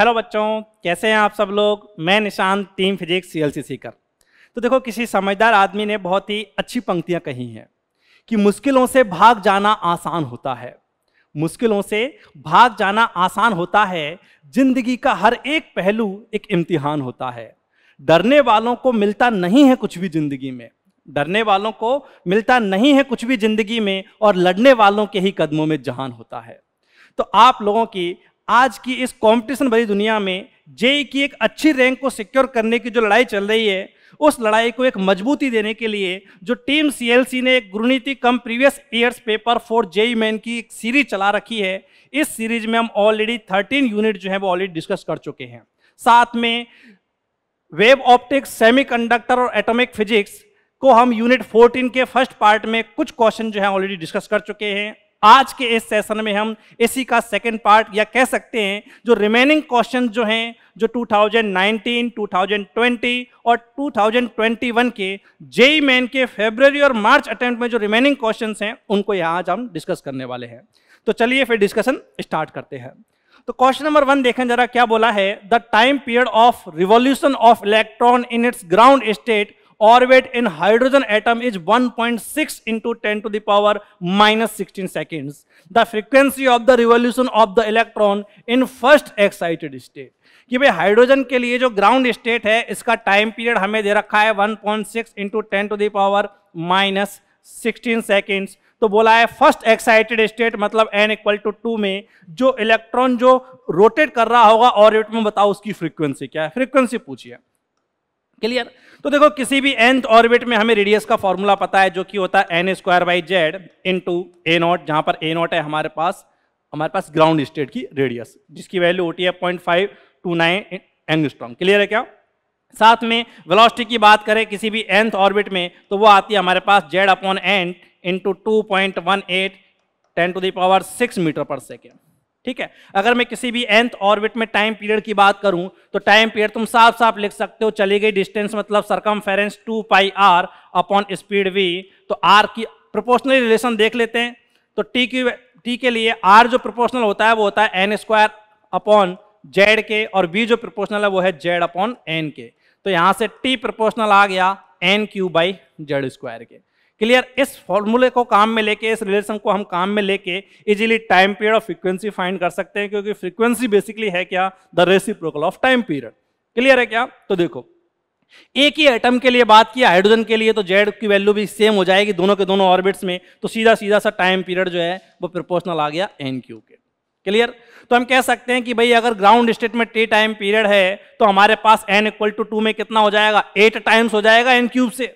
Hello बच्चों कैसे हैं आप सब लोग मैं Nishan team physics C L Sikar तो देखो किसी समझदार आदमी ने बहुत ही अच्छी पंक्तियां कही हैं कि मुश्किलों से भाग जाना आसान होता है मुश्किलों से भाग जाना आसान होता है जिंदगी का हर एक पहलू एक इम्तिहान होता है डरने वालों को मिलता नहीं है कुछ भी जिंदगी में डरने वालों को मिलता नहीं है कुछ भी जिंदगी में और लड़ने वालों के ही कदमों में जहान होता है तो आप लोगों की आज की इस कंपटीशन भरी दुनिया में जेई e की एक अच्छी रैंक को सिक्योर करने की जो लड़ाई चल रही है उस लड़ाई को एक मजबूती देने के लिए जो टीम सीएलसी ने एक Guruniti cum previous years paper for JEE Main की एक सीरीज चला रखी है इस सीरीज में हम ऑलरेडी 13 यूनिट जो है वो ऑलरेडी डिस्कस कर चुके हैं साथ में वेब ऑप्टिक्स सेमीकंडक्टर और एटॉमिक फिजिक्स को हम यूनिट 14 के फर्स्ट पार्ट में कुछ क्वेश्चन जो है ऑलरेडी डिस्कस कर चुके हैं आज के इस सेशन में हम इसी का सेकेंड पार्ट या कह सकते हैं जो रिमेनिंग क्वेश्चन जो हैं जो 2019, 2020 और 2021 के जेई मैन e के फेब्रवरी और मार्च अटेम्प्ट में जो रिमेनिंग क्वेश्चन हैं उनको यहाँ आज हम डिस्कस करने वाले हैं तो चलिए फिर डिस्कशन स्टार्ट करते हैं तो क्वेश्चन नंबर वन देखें जरा क्या बोला है the time period of revolution of electron in its ground state orbit in hydrogen atom is 1.6 into 10 to the power minus 16 seconds. The frequency of the revolution of the electron in first excited state. कि भाई hydrogen के लिए जो ground state है इसका time period हमें दे रखा है 1.6 point six into ten to the power minus sixteen seconds तो बोला है फर्स्ट एक्साइटेड स्टेट मतलब एन इक्वल टू टू में जो इलेक्ट्रॉन जो रोटेट कर रहा होगा ऑर्बिट में बताओ उसकी फ्रीक्वेंसी क्या है फ्रीक्वेंसी पूछिए क्लियर तो देखो किसी भी एंथ ऑर्बिट में हमें रेडियस का फॉर्मूला पता है जो कि होता है n square by Z into two a naught जहां पर ए नॉट है हमारे पास हमारे पास ग्राउंड स्टेट की रेडियस जिसकी वैल्यू होती है point five two nine angstrom clear है क्या साथ में वेलोसिटी की बात करें किसी भी एंथ ऑर्बिट में तो वो आती है हमारे पास Z upon n into two point one eight ten to the power six meter per second ठीक है अगर मैं किसी भी एंथ ऑर्बिट में टाइम पीरियड की बात करूं तो टाइम पीरियड तुम साफ साफ लिख सकते हो चली गई डिस्टेंस मतलब circumference two pi r upon speed v तो आर की प्रोपोर्शनल रिलेशन देख लेते हैं तो टी की टी के लिए आर जो प्रोपोर्शनल होता है वो होता है एन स्क्वायर अपॉन जेड के और बी जो प्रोपोर्शनल है वो है जेड अपॉन एन के तो यहां से टी प्रोपोर्शनल आ गया n cube by Z square के क्लियर इस फॉर्मूले को काम में लेके इस रिलेशन को हम काम में लेके इजीली टाइम पीरियड और फ्रीक्वेंसी फाइंड कर सकते हैं क्योंकि फ्रीक्वेंसी बेसिकली है क्या the reciprocal of time period clear है क्या तो देखो एक ही एटम के लिए बात की हाइड्रोजन के लिए तो जेड की वैल्यू भी सेम हो जाएगी दोनों के दोनों ऑर्बिट्स में तो सीधा सीधा सा टाइम पीरियड जो है वो प्रोपोर्शनल आ गया एन क्यू के क्लियर तो हम कह सकते हैं कि भाई अगर ग्राउंड स्टेट में टी टाइम पीरियड है तो हमारे पास एन इक्वल टू टू में कितना हो जाएगा एट टाइम्स हो जाएगा एन क्यूब से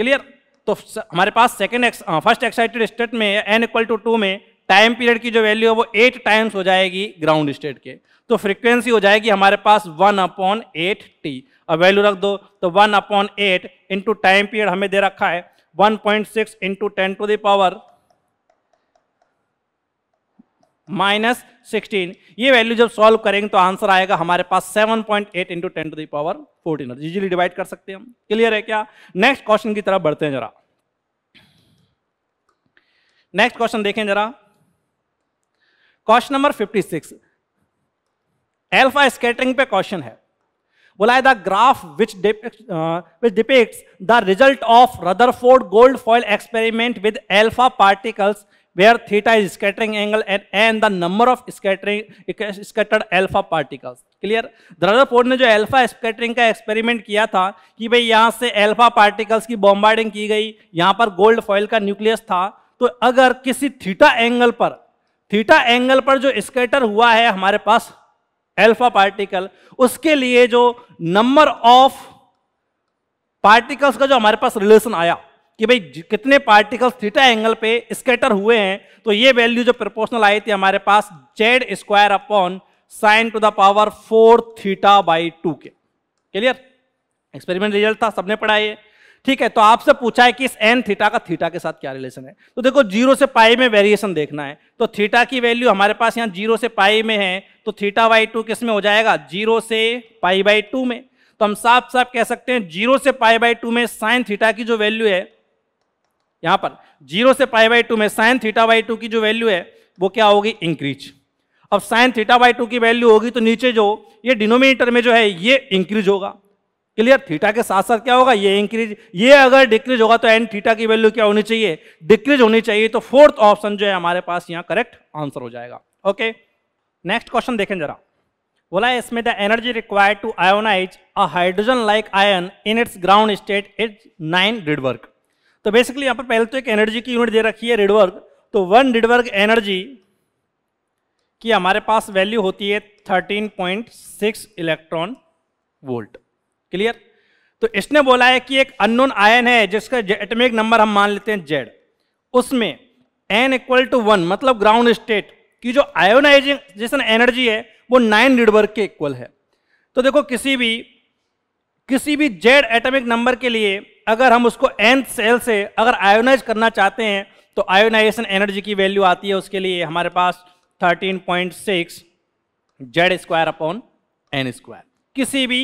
क्लियर तो हमारे पास second ex first excited state में एन इक्वल टू टू में टाइम पीरियड की जो वैल्यू है वो एट टाइम्स हो जाएगी ग्राउंड स्टेट के तो फ्रीक्वेंसी हो जाएगी हमारे पास वन अपॉन एट टी अब वैल्यू रख दो तो one upon eight into time period हमें दे रखा है one point six into ten to the power minus sixteen ये वैल्यू जब सॉल्व करेंगे तो आंसर आएगा हमारे पास seven point eight into ten to the power fourteen easily divide कर सकते हैं हम क्लियर है क्या नेक्स्ट क्वेश्चन की तरफ बढ़ते हैं जरा नेक्स्ट क्वेश्चन देखें जरा क्वेश्चन नंबर 56 एल्फा स्केटरिंग पे क्वेश्चन है बोला है the graph which which depict the result of Rutherford gold foil experiment with alpha particles where theta is scattering angle and, and the number of scattering scattered alpha particles clear फोर ने जो alpha scattering का experiment किया था कि भाई यहाँ से अल्फा पार्टिकल्स की बॉम्बार्डिंग की गई यहाँ पर गोल्ड फॉयल का न्यूक्लियस था तो अगर किसी थीटा एंगल पर थीटा एंगल पर जो स्कैटर हुआ है हमारे पास अल्फा पार्टिकल उसके लिए जो नंबर ऑफ पार्टिकल्स का जो हमारे पास रिलेशन आया कि भाई कितने पार्टिकल्स थीटा एंगल पे स्केटर हुए हैं तो ये वैल्यू जो प्रोपोर्शनल आई थी हमारे पास Z square upon sine to the power four theta by two के क्लियर एक्सपेरिमेंट रिजल्ट था सबने पढ़ा ये ठीक है तो आपसे पूछा है कि इस एन थीटा का थीटा के साथ क्या रिलेशन है तो देखो जीरो से पाई में वेरिएशन देखना है तो थीटा की वैल्यू हमारे पास यहाँ जीरो से पाई में है तो थीटा बाई टू किस में हो जाएगा जीरो से पाई बाई टू में तो हम साफ साफ कह सकते हैं जीरो से पाई बाई टू में साइन थीटा की जो वैल्यू है यहाँ पर जीरो से पाई बाई टू में साइन थीटा बाई टू की जो वैल्यू है वो क्या होगी इंक्रीज अब साइन थीटा बाई टू की वैल्यू होगी तो नीचे जो ये डिनोमिनेटर में जो है ये इंक्रीज होगा क्लियर थीटा के साथ साथ क्या होगा ये इंक्रीज ये अगर डिक्रीज होगा तो एन थीटा की वैल्यू क्या होनी चाहिए डिक्रीज होनी चाहिए तो फोर्थ ऑप्शन जो है हमारे पास यहाँ करेक्ट आंसर हो जाएगा ओके नेक्स्ट क्वेश्चन देखें जरा बोला इसमें the energy required to ionize a hydrogen like ion in its ground state is nine grid तो बेसिकली यहां पर पहले तो एक एनर्जी की यूनिट दे रखी है रिडवर्ग तो वन रिडवर्ग एनर्जी की हमारे पास वैल्यू होती है 13.6 इलेक्ट्रॉन वोल्ट क्लियर तो इसने बोला है कि एक अननोन आयन है जिसका एटमिक नंबर हम मान लेते हैं जेड उसमें एन इक्वल टू वन मतलब ग्राउंड स्टेट की जो आयोनाइजेशन एनर्जी है वो नाइन रिडवर्ग के इक्वल है तो देखो किसी भी किसी भी जेड एटमिक नंबर के लिए अगर हम उसको एन सेल से अगर आयोनाइज करना चाहते हैं तो आयोनाइजेशन एनर्जी की वैल्यू आती है उसके लिए हमारे पास 13.6 point six Z square upon n square किसी भी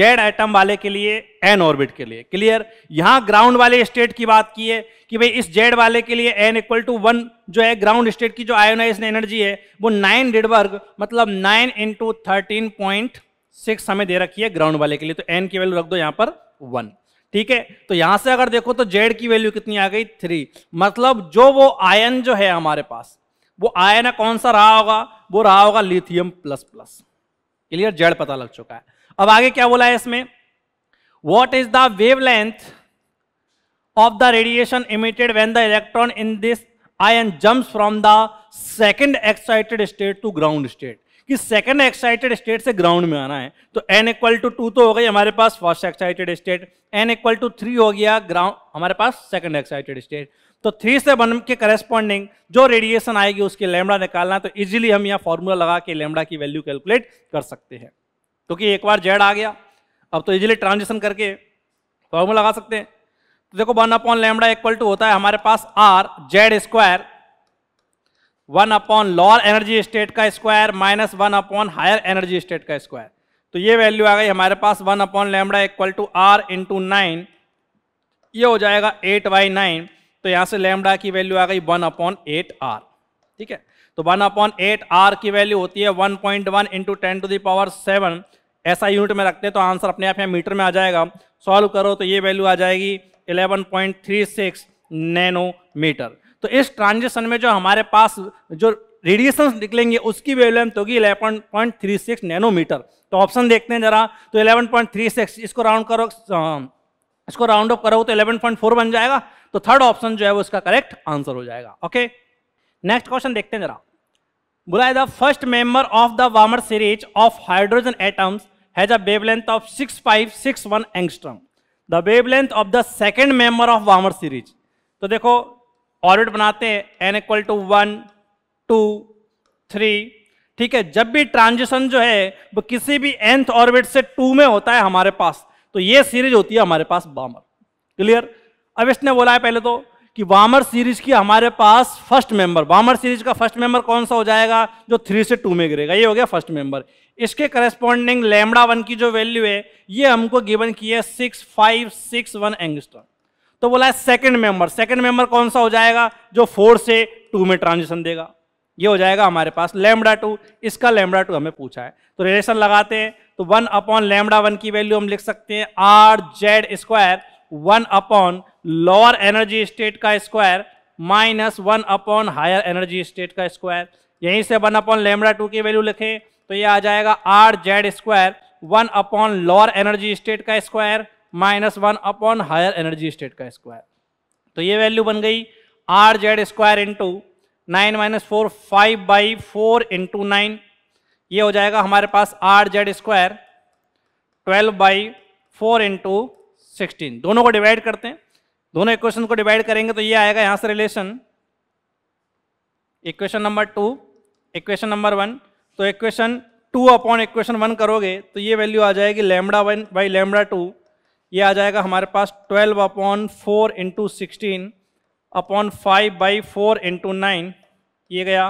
जेड आइटम वाले के लिए एन ऑर्बिट के लिए क्लियर यहां ग्राउंड वाले स्टेट की बात की है कि भाई इस जेड वाले के लिए एन इक्वल टू वन जो है ग्राउंड स्टेट की जो आयोनाइजेशन एनर्जी है वो नाइन वर्ग मतलब nine into thirteen point six हमें दे रखी है ग्राउंड वाले के लिए तो एन की वैल्यू रख दो यहां पर वन ठीक है तो यहां से अगर देखो तो जेड की वैल्यू कितनी आ गई थ्री मतलब जो वो आयन जो है हमारे पास वो आयन कौन सा रहा होगा वो रहा होगा lithium plus plus clear Z पता लग चुका है अब आगे क्या बोला है इसमें what is the wave length of the radiation emitted when the electron in this ion jump from the second excited state to ground state कि सेकंड एक्साइटेड स्टेट से ग्राउंड में आना है तो एन इक्वल टू टू तो हो गई हमारे पास first excited state n equal to three हो गया ग्राउंड हमारे पास सेकंड एक्साइटेड स्टेट तो थ्री से वन के करेस्पॉन्डिंग जो रेडिएशन आएगी उसके लेमड़ा निकालना तो इजिली हम यहाँ फॉर्मूला लगा के लेमड़ा की वैल्यू कैलकुलेट कर सकते हैं क्योंकि तो एक बार जेड आ गया अब तो इजिली ट्रांजेक्शन करके फॉर्मूला लगा सकते हैं तो देखो one upon lambda equal to होता है हमारे पास R Z square one upon lower energy state का square minus one upon higher energy state का स्क्वायर तो ये वैल्यू आ गई हमारे पास one upon lambda equal to R into nine ये हो जाएगा एट बाई नाइन तो यहाँ से लेमडा की वैल्यू आ गई वन अपॉन एट आर ठीक है तो वन अपॉन एट आर की वैल्यू होती है one point one into ten to the power seven ऐसा यूनिट में रखते हैं तो आंसर अपने आप यहाँ मीटर में आ जाएगा सॉल्व करो तो ये वैल्यू आ जाएगी eleven point three six nanometer तो इस ट्रांजिशन में जो हमारे पास जो रेडिएशन निकलेंगे उसकी वेवलेंथ होगी eleven point three six nanometer तो ऑप्शन देखते हैं जरा तो सिक्स इसको राउंड करो इसको राउंड ऑफ करो तो फोर बन जाएगा तो थर्ड ऑप्शन जो है वो इसका करेक्ट आंसर हो जाएगा ओके नेक्स्ट क्वेश्चन देखते हैं जरा बुलाए the first member of the Balmer series of hydrogen atoms has a wavelength of six six five one angstrom the wavelength of the second member of Balmer series तो देखो orbit बनाते हैं n equal to one two three ठीक है जब भी transition जो है वो किसी भी एंथ ऑर्बिट से टू में होता है हमारे पास तो ये सीरीज होती है हमारे पास वामर क्लियर अब इसने बोला है पहले तो कि वामर सीरीज की हमारे पास फर्स्ट मेंबर वामर सीरीज का फर्स्ट मेंबर कौन सा हो जाएगा जो थ्री से टू में गिरेगा ये हो गया फर्स्ट मेंबर इसके करेस्पॉन्डिंग लेमड़ा वन की जो वैल्यू है ये हमको गिवन की है six five six one angstrom तो बोला है सेकेंड मेंबर सेकेंड मेंबर कौन सा हो जाएगा जो फोर से टू में ट्रांजिशन देगा ये हो जाएगा हमारे पास लेमडा टू इसका लेमडा टू हमें पूछा है तो रिलेशन लगाते हैं तो वन अपॉन लेमडा वन की वैल्यू हम लिख सकते हैं R Z square one upon lower energy state का square minus one upon higher energy state का स्क्वायर यहीं से वन अपॉन लेमडा टू की वैल्यू लिखें तो ये आ जाएगा R Z square one upon lower energy state का square minus one upon higher energy state का स्क्वायर तो ये वैल्यू बन गई R Z square into nine minus four five by four into nine ये हो जाएगा हमारे पास R Z square twelve by four into sixteen दोनों को डिवाइड करते हैं दोनों इक्वेशन को डिवाइड करेंगे तो ये आएगा यहाँ से relation equation number two equation number one तो equation two upon equation one करोगे तो ये वैल्यू आ जाएगी lambda one by lambda two ये आ जाएगा हमारे पास twelve upon four into sixteen upon five by four into nine ये गया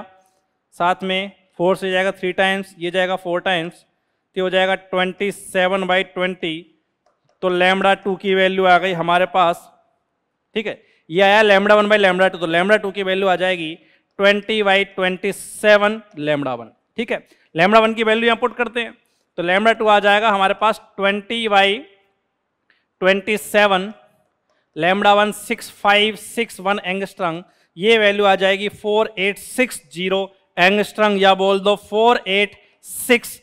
साथ में फोर से जाएगा थ्री टाइम्स ये जाएगा फोर टाइम्स तो हो जाएगा ट्वेंटी सेवन बाई ट्वेंटी तो लेमडा टू की वैल्यू आ गई हमारे पास ठीक है ये आया lambda one by lambda two तो लेमडा टू की वैल्यू आ जाएगी twenty by twenty seven lambda one ठीक है लेमडा वन की वैल्यू यहाँ पुट करते हैं तो लेमडा टू आ जाएगा हमारे पास twenty by twenty seven lambda one six five six one angstrom ये वैल्यू आ जाएगी four eight six zero angstrom या बोल दो फोर एट सिक्स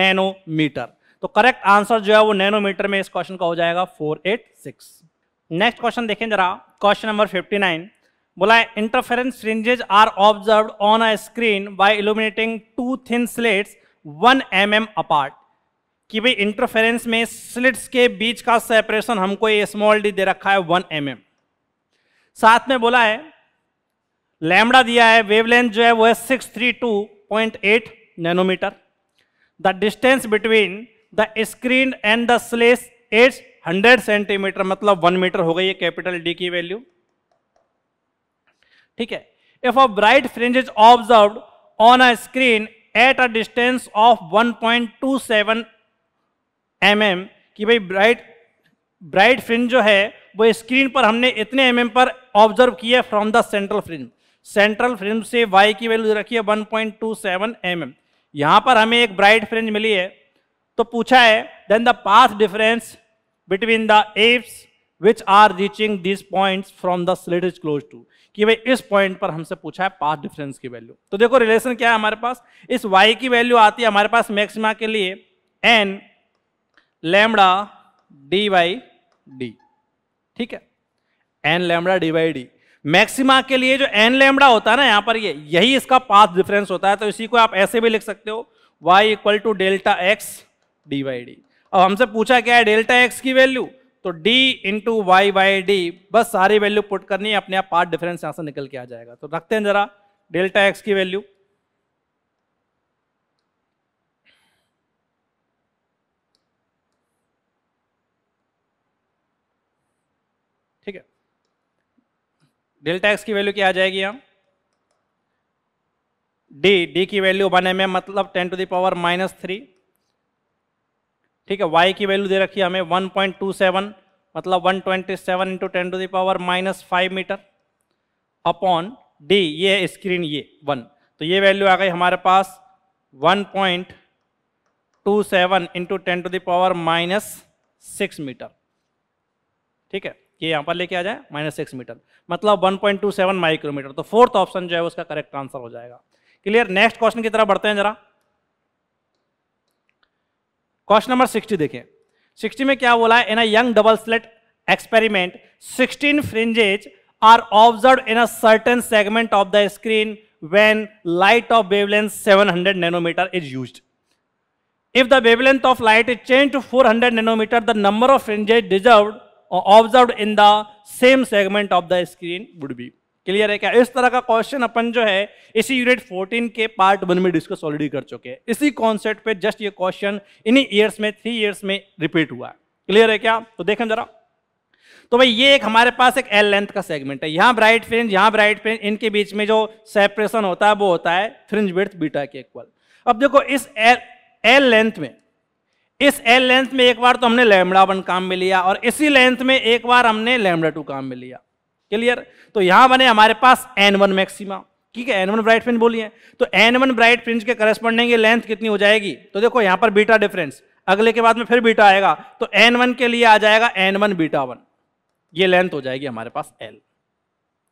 नैनोमीटर तो करेक्ट आंसर जो है वो नैनोमीटर में इस क्वेश्चन का हो जाएगा four eight six next question देखें जरा क्वेश्चन नंबर फिफ्टी नाइन बोला है interference fringes are observe on a screen by illuminating two thin slits one M m apart कि भाई इंटरफेरेंस में स्लिट्स के बीच का सेपरेशन हमको ये स्मॉल डी दे रखा है वन एम mm. साथ में बोला है लैमडा दिया है वेवलेंथ जो है वो है six three two point eight nanometer the distance between the screen and the slits as hundred centimeter मतलब वन मीटर हो गई है कैपिटल डी की वैल्यू ठीक है if a bright fringe is observe on a screen at a distance of one point two seven m mm कि भाई bright bright fringe जो है वो स्क्रीन पर हमने इतने एम mm पर ऑब्जर्व किया from the central fringe central fringe से वाई की वैल्यू रखी है one point two seven m m यहाँ पर हमें एक ब्राइट फ्रिंज मिली है तो पूछा है then the path difference between the apps which are reaching this points from the slit is close to कि भाई इस पॉइंट पर हमसे पूछा है पाथ डिफरेंस की वैल्यू तो देखो रिलेशन क्या है हमारे पास इस वाई की वैल्यू आती है हमारे पास मैक्सिमा के लिए n lambda d by d ठीक है n lambda d by d maxima के लिए जो एन लैमड़ा होता है ना यहां पर ये यही इसका पाथ डिफरेंस होता है तो इसी को आप ऐसे भी लिख सकते हो y equal to delta x d by d अब हमसे पूछा क्या है डेल्टा एक्स की वैल्यू तो d into y by d बस सारी वैल्यू पुट करनी है अपने आप पार्ट डिफरेंस यहां से निकल के आ जाएगा तो रखते हैं जरा डेल्टा एक्स की वैल्यू डेल्टा एक्स की वैल्यू क्या आ जाएगी हम डी डी की वैल्यू वन एम मतलब ten to the power minus three ठीक है वाई की वैल्यू दे रखी है हमें वन पॉइंट टू सेवन मतलब one twenty seven into ten to the power minus five metre upon d ये स्क्रीन ये वन तो ये वैल्यू आ गई हमारे पास one point two seven into ten to the power minus six metre ठीक है ये यहाँ पर लेके आ जाए माइनस सिक्स मीटर मतलब 1.27 माइक्रोमीटर तो फोर्थ ऑप्शन जो है उसका करेक्ट आंसर हो जाएगा क्लियर नेक्स्ट क्वेश्चन की तरफ बढ़ते हैं जरा क्वेश्चन नंबर 60 देखें 60 में क्या बोला है in a Young double slit experiment 16 fringes are observe in a certain segment of the screen when light of wavelength seven nanometre is use If the wavelength of light is changed to 400 nanometer, the number of fringes deserved observe in the same segment of the screen would be clear है क्या इस तरह का question अपन जो है इसी unit 14 के part one में डिस्कस ऑलरेडी कर चुके हैं इसी कॉन्सेप्ट पे जस्ट ये क्वेश्चन इन्हीं ईयर्स में थ्री ईयर्स में रिपीट हुआ है क्लियर है क्या तो देखें जरा तो भाई ये एक हमारे पास एक एल लेंथ का सेगमेंट है यहां ब्राइट फ्रिंज यहां ब्राइट फ्रिंज इनके बीच में जो सेपरेशन होता है वो होता है फ्रिंज विथ बीटा के इक्वल अब देखो इस एल एल लेंथ में इस एल लेंथ में एक बार तो हमने लेमडा वन काम में लिया और इसी लेंथ में एक बार हमने लेमडा टू काम में लिया क्लियर तो यहां बने हमारे पास एन वन मैक्सिमा ठीक है एन वन ब्राइट फ्रिंज बोलिए तो एन वन ब्राइट फ्रिंज के करेस्पॉन्डिंग लेंथ कितनी हो जाएगी तो देखो यहां पर बीटा डिफरेंस अगले के बाद में फिर बीटा आएगा तो एन वन के लिए आ जाएगा एन वन बीटा वन ये लेंथ हो जाएगी हमारे पास एल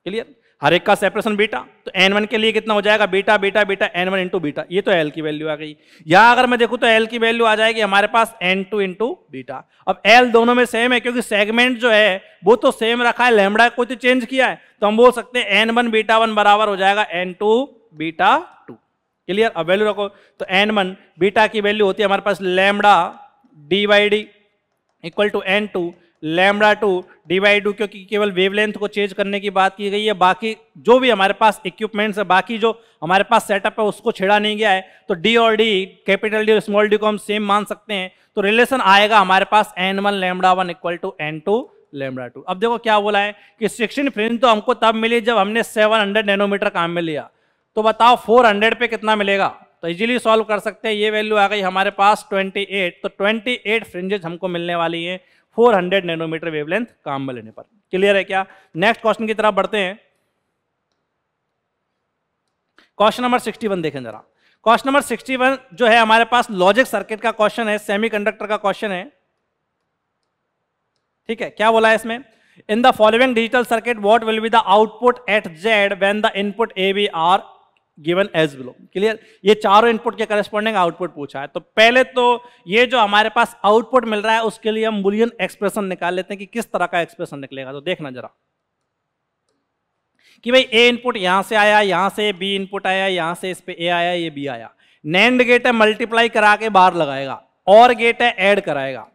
क्लियर हर एक का सेपरेशन बीटा तो एन वन के लिए कितना हो जाएगा beta beta beta n one into beta ये तो एल की वैल्यू आ गई या अगर मैं देखूँ तो एल की वैल्यू आ जाएगी हमारे पास एन टू इंटू बीटा अब एल दोनों में सेम है क्योंकि सेगमेंट जो है वो तो सेम रखा है लेमड़ा को तो चेंज किया है तो हम बोल सकते हैं एन वन बीटा वन बराबर हो जाएगा n two beta two clear अब वैल्यू रखो तो एन वन बीटा की वैल्यू होती है हमारे पास lambda d by d equal to n two lambda two d two क्योंकि केवल वेवलेंथ को चेंज करने की बात की गई है बाकी जो भी हमारे पास इक्विपमेंट्स है बाकी जो हमारे पास सेटअप है उसको छेड़ा नहीं गया है तो डी और डी कैपिटल डी और स्मॉल डी को हम सेम मान सकते हैं तो रिलेशन आएगा हमारे पास n one lambda one equal to n two lambda two अब देखो क्या बोला है कि सिक्सटीन फ्रिंज तो हमको तब मिली जब हमने सेवन हंड्रेड नैनोमीटर काम में लिया तो बताओ फोर हंड्रेड पे कितना मिलेगा तो इजीली सॉल्व कर सकते हैं ये वैल्यू आ गई हमारे पास ट्वेंटी एट तो ट्वेंटी एट फ्रिंजेज हमको मिलने वाली है 400 नैनोमीटर वेवलेंथ काम में लेने पर क्लियर है क्या नेक्स्ट क्वेश्चन की तरफ बढ़ते हैं क्वेश्चन नंबर 61 देखें जरा क्वेश्चन नंबर 61 जो है हमारे पास लॉजिक सर्किट का क्वेश्चन है सेमीकंडक्टर का क्वेश्चन है ठीक है क्या बोला है इसमें the following digital circuit circuit will be the output at z z the input a ab are given as below clear ये चारों इनपुट के करेस्पॉन्डिंग आउटपुट पूछा है तो पहले तो ये जो हमारे पास आउटपुट मिल रहा है उसके लिए हम बुलियन एक्सप्रेशन निकाल लेते हैं कि किस तरह का एक्सप्रेशन निकलेगा तो देखना जरा कि भाई ए इनपुट यहां से आया यहां से बी इनपुट आया यहां से इस पे ए आया ये बी आया नैंड गेट है मल्टीप्लाई करा के बार लगाएगा और गेट है एड कराएगा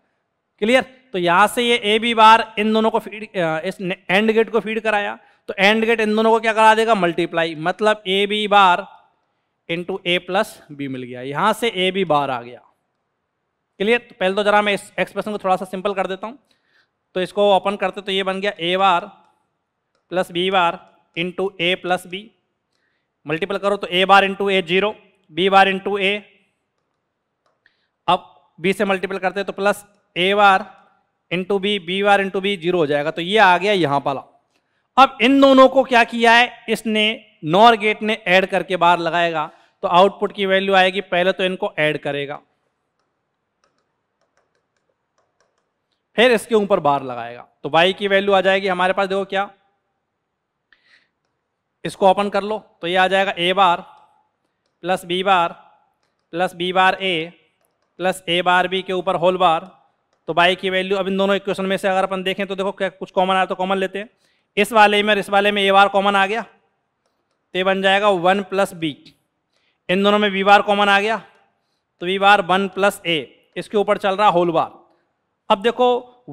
क्लियर तो यहां से ये ए बी बार इन दोनों को फीड इस एंड गेट को फीड कराया तो एंड गेट इन दोनों को क्या करा देगा मल्टीप्लाई मतलब a b bar into A plus b मिल गया यहाँ से ए बी बार आ गया क्लियर तो पहले तो जरा मैं इस एक्सप्रेशन को थोड़ा सा सिंपल कर देता हूँ तो इसको ओपन करते तो ये बन गया a bar plus B bar into A plus b multiple करो तो ए bar into a zero b bar into a अब बी से मल्टीपल करते तो plus a bar into b b bar into b zero हो जाएगा तो ये आ गया यहाँ पाला अब इन दोनों को क्या किया है इसने नॉर गेट ने ऐड करके बाहर लगाएगा तो आउटपुट की वैल्यू आएगी पहले तो इनको ऐड करेगा फिर इसके ऊपर बार लगाएगा तो बाई की वैल्यू आ जाएगी हमारे पास देखो क्या इसको ओपन कर लो तो ये आ जाएगा ए bar plus B bar plus B bar a plus a bar b के ऊपर होल बार तो बाई की वैल्यू अब इन दोनों इक्वेशन में से अगर अपन देखें तो देखो क्या कुछ कॉमन आया तो कॉमन लेते हैं इस वाले में इस वाले में ए बार कॉमन आ गया तो बन जाएगा वन प्लस बी इन दोनों में वी बार कॉमन आ गया तो v bar one plus a इसके ऊपर चल रहा होल बार अब देखो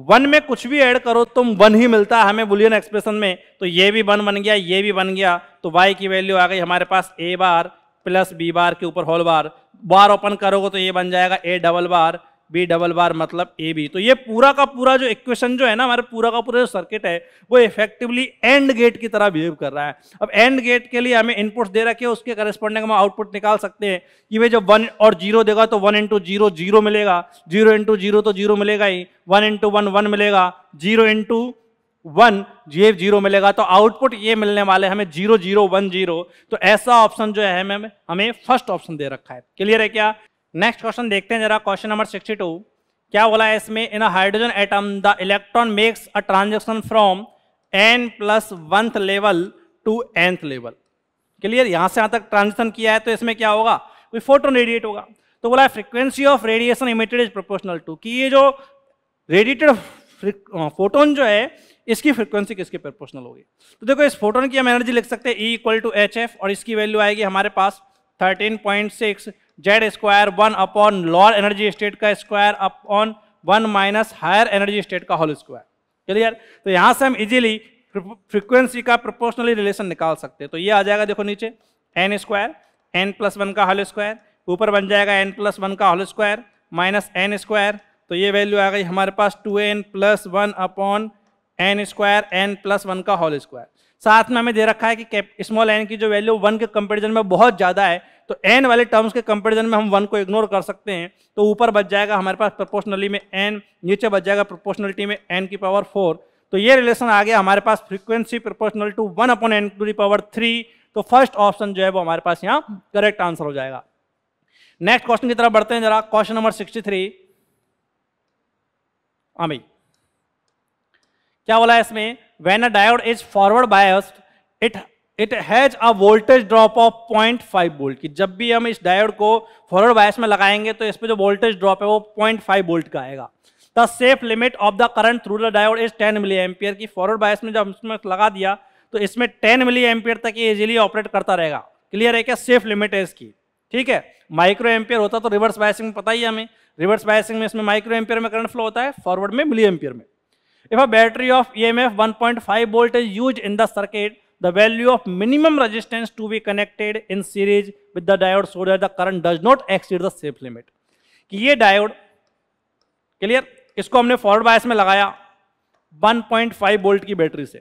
वन में कुछ भी ऐड करो तुम वन ही मिलता है हमें बुलियन एक्सप्रेशन में तो ये भी वन बन गया ये भी बन गया तो वाई की वैल्यू आ गई हमारे पास ए बार प्लस बी बार के ऊपर होल बार बार ओपन करोगे तो ये बन जाएगा a double bar b double bar मतलब ए बी तो ये पूरा का पूरा जो इक्वेशन जो है ना हमारे पूरा का पूरा जो सर्किट है वो इफेक्टिवली एंड गेट की तरह बिहेव कर रहा है अब एंड गेट के लिए हमें इनपुट्स दे रखे उसके करेस्पॉन्डिंग हम आउटपुट निकाल सकते हैं कि वे जब वन और जीरो देगा तो वन इंटू जीरो जीरो मिलेगा जीरो इंटू जीरो तो जीरो मिलेगा ही वन इंटू वन वन मिलेगा जीरो इंटू वन ये जीरो मिलेगा तो आउटपुट ये मिलने वाले हमें जीरो जीरो वन जीरो तो ऐसा ऑप्शन जो है हमें हमें फर्स्ट ऑप्शन दे रखा है क्लियर है क्या नेक्स्ट क्वेश्चन देखते हैं जरा क्वेश्चन नंबर 62 क्या बोला है इसमें in hydrogen atom the electron makes a transition from n plus oneth level to nth level clear यहां से यहां तक ट्रांजेक्शन किया है तो इसमें क्या होगा कोई फोटोन रेडिएट होगा तो बोला है frequency of radiation emitted is proportional to कि ये जो रेडिएटेड फोटोन जो है इसकी फ्रिक्वेंसी किसके प्रोपोर्शनल होगी तो देखो इस फोटोन की हम एनर्जी लिख सकते हैं e equal to h f और इसकी वैल्यू आएगी हमारे पास thirteen point six Z square one upon lower energy state का square upon one minus higher energy state का होल स्क्वायर क्लियर तो यहाँ से हम इजीली फ्रिक्वेंसी का प्रोपोर्शनली रिलेशन निकाल सकते हैं तो ये आ जाएगा देखो नीचे n square n plus one का होल स्क्वायर ऊपर बन जाएगा एन प्लस वन का whole square minus n square तो ये वैल्यू आ गई हमारे पास two n plus one upon n square n plus one का होल स्क्वायर साथ में हमें दे रखा है कि स्मॉल एन की जो वैल्यू वन के कंपेरिजन में बहुत ज़्यादा है तो एन वाले टर्म्स के कंपेरिजन में हम वन को इग्नोर कर सकते हैं तो ऊपर बच जाएगा हमारे पास प्रोपोर्शनली में एन नीचे बच जाएगा प्रोपोर्शनलिटी में एन की पावर फोर तो ये रिलेशन आ गया हमारे पास frequency proportional to one upon n to the power three तो फर्स्ट ऑप्शन जो है वो हमारे पास यहाँ करेक्ट आंसर हो जाएगा नेक्स्ट क्वेश्चन की तरफ बढ़ते हैं जरा क्वेश्चन नंबर सिक्सटी थ्री हाँ भाई क्या बोला है इसमें when a diode is forward biased, it it has a voltage drop of 0.5 volt की जब भी हम इस डायोड को फॉरवर्ड बायस में लगाएंगे तो इस पर जो वोल्टेज ड्रॉप है वो पॉइंट फाइव वोल्ट का आएगा the safe limit of the current through the diode is ten milli ampere की फॉरवर्ड बायस में जब इसमें लगा दिया तो इसमें टेन मिली एम्पियर तक ये इजिली ऑपरेट करता रहेगा क्लियर है क्या सेफ लिमिट है इसकी ठीक है माइक्रो एम्पियर होता तो रिवर्स बायसिंग में पता ही हमें रिवर्स बायसिंग में इसमें माइक्रो एम्पियर में करंट फ्लो होता है फॉरवर्ड में मिली एम्पियर में If a battery of EMF 1.5 volt is used in the circuit, the value of minimum resistance to be connected in series with the diode so that the current does not exceed the safe limit. कि ये diode clear इसको हमने forward bias में लगाया 1.5 volt की battery से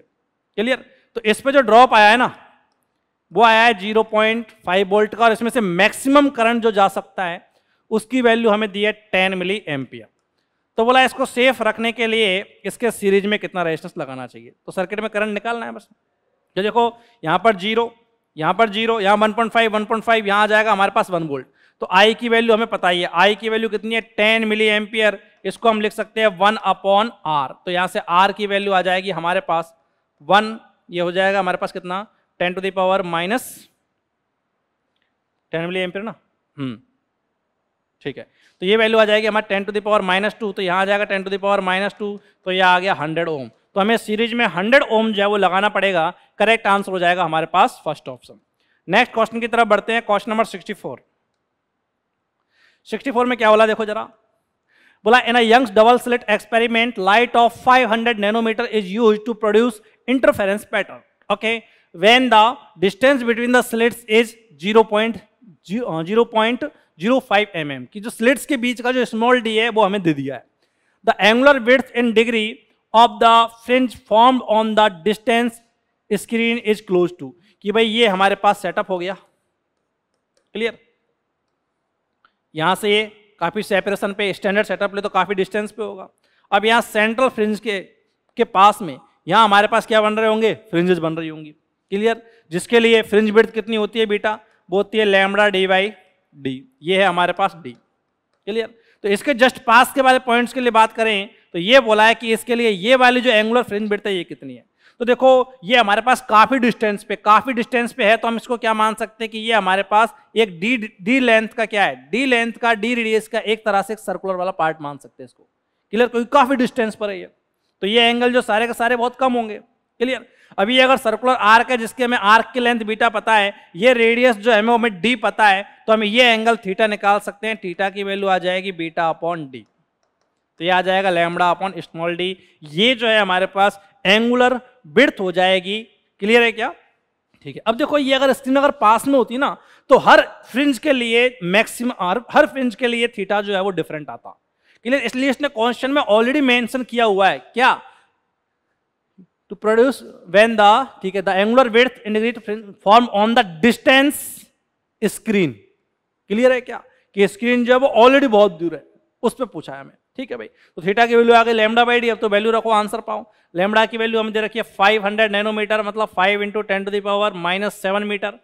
clear तो इस पे जो ड्रॉप आया है ना वो आया है 0.5 वोल्ट का और इसमें से मैक्सिमम करंट जो जा सकता है उसकी वैल्यू हमें दी है 10 मिली एम्पियर तो बोला इसको सेफ रखने के लिए इसके सीरीज में कितना रेजिस्टेंस लगाना चाहिए तो सर्किट में करंट निकालना है बस जो देखो यहाँ पर जीरो यहाँ पर जीरो यहाँ one point five one point five यहाँ आ जाएगा हमारे पास वन वोल्ट तो आई की वैल्यू हमें पता ही है आई की वैल्यू कितनी है टेन मिली एम्पियर इसको हम लिख सकते हैं वन अपॉन आर तो यहाँ से आर की वैल्यू आ जाएगी हमारे पास वन ये हो जाएगा हमारे पास कितना ten to the power minus ten milli ampere ना हम्म ठीक है तो ये वैल्यू आ जाएगी हमारा ten to the power minus two तो यहाँ आ जाएगा ten to the power minus two तो ये आ गया हंड्रेड ओम तो हमें सीरीज में हंड्रेड ओम जो है वो लगाना पड़ेगा करेक्ट आंसर हो जाएगा हमारे पास फर्स्ट ऑप्शन नेक्स्ट क्वेश्चन की तरफ बढ़ते हैं question number sixty four sixty four में क्या बोला देखो जरा बोला in Young's double slit experiment light of 500 nanometre is use to produce interference pattern okay when the distance between the slits is zero zero point 0.0.0 zero five m m की जो slits के बीच का जो स्मॉल डी है वो हमें दे दिया है the angular width in degree of the fringe form on the distance screen is close to कि भाई ये हमारे पास सेटअप हो गया क्लियर यहां से ये काफी सेपरेशन पे स्टैंडर्ड सेटअप ले तो काफी डिस्टेंस पे होगा अब यहाँ सेंट्रल फ्रिंज के के पास में यहाँ हमारे पास क्या बन रहे होंगे फ्रिंजेस बन रही होंगी क्लियर जिसके लिए फ्रिंज ब्रेथ कितनी होती है बेटा वो होती है लैमडा डी वाई डी ये है हमारे पास डी क्लियर तो इसके जस्ट पास के वाले पॉइंट्स के लिए बात करें तो ये बोला है कि इसके लिए ये वाली जो एंगुलर फ्रिंज बिट है ये कितनी है तो देखो ये हमारे पास काफ़ी डिस्टेंस पे काफ़ी डिस्टेंस पे है तो हम इसको क्या मान सकते हैं कि ये हमारे पास एक डी डी लेंथ का क्या है डी लेंथ का डी रेडियस का एक तरह से एक सर्कुलर वाला पार्ट मान सकते हैं इसको क्लियर क्योंकि काफ़ी डिस्टेंस पर है ये तो ये एंगल जो सारे के सारे बहुत कम होंगे क्लियर अभी अगर सर्कुलर आर्क है जिसके हमें आर्क की लेंथ बीटा पता है ये रेडियस जो हमें हमें डी पता है तो हम ये एंगल थीटा निकाल सकते हैं थीटा की वैल्यू आ जाएगी बीटा अपॉन डी तो ये आ जाएगा लेमड़ा अपॉन स्मॉल डी ये जो है हमारे पास एंगुलर बिर्थ हो जाएगी क्लियर है क्या ठीक है अब देखो ये अगर स्क्रीन अगर पास में होती ना तो हर फ्रिंज के लिए मैक्सिमम हर फ्रिंज के लिए थीटा जो है वो डिफरेंट आता क्लियर इसलिए इसने क्वेश्चन में ऑलरेडी मेंशन किया हुआ है क्या to produce when the ठीक है the angular width integrate form on the distance screen clear है क्या कि स्क्रीन जो है वो ऑलरेडी बहुत दूर है उस पर पूछा है हमें ठीक है भाई तो थीटा की वैल्यू आ गई लेमडा बाई डी अब तो वैल्यू रखो आंसर पाओ लेमडा की वैल्यू हमें दे रखी है 500 नैनोमीटर मतलब 5 into ten to the power minus seven metre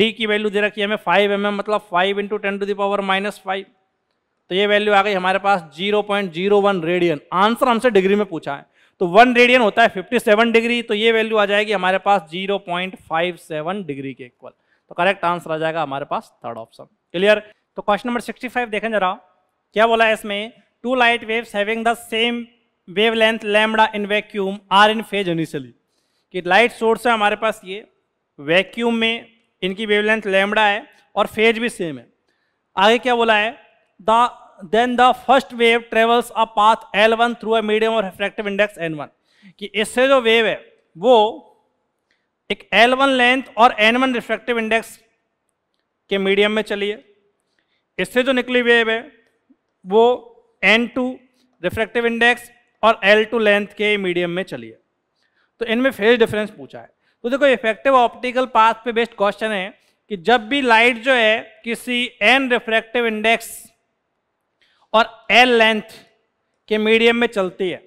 d की वैल्यू दे रखी है हमें 5 एम mm, मतलब 5 into ten to the power minus five तो ये वैल्यू आ गई हमारे पास वन रेडियन आंसर हमसे डिग्री में पूछा है तो वन रेडियन होता है 57 डिग्री तो ये वैल्यू आ जाएगी हमारे पास 0.57 डिग्री के इक्वल तो करेक्ट आंसर आ जाएगा हमारे पास थर्ड ऑप्शन क्लियर तो क्वेश्चन नंबर 65 देखें जरा क्या बोला है इसमें two light waves having the same wavelength lambda in vacuum are in phase initially कि लाइट सोर्स है हमारे पास ये वैक्यूम में इनकी वेवलेंथ लैम्डा है और फेज भी सेम है आगे क्या बोला है the then the first wave travels a path l one through a medium और रिफ्रैक्टिव इंडेक्स एन वन कि इससे जो वेव है वो एक एल वन लेंथ और एन वन रिफ्रैक्टिव इंडेक्स के मीडियम में चली है इससे जो निकली वेव है वो एन टू रिफ्रैक्टिव इंडेक्स और एल टू लेंथ के मीडियम में चली है तो इनमें फेज डिफरेंस पूछा है तो देखो इफेक्टिव ऑप्टिकल पाथ पे बेस्ड क्वेश्चन है कि जब भी लाइट जो है किसी एन रिफ्रैक्टिव इंडेक्स और एल लेंथ के मीडियम में चलती है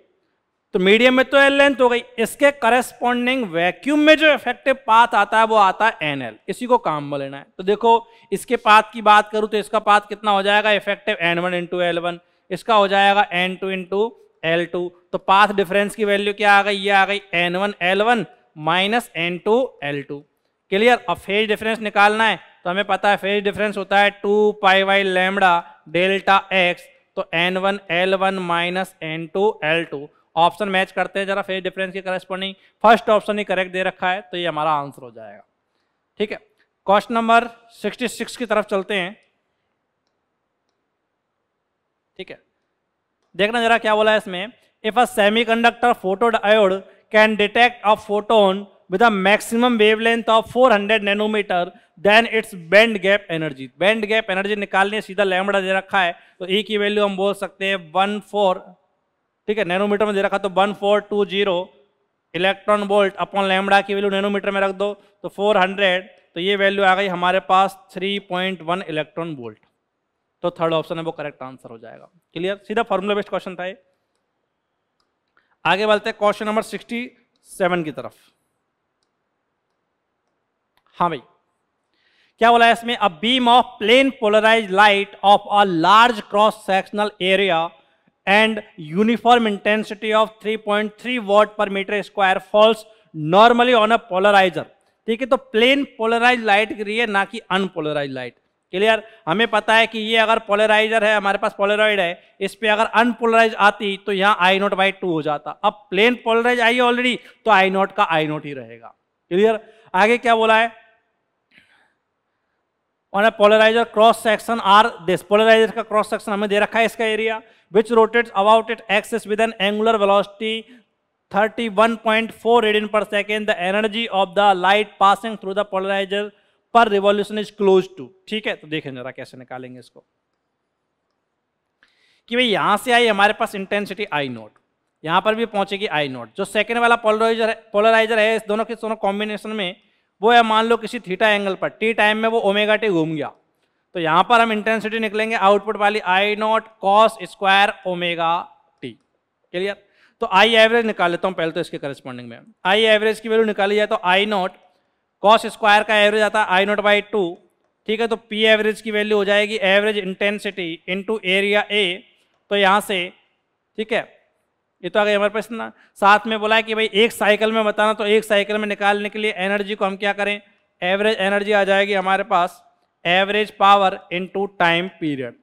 तो मीडियम में तो एल लेंथ हो गई इसके करेस्पॉन्डिंग वैक्यूम में जो इफेक्टिव पाथ आता है वो आता है एन एल इसी को काम में लेना है तो देखो इसके पाथ की बात करूं तो इसका पाथ कितना हो जाएगा effective n one into l one इसका हो जाएगा n two into l two तो पाथ डिफरेंस की वैल्यू क्या आ गई ये आ गई n one l one minus n two l two clear अब फेज डिफरेंस निकालना है तो हमें पता है फेज डिफरेंस होता है two pi y lambda delta x तो n one l one minus n two l two option match करते हैं जरा फेज डिफरेंस के करेस्पॉन्डिंग फर्स्ट ऑप्शन ही करेक्ट दे रखा है तो ये हमारा आंसर हो जाएगा ठीक है क्वेश्चन नंबर 66 की तरफ चलते हैं ठीक है देखना जरा क्या बोला है इसमें if a conductor photo diode can detect a photon with a maximum of four hundred nanometre then its band gap energy band gap energy निकालने सीधा लैमडा दे रखा है तो ई e की वैल्यू हम बोल सकते हैं वन फोर ठीक है नैनोमीटर में दे रखा तो one four two zero electron volt upon lambda की वैल्यू नैनोमीटर में रख दो तो फोर हंड्रेड तो ये वैल्यू आ गई हमारे पास three point one electron volt तो थर्ड ऑप्शन है वो करेक्ट आंसर हो जाएगा क्लियर सीधा फॉर्मूला बेस्ट क्वेश्चन था ये आगे बढ़ते हैं क्वेश्चन नंबर सिक्सटी सेवन की तरफ हाँ भाई क्या बोला है इसमें a beam of plane polarise light of a large cross sectional area and uniform intensity of 3.3 watt per metre square falls normally on a polariser ठीक है तो प्लेन पोलराइज लाइट के लिए ना कि अनपोलराइज लाइट क्लियर हमें पता है कि ये अगर पोलराइजर है हमारे पास पोलराइड है इस पर अगर अनपोलराइज आती तो यहाँ आई नोट बाई टू हो जाता अब प्लेन पोलराइज आई ऑलरेडी तो आई नोट का आई नोट ही रहेगा क्लियर आगे क्या बोला है on a polariser cross section are this polariser का क्रॉस सेक्शन हमें दे रखा है इसका area which rotate about it axis with an angular velocity 31.4 radian per second the energy of the light passing through the polariser per revolution is close to ठीक है तो देखें जरा कैसे निकालेंगे इसको कि भाई यहां से आई हमारे पास इंटेंसिटी आई नोट यहां पर भी पहुंचेगी आई नोट जो सेकेंड वाला पोलराइजर है पोलराइजर है इस दोनों के दोनों कॉम्बिनेशन में वो है मान लो किसी थीटा एंगल पर टी टाइम में वो ओमेगा टी घूम गया तो यहां पर हम इंटेंसिटी निकलेंगे आउटपुट वाली I naught cos square omega T clear तो आई एवरेज निकाल लेता हूं पहले तो इसके करस्पॉन्डिंग में आई एवरेज की वैल्यू निकाली जाए तो आई नॉट कॉस स्क्वायर का एवरेज आता है आई नॉट बाई टू ठीक है तो पी एवरेज की वैल्यू हो जाएगी average intensity into area A तो यहां से ठीक है ये तो आ गया हमारे प्रश्न साथ में बोला है कि भाई एक साइकिल में बताना तो एक साइकिल में निकालने के लिए एनर्जी को हम क्या करें एवरेज एनर्जी आ जाएगी हमारे पास average power into time period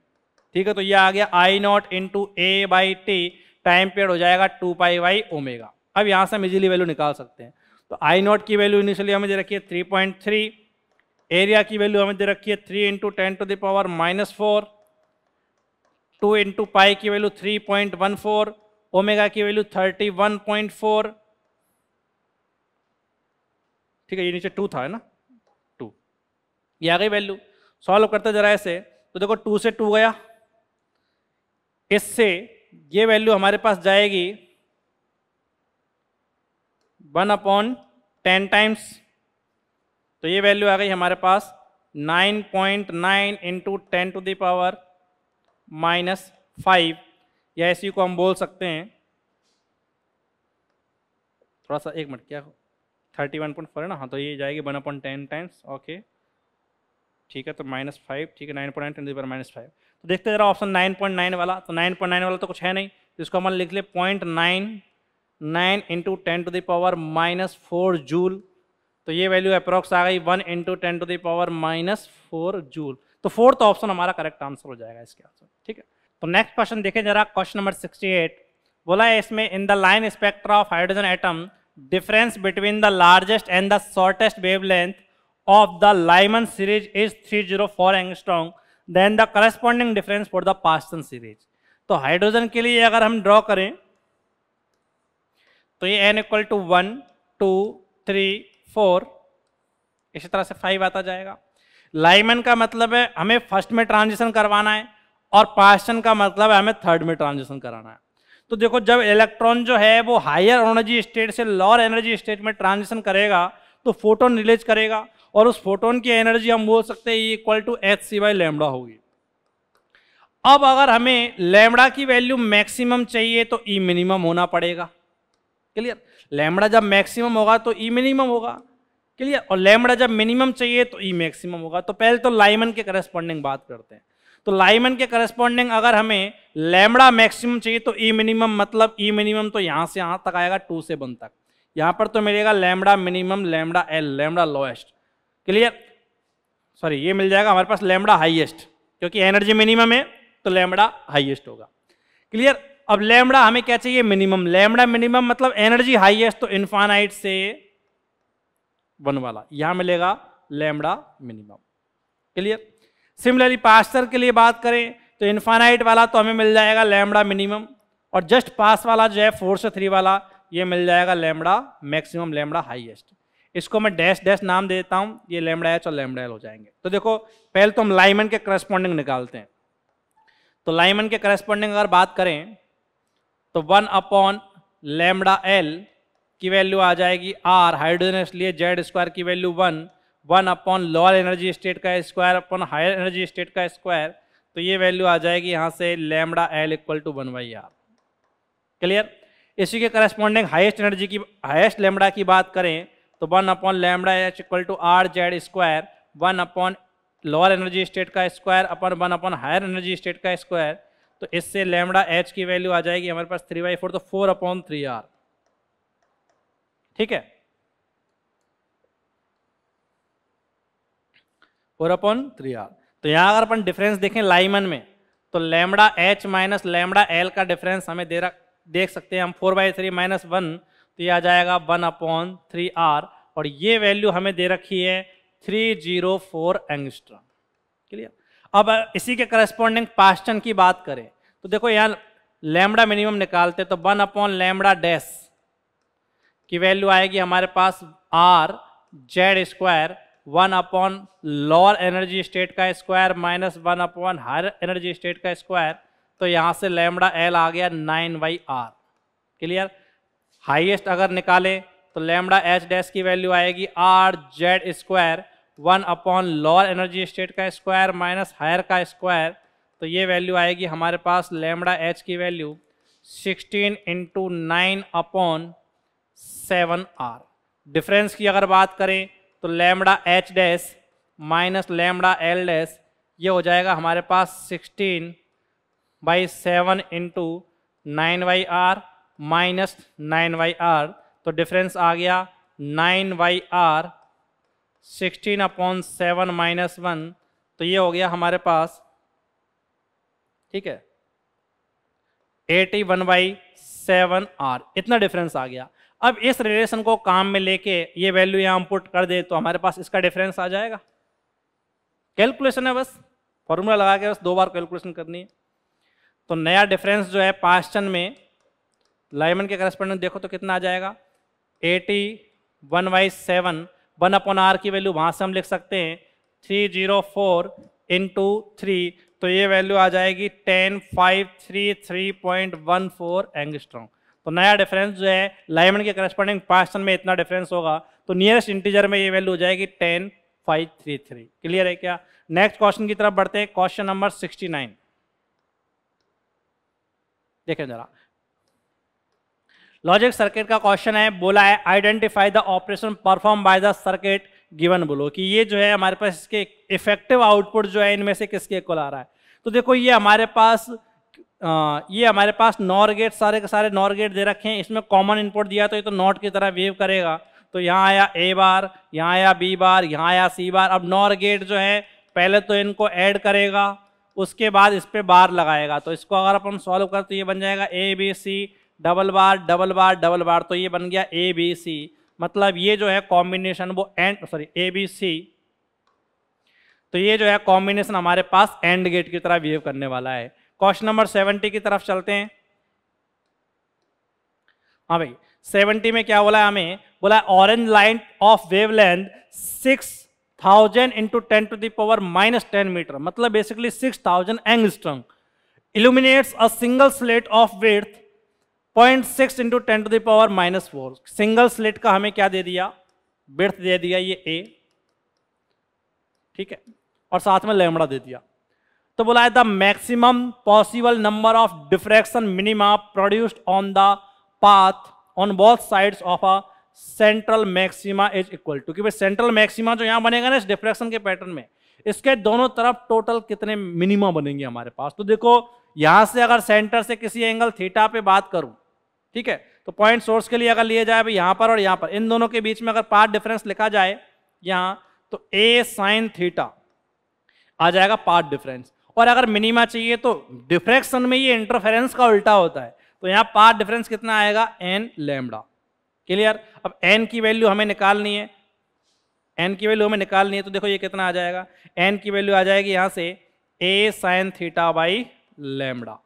ठीक है तो ये आ गया I naught into A by T time period हो जाएगा टू पाई वाई ओमेगा अब यहाँ से हम इजिली वैल्यू निकाल सकते हैं तो आई नॉट की वैल्यू इनिशियली हमें दे रखी है थ्री पॉइंट थ्री एरिया की वैल्यू हमें दे रखी है three into ten to the power minus four two into pi की value three point one four omega की वैल्यू 31.4 ठीक है ये नीचे टू था है ना टू ये आ गई वैल्यू सॉल्व करते जरा ऐसे तो देखो टू से टू गया इससे ये वैल्यू हमारे पास जाएगी वन अपॉन टेन टाइम्स तो ये वैल्यू आ गई हमारे पास nine point nine into ten to the power minus five या इसी को हम बोल सकते हैं थोड़ा सा एक मिनट क्या थर्टी वन पॉइंट फोर है ना हाँ तो ये जाएगी one a point ten times okay ठीक है तो माइनस फाइव ठीक है nine point nine ten minus five तो देखते जरा ऑप्शन नाइन पॉइंट नाइन वाला तो नाइन पॉइंट नाइन वाला तो कुछ है नहीं तो इसको हम लिख लें point nine nine into ten to the power minus four joule तो ये वैल्यू अप्रोक्स आ गई one into ten to the power minus four joule तो फोर्थ ऑप्शन हमारा करेक्ट आंसर हो जाएगा इसके आंसर ठीक है तो नेक्स्ट क्वेश्चन देखें जरा क्वेश्चन नंबर 68 बोला है इसमें in the line spectra of hydrogen atom difference between the largest and the shortest wavelength of the Lyman series is 304 zero four angstrom then the corresponding difference for the Paschen series तो hydrogen के लिए अगर हम draw करें तो ये N equal to one two three four इसी तरह से फाइव आता जाएगा लाइमन का मतलब है हमें फर्स्ट में ट्रांजिशन करवाना है और पाशन का मतलब है हमें थर्ड में ट्रांजिशन कराना है तो देखो जब इलेक्ट्रॉन जो है वो हायर एनर्जी स्टेट से लोअर एनर्जी स्टेट में ट्रांजिशन करेगा तो फोटोन रिलीज करेगा और उस फोटोन की एनर्जी हम बोल सकते हैं equal to H C by lambda होगी अब अगर हमें लेमडा की वैल्यू मैक्सिमम चाहिए तो ई e मिनिमम होना पड़ेगा क्लियर लेमडा जब मैक्सिमम होगा तो ई e मिनिमम होगा क्लियर और लेमडा जब मिनिमम चाहिए तो ई e मैक्सिमम होगा तो पहले तो लाइमन के करस्पॉन्डिंग बात करते हैं तो लाइमन के करस्पॉन्डिंग अगर हमें लेमड़ा मैक्सिमम चाहिए तो ई e मिनिमम मतलब ई e मिनिमम तो यहाँ से यहाँ तक आएगा टू से वन तक यहाँ पर तो मिलेगा lambda minimum lambda L lambda lowest clear sorry ये मिल जाएगा हमारे पास लेमड़ा हाइएस्ट क्योंकि एनर्जी मिनिमम है तो लेमड़ा हाइएस्ट होगा क्लियर अब लेमड़ा हमें क्या चाहिए मिनिमम लेमड़ा मिनिमम मतलब एनर्जी हाइएस्ट तो इन्फानाइट से वन वाला यहाँ मिलेगा lambda minimum clear similarly Paschen के लिए बात करें तो इन्फानाइट वाला तो हमें मिल जाएगा लैमड़ा मिनिमम और जस्ट पास वाला जो है फोर से थ्री वाला ये मिल जाएगा लैमड़ा मैक्सिमम लैमड़ा हाईएस्ट इसको मैं डैश डैश नाम दे देता हूँ ये लैमड़ा एच और लैमड़ा एल हो जाएंगे तो देखो पहले तो हम लाइमन के करस्पॉन्डिंग निकालते हैं तो लाइमन के करस्पॉन्डिंग अगर बात करें तो वन अपॉन लैमड़ा एल की वैल्यू आ जाएगी आर हाइड्रोजन इसलिए जेड स्क्वायर की value one one upon lower energy state का square upon higher energy state का स्क्वायर तो ये वैल्यू आ जाएगी यहाँ से lambda L equal to one by R clear इसी के करस्पॉन्डिंग हाइस्ट एनर्जी की हाइस्ट लेमडा की बात करें तो one upon lambda H equal to R Z square one upon lower energy state का square upon one upon higher energy state का square तो इससे लेमडा एच की वैल्यू आ जाएगी हमारे पास थ्री बाई फोर तो फोर अपॉन थ्री आर ठीक है फोर अपॉन थ्री आर तो यहाँ अगर अपन डिफरेंस देखें लाइमन में तो lambda H minus lambda L का डिफरेंस हमें दे देख सकते हैं हम four by three minus one तो ये आ जाएगा वन अपॉन थ्री आर और ये वैल्यू हमें दे रखी है three zero four angstrom clear अब इसी के करस्पॉन्डिंग पास्टन की बात करें तो देखो यहाँ लेमड़ा मिनिमम निकालते तो वन अपॉन लेमड़ा डैश की वैल्यू आएगी हमारे पास R Z square one upon lower energy state का square minus one upon higher energy state का स्क्वायर तो यहाँ से लेमडा एल आ गया nine by R clear highest अगर निकालें तो लेमडा एच डैश की वैल्यू आएगी R Z square one upon lower energy state का स्क्वायर माइनस हायर का स्क्वायर तो ये वैल्यू आएगी हमारे पास लेमडा एच की value sixteen into nine upon seven R difference की अगर बात करें तो lambda H dash minus lambda L dash ये हो जाएगा हमारे पास sixteen by seven into nine by R minus nine by R तो डिफरेंस आ गया nine by R sixteen upon seven minus one तो ये हो गया हमारे पास ठीक है eighty one by seven R इतना डिफरेंस आ गया अब इस रिलेशन को काम में लेके ये वैल्यू यहां पुट कर दे तो हमारे पास इसका डिफरेंस आ जाएगा कैलकुलेशन है बस फॉर्मूला लगा के बस दो बार कैलकुलेशन करनी है तो नया डिफरेंस जो है पास्टन में लाइमन के करस्पॉन्डेंस देखो तो कितना आ जाएगा eighty one by seven one upon R की वैल्यू वहाँ से हम लिख सकते हैं three zero four into three तो ये वैल्यू आ जाएगी ten five three three point one four angstrom तो नया डिफरेंस जो है लाइमन के करस्पॉन्डिंग पार्सन में इतना डिफरेंस होगा तो नियरेस्ट इंटीजर में ये वैल्यू हो जाएगी ten five three three clear है क्या नेक्स्ट क्वेश्चन की तरफ बढ़ते हैं क्वेश्चन नंबर सिक्सटी नाइन देखें जरा लॉजिक सर्किट का क्वेश्चन है बोला है identify the operation perform by the circuit given बोलो कि ये जो है हमारे पास इसके इफेक्टिव आउटपुट जो है इनमें से किसके इक्वल आ रहा है तो देखो ये हमारे पास आ, ये हमारे पास नॉर गेट सारे के सारे नॉर गेट दे रखे हैं इसमें कॉमन इनपुट दिया तो ये तो नॉट की तरह वेव करेगा तो यहाँ आया ए बार यहाँ आया बी बार यहाँ आया सी बार अब नॉर गेट जो है पहले तो इनको ऐड करेगा उसके बाद इस पर बार लगाएगा तो इसको अगर अपन सॉल्व कर तो ये बन जाएगा A B C double bar double bar double bar तो ये बन गया ए बी सी मतलब ये जो है कॉम्बिनेशन वो and sorry A B C तो ये जो है कॉम्बिनेशन हमारे पास एंड गेट की तरह बिहेव करने वाला है क्वेश्चन नंबर सेवेंटी की तरफ चलते हैं हाँ भाई सेवेंटी में क्या बोला हमें बोला orange line of wavelength six thousand into ten to the power minus ten metre मतलब basically six thousand angstrom illuminates a single slit of width point six into ten to the power minus four single slit का हमें क्या दे दिया booth दे दिया ये ए ठीक है और साथ में लेमड़ा दे दिया तो बोला है the maximum possible number of diffraction minima produced on the path on both sides of a central maxima is equal to क्योंकि सेंट्रल मैक्सिमा जो यहाँ बनेगा ना इस डिफ्रैक्शन के पैटर्न में इसके दोनों तरफ टोटल कितने मिनिमा बनेंगे हमारे पास तो देखो यहां से अगर सेंटर से किसी एंगल थीटा पे बात करूं ठीक है तो पॉइंट सोर्स के लिए अगर लिए जाए भाई यहाँ पर और यहाँ पर इन दोनों के बीच में अगर पार्ट डिफरेंस लिखा जाए यहाँ तो ए साइन थीटा आ जाएगा पार्ट डिफरेंस और अगर मिनिमा चाहिए तो डिफ्रेक्शन में ये इंटरफेरेंस का उल्टा होता है तो यहाँ पार डिफरेंस कितना आएगा एन लेमडा क्लियर अब एन की वैल्यू हमें निकालनी है एन की वैल्यू हमें निकालनी है तो देखो ये कितना आ जाएगा एन की वैल्यू आ जाएगी यहाँ से A sine theta by lambda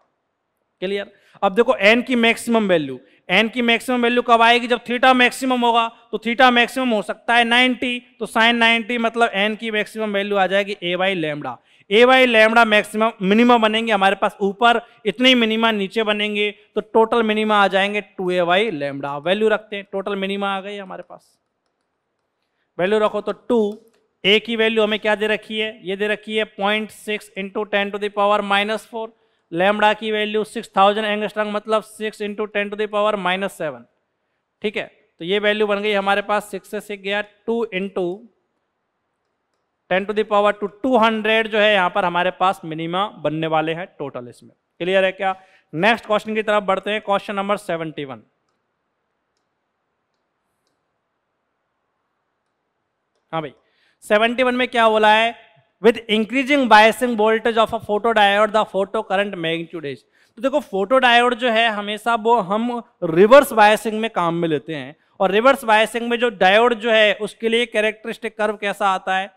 clear अब देखो एन की मैक्सिमम वैल्यू एन की मैक्सिमम वैल्यू कब आएगी जब थीटा मैक्सिमम होगा तो थीटा मैक्सिमम हो सकता है 90 तो साइन 90 मतलब एन की मैक्सिमम वैल्यू आ जाएगी A by lambda A by lambda maximum minimum बनेंगे हमारे पास ऊपर इतने ही मिनिमा नीचे बनेंगे तो टोटल मिनिमा आ जाएंगे two A by lambda value रखते हैं टोटल मिनिमा आ गई हमारे पास वैल्यू रखो तो टू ए की वैल्यू हमें क्या दे रखी है ये दे रखी है point six into ten to the power minus four lambda की वैल्यू सिक्स थाउजेंड एंगस्ट्रंग मतलब six into ten to the power minus seven ठीक है तो ये वैल्यू बन गई हमारे पास सिक्स से सिक्स गया two into ten to the power two two hundred जो है यहाँ पर हमारे पास मिनिमा बनने वाले हैं टोटल इसमें क्लियर है क्या नेक्स्ट क्वेश्चन की तरफ बढ़ते हैं क्वेश्चन नंबर सेवेंटी वन हाँ भाई सेवेंटी वन में क्या बोला है with increasing biasing voltage of a photo diode the photo current magnitude is तो देखो फोटो डायोड जो है हमेशा वो हम रिवर्स बायसिंग में काम में लेते हैं और रिवर्स बायसिंग में जो डायोड जो है उसके लिए कैरेक्टरिस्टिक कर्व कैसा आता है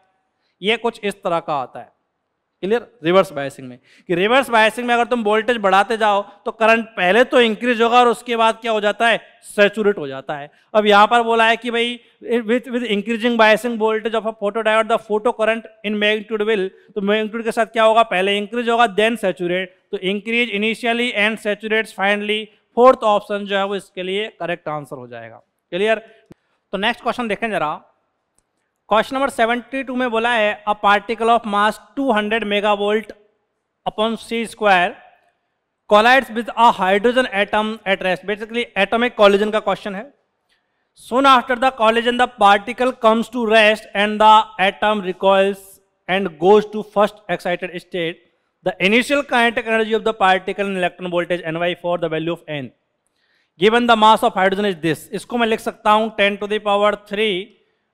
ये कुछ इस तरह का आता है क्लियर रिवर्स बायसिंग में कि रिवर्स बायसिंग में अगर तुम वोल्टेज बढ़ाते जाओ तो करंट पहले तो इंक्रीज होगा और उसके बाद क्या हो जाता है सेचुरेट हो जाता है अब यहाँ पर बोला है कि भाई with with increasing biasing voltage of a photo diode the photo current in magnitude will तो मैग्नीट्यूड के साथ क्या होगा पहले इंक्रीज होगा देन सेचुरेट तो increase initially and saturate finally fourth option जो है वो इसके लिए करेक्ट आंसर हो जाएगा क्लियर तो नेक्स्ट क्वेश्चन देखें जरा क्वेश्चन नंबर 72 में बोला है a particle of mass 200 megavolt upon C square collides with a hydrogen atom at rest basically atomic collision का क्वेश्चन है soon after the collision the particle comes to rest and the atom recoils and goes to first excited state the initial kinetic energy of the particle in electron voltage N Y for the value of N given the mass of hydrogen is this इसको मैं लिख सकता हूं ten to the power three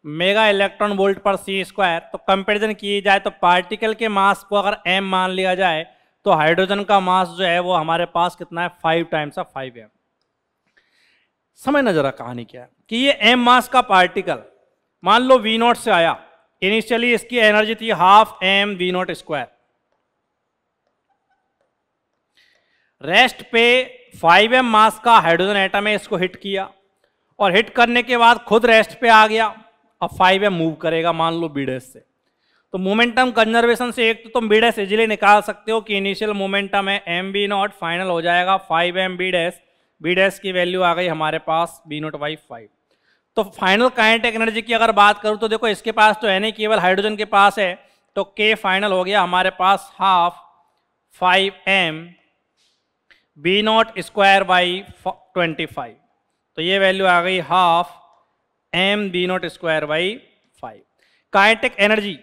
mega electron volt पर C square तो comparison की जाए तो पार्टिकल के मास को अगर एम मान लिया जाए तो हाइड्रोजन का मास जो है वो हमारे पास कितना है five times of five M नजर आ कहानी क्या है कि ये एम मास का पार्टिकल मान लो वी नॉट से आया इनिशियली इसकी एनर्जी थी half M V naught square rest पे 5m मास का हाइड्रोजन एटम है इसको हिट किया और हिट करने के बाद खुद रेस्ट पे आ गया और फाइव एम मूव करेगा मान लो बीडेस से तो मोमेंटम कंजर्वेशन से एक तो तुम बीडेस इजिली निकाल सकते हो कि इनिशियल मोमेंटम है एम बी नॉट फाइनल हो जाएगा five M B dash B dash की वैल्यू आ गई हमारे पास बी नॉट बाई फाइव तो फाइनल काइनेटिक एनर्जी की अगर बात करूँ तो देखो इसके पास तो है नहीं e केवल हाइड्रोजन के पास है तो के फाइनल हो गया हमारे पास half five M B naught square by twenty five तो ये वैल्यू आ गई half M B naught square by five kinetic energy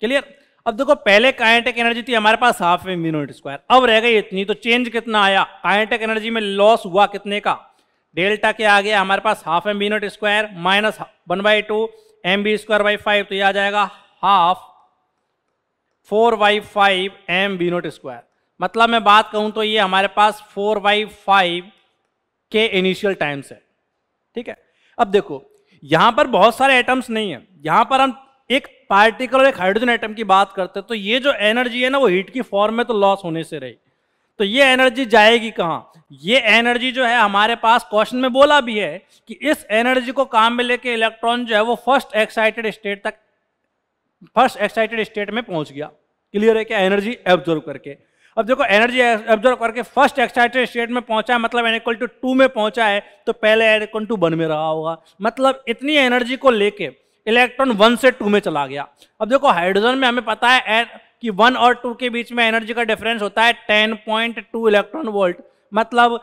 clear अब देखो पहले काइनेटिक एनर्जी थी हमारे पास half M B naught square अब रह गई इतनी तो चेंज कितना आया काइनेटिक एनर्जी में लॉस हुआ कितने का डेल्टा क्या आ गया हमारे पास half M B naught square minus one by two M B square by five तो यह आ जाएगा half four by five M B naught square मतलब मैं बात कहूं तो ये हमारे पास फोर बाई फाइव के इनिशियल टाइम्स है ठीक है अब देखो यहां पर बहुत सारे एटम्स नहीं है यहां पर हम एक और एक हाइड्रोजन एटम की बात करते हैं तो ये जो एनर्जी है ना वो हीट की फॉर्म में तो लॉस होने से रही तो ये एनर्जी जाएगी कहां ये एनर्जी जो है हमारे पास क्वेश्चन में बोला भी है कि इस एनर्जी को काम में लेके इलेक्ट्रॉन जो है वो फर्स्ट एक्साइटेड स्टेट तक फर्स्ट एक्साइटेड स्टेट में पहुंच गया क्लियर है क्या एनर्जी एब्जॉर्व करके अब देखो एनर्जी एब्जॉर्व करके फर्स्ट एक्साइटेड स्टेट में पहुंचा है मतलब एन इक्वल टू टू में पहुंचा है तो पहले एन इक्वल टू वन में रहा होगा मतलब इतनी एनर्जी को लेके इलेक्ट्रॉन वन से टू में चला गया अब देखो हाइड्रोजन में हमें पता है कि वन और टू के बीच में एनर्जी का डिफरेंस होता है ten point two electron volt मतलब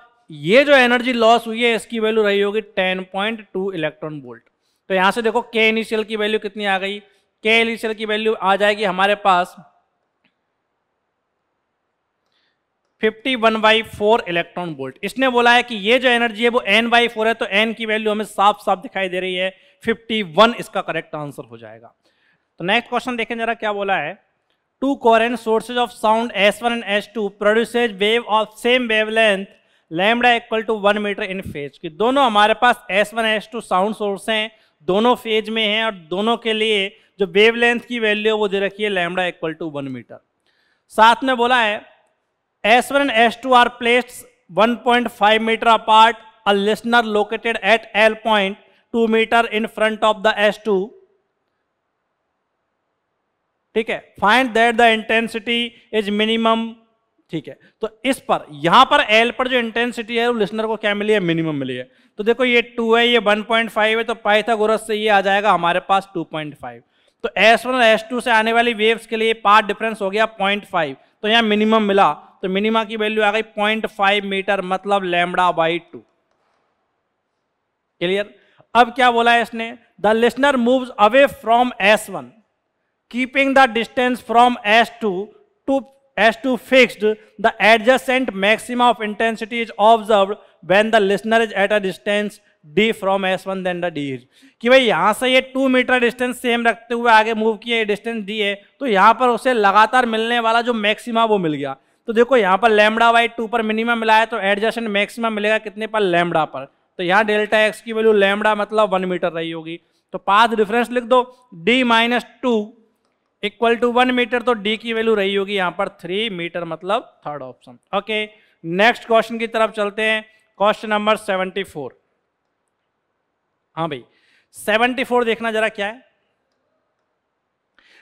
ये जो एनर्जी लॉस हुई है इसकी वैल्यू रही होगी ten point two electron volt तो यहां से देखो के इनिशियल की वैल्यू कितनी आ गई के इनिशियल की वैल्यू आ जाएगी हमारे पास fifty one by four electron volt इसने बोला है कि ये जो एनर्जी है वो एन बाई फोर है तो एन की वैल्यू हमें साफ साफ दिखाई दे रही है फिफ्टी वन इसका करेक्ट आंसर हो जाएगा तो नेक्स्ट क्वेश्चन देखें जरा क्या बोला है two coherent sources of sound S one and S two produces wave of same wave length lambda equal to one metre in phase की दोनों हमारे पास S one S two sound source हैं दोनों फेज में हैं और दोनों के लिए जो वेव लेंथ की वैल्यू है वो दे रखी है lambda equal to one metre साथ में बोला है S1 and S2 are placed 1.5 meter apart. A listener located at L point 2 meter in front of the S2. ठीक है find that the intensity is minimum ठीक है तो इस पर यहां पर L पर जो इंटेंसिटी है वो लिसनर को क्या मिली है मिनिमम मिली है तो देखो ये 2 है ये 1.5 है तो पाइथागोरस से ये आ जाएगा हमारे पास 2.5 तो S1 और S2 से आने वाली वेव्स के लिए पार्ट डिफरेंस हो गया 0.5 तो यहाँ मिनिमम मिला तो मिनिमा की वैल्यू आ गई पॉइंट फाइव मीटर मतलब लैमडा बाई टू क्लियर अब क्या बोला है इसने the listener moves away from S one keeping the distance from S two to S two fix the adjacent maxima of intensity is observe when the listener is at a distance D from S one then the D कि भाई यहाँ से ये to metre distance same रखते हुए आगे move किए distance D है तो यहाँ पर उसे लगातार मिलने वाला जो मैक्सिमा वो मिल गया तो देखो यहाँ पर लेमडा वाई टू पर मिनिमम मिला है तो एडजस्टेंट मैक्सिमम मिलेगा कितने पर लेमडा पर तो यहाँ डेल्टा एक्स की वैल्यू लेमडा मतलब वन मीटर रही होगी तो पाथ डिफरेंस लिख दो D minus two equal to one metre तो डी की वैल्यू रही होगी यहाँ पर थ्री मीटर मतलब third option okay next question की तरफ चलते हैं क्वेश्चन नंबर सेवेंटी फोर हाँ भाई 74 देखना जरा क्या है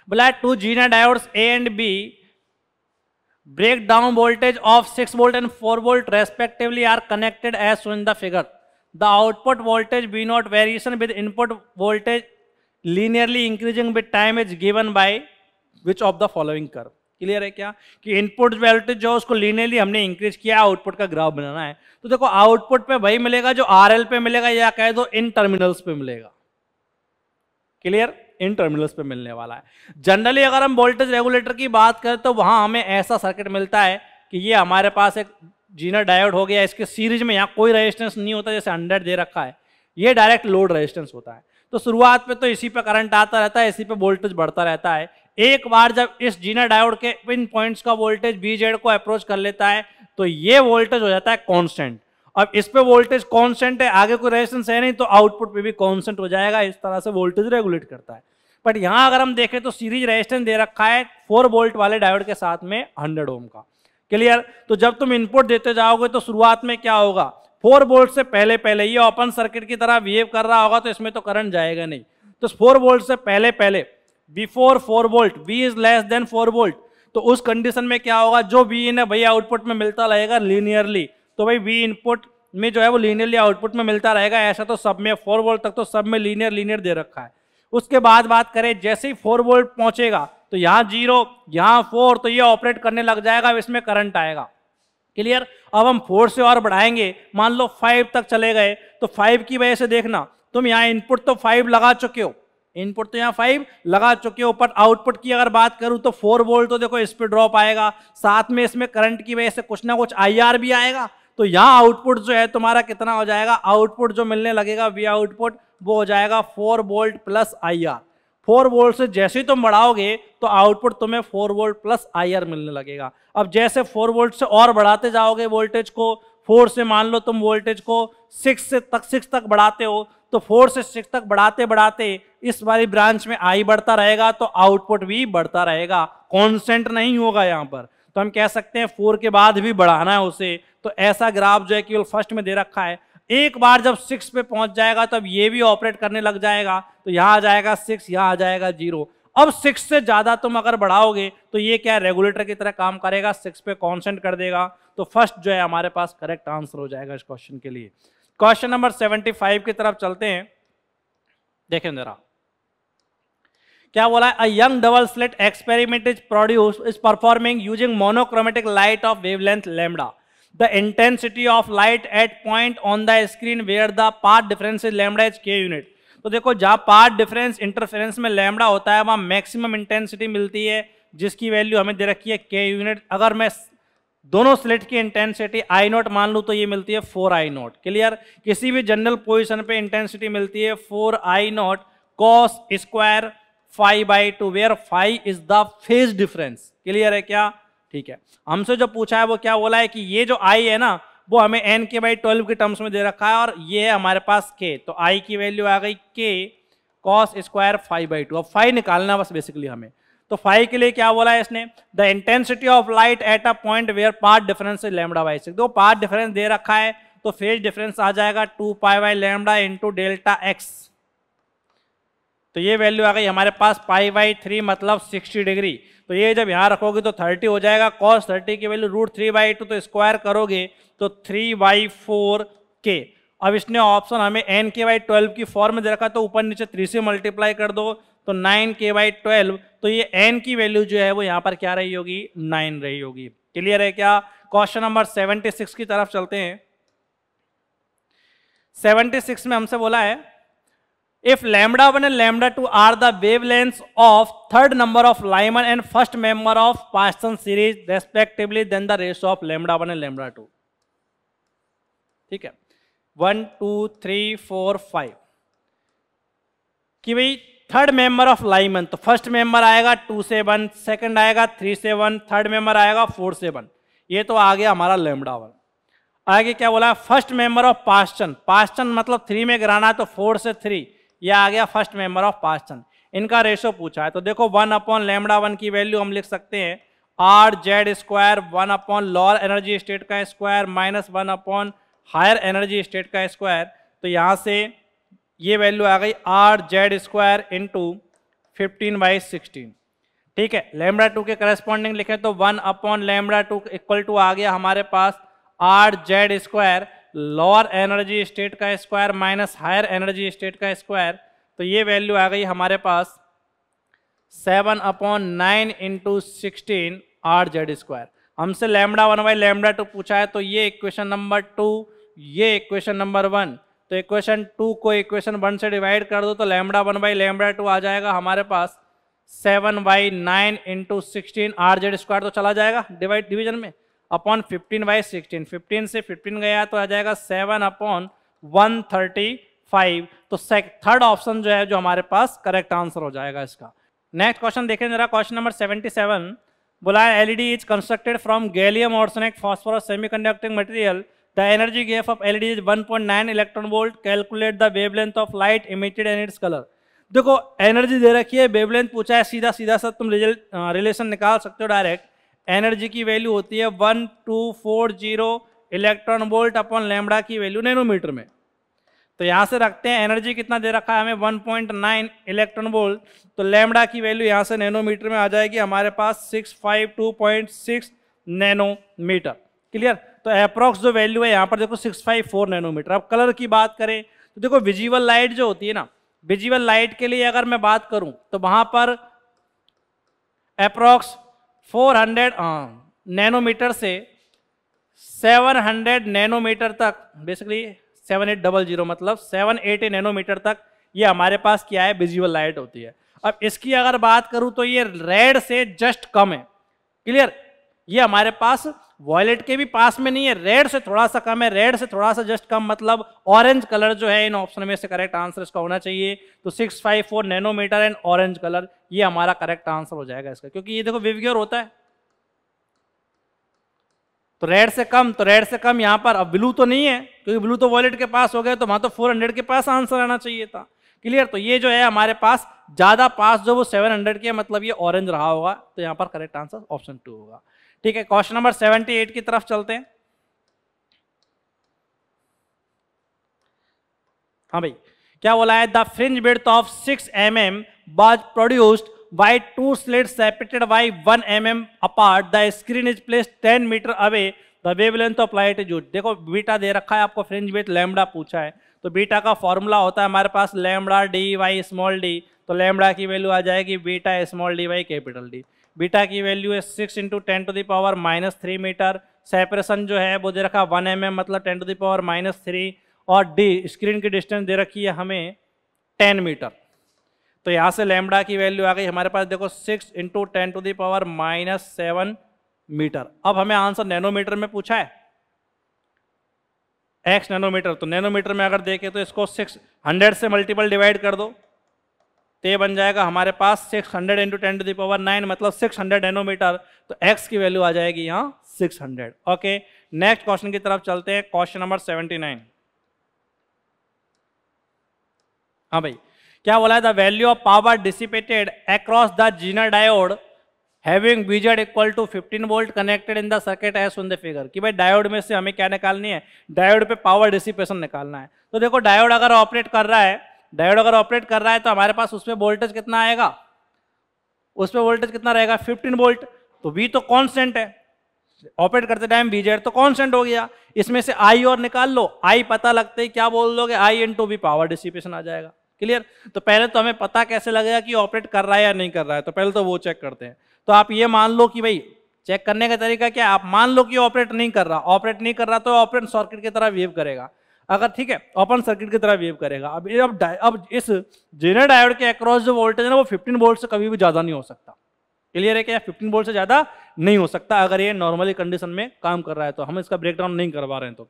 बोला two zener diodes A and B breakdown voltage of six volt and four volt respectively are connected as shown the figure the output voltage B naught variation with input voltage linearly increasing with time is given by which of the following curve clear है क्या कि input voltage जो उसको linearly हमने increase किया output का graph बनाना है तो देखो आउटपुट पे वही मिलेगा जो आरएल पे मिलेगा या कह दो इन टर्मिनल्स पे मिलेगा क्लियर इन टर्मिनल्स पे मिलने वाला है जनरली अगर हम वोल्टेज रेगुलेटर की बात करें तो वहां हमें ऐसा सर्किट मिलता है कि ये हमारे पास एक जीनर डायोड हो गया इसके सीरीज में यहाँ कोई रेजिस्टेंस नहीं होता जैसे हंड्रेड दे रखा है ये डायरेक्ट लोड रेजिस्टेंस होता है तो शुरुआत में तो इसी पे करंट आता रहता है इसी पे वोल्टेज बढ़ता रहता है एक बार जब इस जीना डायोड के पिन पॉइंट्स का वोल्टेज बीजेड को अप्रोच कर लेता है तो ये वोल्टेज हो जाता है कांस्टेंट अब इस पे वोल्टेज कांस्टेंट है आगे कोई रेजिस्टेंस है नहीं तो आउटपुट पे भी कांस्टेंट हो जाएगा इस तरह से वोल्टेज रेगुलेट करता है बट यहाँ अगर हम देखें तो सीरीज रेजिस्टेंस दे रखा है फोर वोल्ट वाले डायोड के साथ में हंड्रेड ओम का क्लियर तो जब तुम इनपुट देते जाओगे तो शुरुआत में क्या होगा फोर वोल्ट से पहले पहले ये ओपन सर्किट की तरह बिहेव कर रहा होगा तो इसमें तो करंट जाएगा नहीं तो फोर वोल्ट से पहले पहले before four volt V is less than four volt तो उस कंडीशन में क्या होगा जो वी इन है वही आउटपुट में मिलता रहेगा लीनियरली तो भाई वी इनपुट में जो है वो लीनियरली आउटपुट में मिलता रहेगा ऐसा तो सब में फोर वोल्ट तक तो सब में लीनियर लीनियर दे रखा है उसके बाद बात करें जैसे ही फोर वोल्ट पहुंचेगा तो यहाँ जीरो यहाँ फोर तो ये ऑपरेट करने लग जाएगा इसमें करंट आएगा क्लियर अब हम फोर से और बढ़ाएंगे मान लो फाइव तक चले गए तो फाइव की वजह से देखना तुम यहाँ इनपुट तो फाइव लगा चुके हो इनपुट तो यहाँ फाइव लगा चुके ऊपर आउटपुट की अगर बात करूँ तो फोर वोल्ट तो देखो इस पर ड्रॉप आएगा साथ में इसमें करंट की वजह से कुछ ना कुछ आईआर भी आएगा तो यहाँ आउटपुट जो है तुम्हारा कितना हो जाएगा आउटपुट जो मिलने लगेगा वी आउटपुट वो हो जाएगा four volt plus I four volt से जैसे ही तुम बढ़ाओगे तो आउटपुट तुम्हें फोर वोल्ट प्लस आई मिलने लगेगा अब जैसे फोर वोल्ट से और बढ़ाते जाओगे वोल्टेज को फोर से मान लो तुम वोल्टेज को सिक्स से तक सिक्स तक बढ़ाते हो तो फोर से सिक्स तक बढ़ाते बढ़ाते इस वाली ब्रांच में आई बढ़ता रहेगा तो आउटपुट भी बढ़ता रहेगा कॉन्स्टेंट नहीं होगा यहाँ पर तो हम कह सकते हैं फोर के बाद भी बढ़ाना है उसे तो ऐसा ग्राफ जो है कि फर्स्ट में दे रखा है एक बार जब सिक्स पे पहुंच जाएगा तब ये भी ऑपरेट करने लग जाएगा तो यहाँ आ जाएगा सिक्स यहाँ आ जाएगा जीरो अब सिक्स से ज्यादा तुम अगर बढ़ाओगे तो ये क्या रेगुलेटर की तरह काम करेगा सिक्स पे कॉन्सेंट कर देगा तो फर्स्ट जो है हमारे पास करेक्ट आंसर हो जाएगा इस क्वेश्चन के लिए क्वेश्चन नंबर सेवेंटी फाइव की तरफ चलते हैं देखें जरा क्या बोला है Young double slit experiment is produce is performing using monochromatic light of wavelength lambda the intensity of light at point on the screen where the part difference is lambda is K unit तो देखो जहाँ part difference interference में lambda होता है वहां maximum intensity मिलती है जिसकी वैल्यू हमें दे रखी है के यूनिट अगर मैं दोनों स्लिट की इंटेंसिटी आई नोट मान लूँ तो ये मिलती है फोर आई नोट क्लियर किसी भी जनरल पोजिशन पे इंटेंसिटी मिलती है four I naught cos square phi by two where phi is the phase difference clear है क्या ठीक है हमसे जो पूछा है वो क्या बोला है कि ये जो i है ना वो हमें एन के बाई ट्वेल्व के टर्म्स में दे रखा है और ये है हमारे पास k तो i की वैल्यू आ गई k cos square phi by two अब फाइव निकालना बस बेसिकली हमें तो फाइव के लिए क्या बोला है इसने the intensity of light at a point where part difference lambda by six part difference दे रखा है तो फेज डिफरेंस आ जाएगा two pi by lambda into delta x तो ये वैल्यू आ गई हमारे पास पाई बाई थ्री मतलब सिक्सटी डिग्री तो ये जब यहाँ रखोगे तो थर्टी हो जाएगा कॉस थर्टी की value root three by two तो स्क्वायर करोगे तो थ्री बाई फोर के अब इसने ऑप्शन हमें एन के बाई ट्वेल्व की फॉर्म में रखा तो ऊपर नीचे थ्री से मल्टीप्लाई कर दो तो नाइन के बाई ट्वेल्व तो ये एन की वैल्यू जो है वो यहाँ पर क्या रही होगी नाइन रही होगी क्लियर है क्या क्वेश्चन नंबर सेवेंटी सिक्स की तरफ चलते हैं सेवेंटी सिक्स में हमसे बोला है if lambda one and lambda two are the wave length of third number of Lyman and first member of Paschen series respectively then the ratio of lambda one and lambda two ठीक है one two three four five कि भाई third member of Lyman तो first member आएगा two से one second आएगा three से one third member आएगा फोर से वन ये तो आ गया हमारा लेमडा वन आगे क्या बोला first member of Paschen Paschen मतलब थ्री में गिराना है तो फोर से थ्री ये आ गया फर्स्ट मेंबर ऑफ पास्टन इनका रेशो पूछा है तो देखो वन अपॉन लेमडा वन की वैल्यू हम लिख सकते हैं R Z square one upon lower energy state का square minus one upon higher energy state का स्क्वायर तो यहाँ से ये वैल्यू आ गई R Z square into fifteen by sixteen ठीक है लेमडा टू के करस्पॉन्डिंग लिखें तो one upon lambda two equal to आ गया हमारे पास R Z square lower energy state का square minus higher energy state का स्क्वायर तो ये वैल्यू आ गई हमारे पास seven upon nine into sixteen R Z square हमसे lambda one by lambda two पूछा है तो ये इक्वेशन नंबर टू ये इक्वेशन नंबर वन तो इक्वेशन टू को इक्वेशन वन से डिवाइड कर दो तो lambda one by lambda two आ जाएगा हमारे पास seven by nine into sixteen R Z square तो चला जाएगा डिवाइड डिवीजन में upon fifteen by sixteen fifteen से फिफ्टीन गया तो आ जाएगा seven upon one thirty five तो थर्ड ऑप्शन जो है जो हमारे पास करेक्ट आंसर हो जाएगा इसका नेक्स्ट क्वेश्चन देखें जरा क्वेश्चन नंबर सेवेंटी सेवन बोला L E D is constructed from gallium arsenic phosphorus semi semiconducting material The energy gap of LED is 1.9 electron volt. Calculate the wavelength of light emitted and its colour देखो energy दे रखी है wavelength पूछा है सीधा सीधा सा तुम रिजल्ट रिलेशन निकाल सकते हो डायरेक्ट एनर्जी की वैल्यू होती है one two four zero electron volt upon lambda की वैल्यू नैनोमीटर में तो यहाँ से रखते हैं एनर्जी कितना दे रखा है हमें 1.9 इलेक्ट्रॉन वोल्ट तो लेमड़ा की वैल्यू यहाँ से नैनोमीटर में आ जाएगी हमारे पास 652.6 नैनोमीटर क्लियर तो अप्रॉक्स जो वैल्यू है यहाँ पर देखो 654 नैनोमीटर अब कलर की बात करें तो देखो विजिवल लाइट जो होती है ना विजिवल लाइट के लिए अगर मैं बात करूँ तो वहाँ पर अप्रॉक्स 400 हाँ, नैनोमीटर से 700 नैनोमीटर तक basically seven eight double zero मतलब सेवन 780 नैनोमीटर तक ये हमारे पास क्या है विजिबल लाइट होती है अब इसकी अगर बात करूं तो ये रेड से जस्ट कम है क्लियर ये हमारे पास वॉयलेट के भी पास में नहीं है रेड से थोड़ा सा कम है रेड से थोड़ा सा जस्ट कम मतलब ऑरेंज कलर जो है इन ऑप्शन में से करेक्ट आंसर इसका होना चाहिए तो 654 नैनोमीटर एंड ऑरेंज कलर ये हमारा करेक्ट आंसर हो जाएगा इसका क्योंकि ये देखो विवग्योर होता है तो रेड से कम तो रेड से कम यहाँ पर अब ब्लू तो नहीं है क्योंकि ब्लू तो वॉलेट के पास हो गया तो वहां तो फोर के पास आंसर आना चाहिए था क्लियर तो ये जो है हमारे पास ज्यादा पास जो वो 700 के मतलब ये ऑरेंज रहा होगा तो यहाँ पर करेक्ट आंसर ऑप्शन टू होगा ठीक है क्वेश्चन नंबर सेवेंटी एट की तरफ चलते हैं हाँ भाई क्या बोला है the fringe width of six M M was produced to two slits by one 1 M apart the screen is place 10 metre away the length of light is देखो बीटा दे रखा है आपको फ्रिंज वेट लेमडा पूछा है तो beta का formula होता है हमारे पास lambda D Y small D तो लैमडा की वैल्यू आ जाएगी beta small D Y capital D beta की वैल्यू है six into ten to the power minus three metre separation जो है वो दे रखा वन एम एम मतलब ten to the power minus three और डी स्क्रीन की डिस्टेंस दे रखी है हमें टेन मीटर तो यहाँ से लेमडा की वैल्यू आ गई हमारे पास देखो six into ten to the power minus seven metre अब हमें आंसर नैनोमीटर में पूछा है एक्स नैनोमीटर तो नैनोमीटर में अगर देखें तो इसको सिक्स हंड्रेड से मल्टीपल डिवाइड कर दो तो ये बन जाएगा हमारे पास six hundred into ten to the power nine मतलब सिक्स हंड्रेड एनोमीटर तो एक्स की वैल्यू आ जाएगी यहाँ six hundred okay next question की तरफ चलते हैं क्वेश्चन नंबर सेवेंटी नाइन हाँ भाई क्या बोला है the value of power dissipated across the zener diode having VZ equal to 15 volt connected in the circuit as on the figure कि भाई डायोड में से हमें क्या निकालनी है डायोड पे पावर डिसिपेशन निकालना है तो देखो डायोड अगर ऑपरेट कर रहा है डायोड अगर ऑपरेट कर रहा है तो हमारे पास उसमें वोल्टेज कितना आएगा उसमें वोल्टेज कितना रहेगा 15 वोल्ट तो V तो कांस्टेंट है ऑपरेट करते टाइम VZ तो कांस्टेंट हो गया इसमें से I और निकाल लो I पता लगते ही क्या बोल दोगे I into power dissipation आ जाएगा क्लियर तो पहले तो हमें पता कैसे लगेगा कि ऑपरेट कर रहा है या नहीं कर रहा है तो पहले तो वो चेक करते हैं तो आप ये मान लो कि भाई चेक करने का तरीका क्या आप मान लो कि ऑपरेट नहीं कर रहा ऑपरेट नहीं कर रहा तो ऑपरेट सर्किट की तरह बिहेव करेगा अगर ठीक है ओपन सर्किट की तरह बिहेव करेगा अब ये अब अब इस जेनर डायोड के अक्रॉस जो वोल्टेज है ना वो 15 वोल्ट से कभी भी ज़्यादा नहीं हो सकता क्लियर है क्या 15 वोल्ट से ज़्यादा नहीं हो सकता अगर ये नॉर्मली कंडीशन में काम कर रहा है तो हम इसका ब्रेकडाउन नहीं करवा रहे हैं तो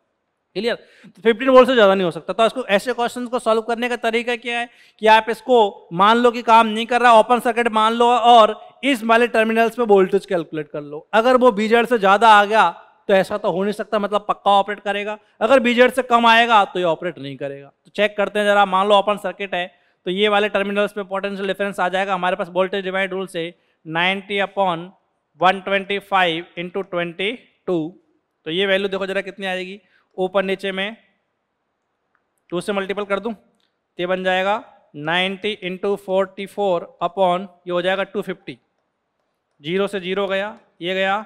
क्लियर तो फिफ्टीन वोल्ट से ज़्यादा नहीं हो सकता तो इसको ऐसे क्वेश्चन को सॉल्व करने का तरीका क्या है कि आप इसको मान लो कि काम नहीं कर रहा ओपन सर्किट मान लो और इस वाले टर्मिनल्स में वोल्टेज कैलकुलेट कर लो अगर वो बीजेड से ज़्यादा आ गया तो ऐसा तो हो नहीं सकता मतलब पक्का ऑपरेट करेगा अगर बीजेड से कम आएगा तो ये ऑपरेट नहीं करेगा तो चेक करते हैं जरा मान लो ओपन सर्किट है तो ये वाले टर्मिनल्स पे पोटेंशियल डिफरेंस आ जाएगा हमारे पास वोल्टेज डिवाइड रूल से 90 upon 125 twenty five into twenty two तो ये वैल्यू देखो जरा कितनी आएगी ऊपर नीचे में टू से मल्टीपल कर दूँ तो ये बन जाएगा नाइन्टी इंटू फोर्टी अपॉन ये हो जाएगा टू जीरो से जीरो गया ये गया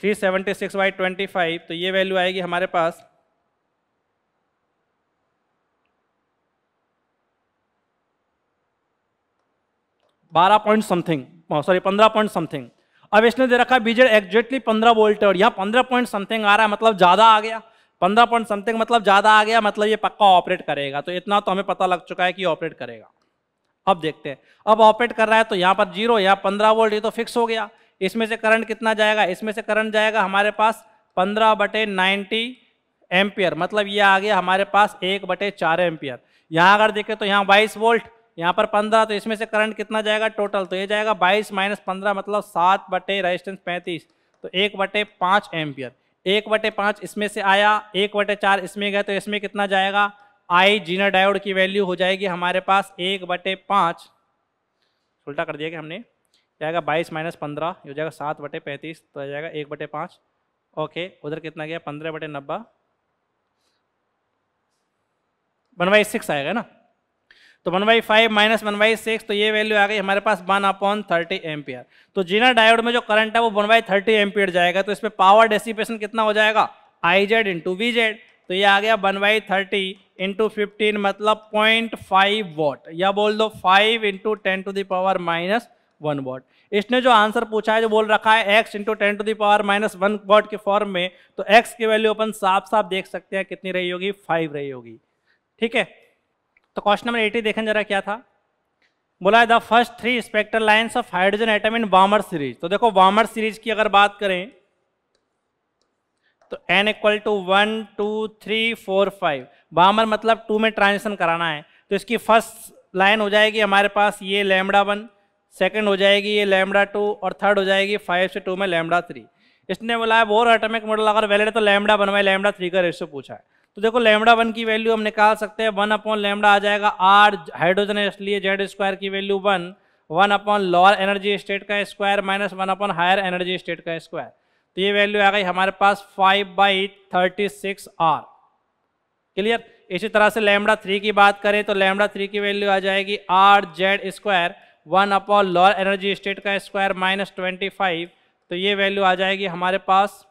three seventy six by twenty five तो ये वैल्यू आएगी हमारे पास बारह पॉइंट समथिंग सॉरी पंद्रह पॉइंट समथिंग अब इसने दे रखा बीजेड एग्जैक्टली पंद्रह वोल्ट और यहाँ पंद्रह पॉइंट समथिंग आ रहा है मतलब ज़्यादा आ गया पंद्रह पॉइंट समथिंग मतलब ज़्यादा आ गया मतलब ये पक्का ऑपरेट करेगा तो इतना तो हमें पता लग चुका है कि ऑपरेट करेगा अब देखते हैं अब ऑपरेट कर रहा है तो यहाँ पर जीरो यहाँ पंद्रह वोल्ट ये तो फिक्स हो गया इसमें से करंट कितना जाएगा इसमें से करंट जाएगा हमारे पास पंद्रह बटे नाइन्टी एम्पियर मतलब ये आ गया हमारे पास एक बटे चार एम्पियर यहाँ अगर देखें तो यहाँ बाईस वोल्ट यहाँ पर पंद्रह तो इसमें से करंट कितना जाएगा टोटल तो ये जाएगा बाईस माइनस पंद्रह मतलब सात बटे रजिस्टेंस पैंतीस तो एक बटे पाँच एम्पियर एक बटे पाँच इसमें से आया एक बटे चार इसमें गए तो इसमें कितना जाएगा आई जीना डायोड की वैल्यू हो जाएगी हमारे पास एक बटे पाँच उल्टा कर दिया कि हमने जाएगा बाईस माइनस पंद्रह ये हो जाएगा सात बटे पैंतीस तो आ जाएगा एक बटे पाँच ओके उधर कितना गया पंद्रह बटे नब्बा वन बाई सिक्स आएगा ना तो one by five minus one by six तो ये वैल्यू आ गई हमारे पास वन अपॉन थर्टी एम्पियर तो जीना डायोड में जो करंट है वो वन बाई थर्टी एम्पियर जाएगा तो इसमें पावर डेसिपेशन कितना हो जाएगा I Z into V Z तो ये आ गया one by thirty into fifteen मतलब पॉइंट फाइव वॉट या बोल दो five into ten to the power minus one watt इसने जो आंसर पूछा है जो बोल रखा है X into ten to the power minus one watt के फॉर्म में तो एक्स की वैल्यू अपन साफ साफ देख सकते हैं कितनी रही होगी फाइव रही होगी ठीक है तो क्वेश्चन नंबर एटी देखें जरा क्या था बोला है the first three spectral lines of hydrogen atom in Balmer series तो देखो वामर सीरीज की अगर बात करें तो N equal to one two three four five Balmer मतलब टू में ट्रांजिशन कराना है तो इसकी फर्स्ट लाइन हो जाएगी हमारे पास ये लेमडा वन सेकंड हो जाएगी ये लैमडा टू और थर्ड हो जाएगी फाइव से टू में लैमडा थ्री इसने बोला बोर एटमिक मॉडल अगर वैलिड है तो लैमडा बनवाए बाई लैमडा थ्री का रेशियो पूछा है तो देखो लैमडा वन की वैल्यू हम निकाल सकते हैं वन अपॉन लैमडा आ जाएगा आर हाइड्रोजन है इसलिए जेड स्क्वायर की value one one upon lower energy state का square minus one upon higher energy state का स्क्वायर तो ये वैल्यू आ गई हमारे पास five by thirty six R clear इसी तरह से लैमडा थ्री की बात करें तो लैमडा थ्री की वैल्यू आ जाएगी R Z square one upon lower energy state का स्क्वायर माइनस ट्वेंटी फाइव तो ये वैल्यू आ जाएगी हमारे पास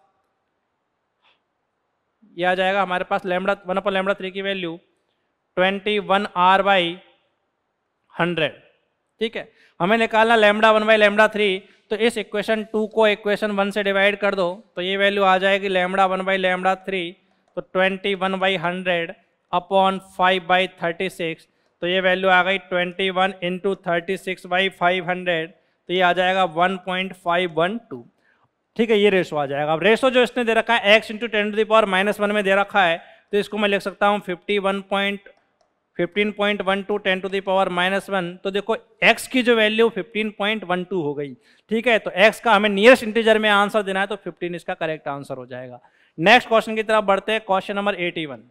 ये आ जाएगा हमारे पास lambda one upon lambda three की value twenty one R by hundred ठीक है हमें निकालना lambda one by lambda three तो इस इक्वेशन टू को इक्वेशन वन से डिवाइड कर दो तो ये वैल्यू आ जाएगी lambda one by lambda three तो twenty one by hundred upon five by thirty six तो ये वैल्यू आ गई twenty one into thirty six by five hundred तो ये आ जाएगा one point five one two ठीक है ये रेशो आ जाएगा अब रेशो जो इसने दे रखा है X into ten to the power minus one में दे रखा है तो इसको मैं लिख सकता हूँ fifty one point fifteen point one two ten to the power minus one तो देखो एक्स की जो value fifteen point one two हो गई ठीक है तो एक्स का हमें नियरेस्ट इंटीजर में आंसर देना है तो फिफ्टीन इसका करेक्ट आंसर हो जाएगा नेक्स्ट क्वेश्चन की तरफ बढ़ते हैं क्वेश्चन नंबर एटी वन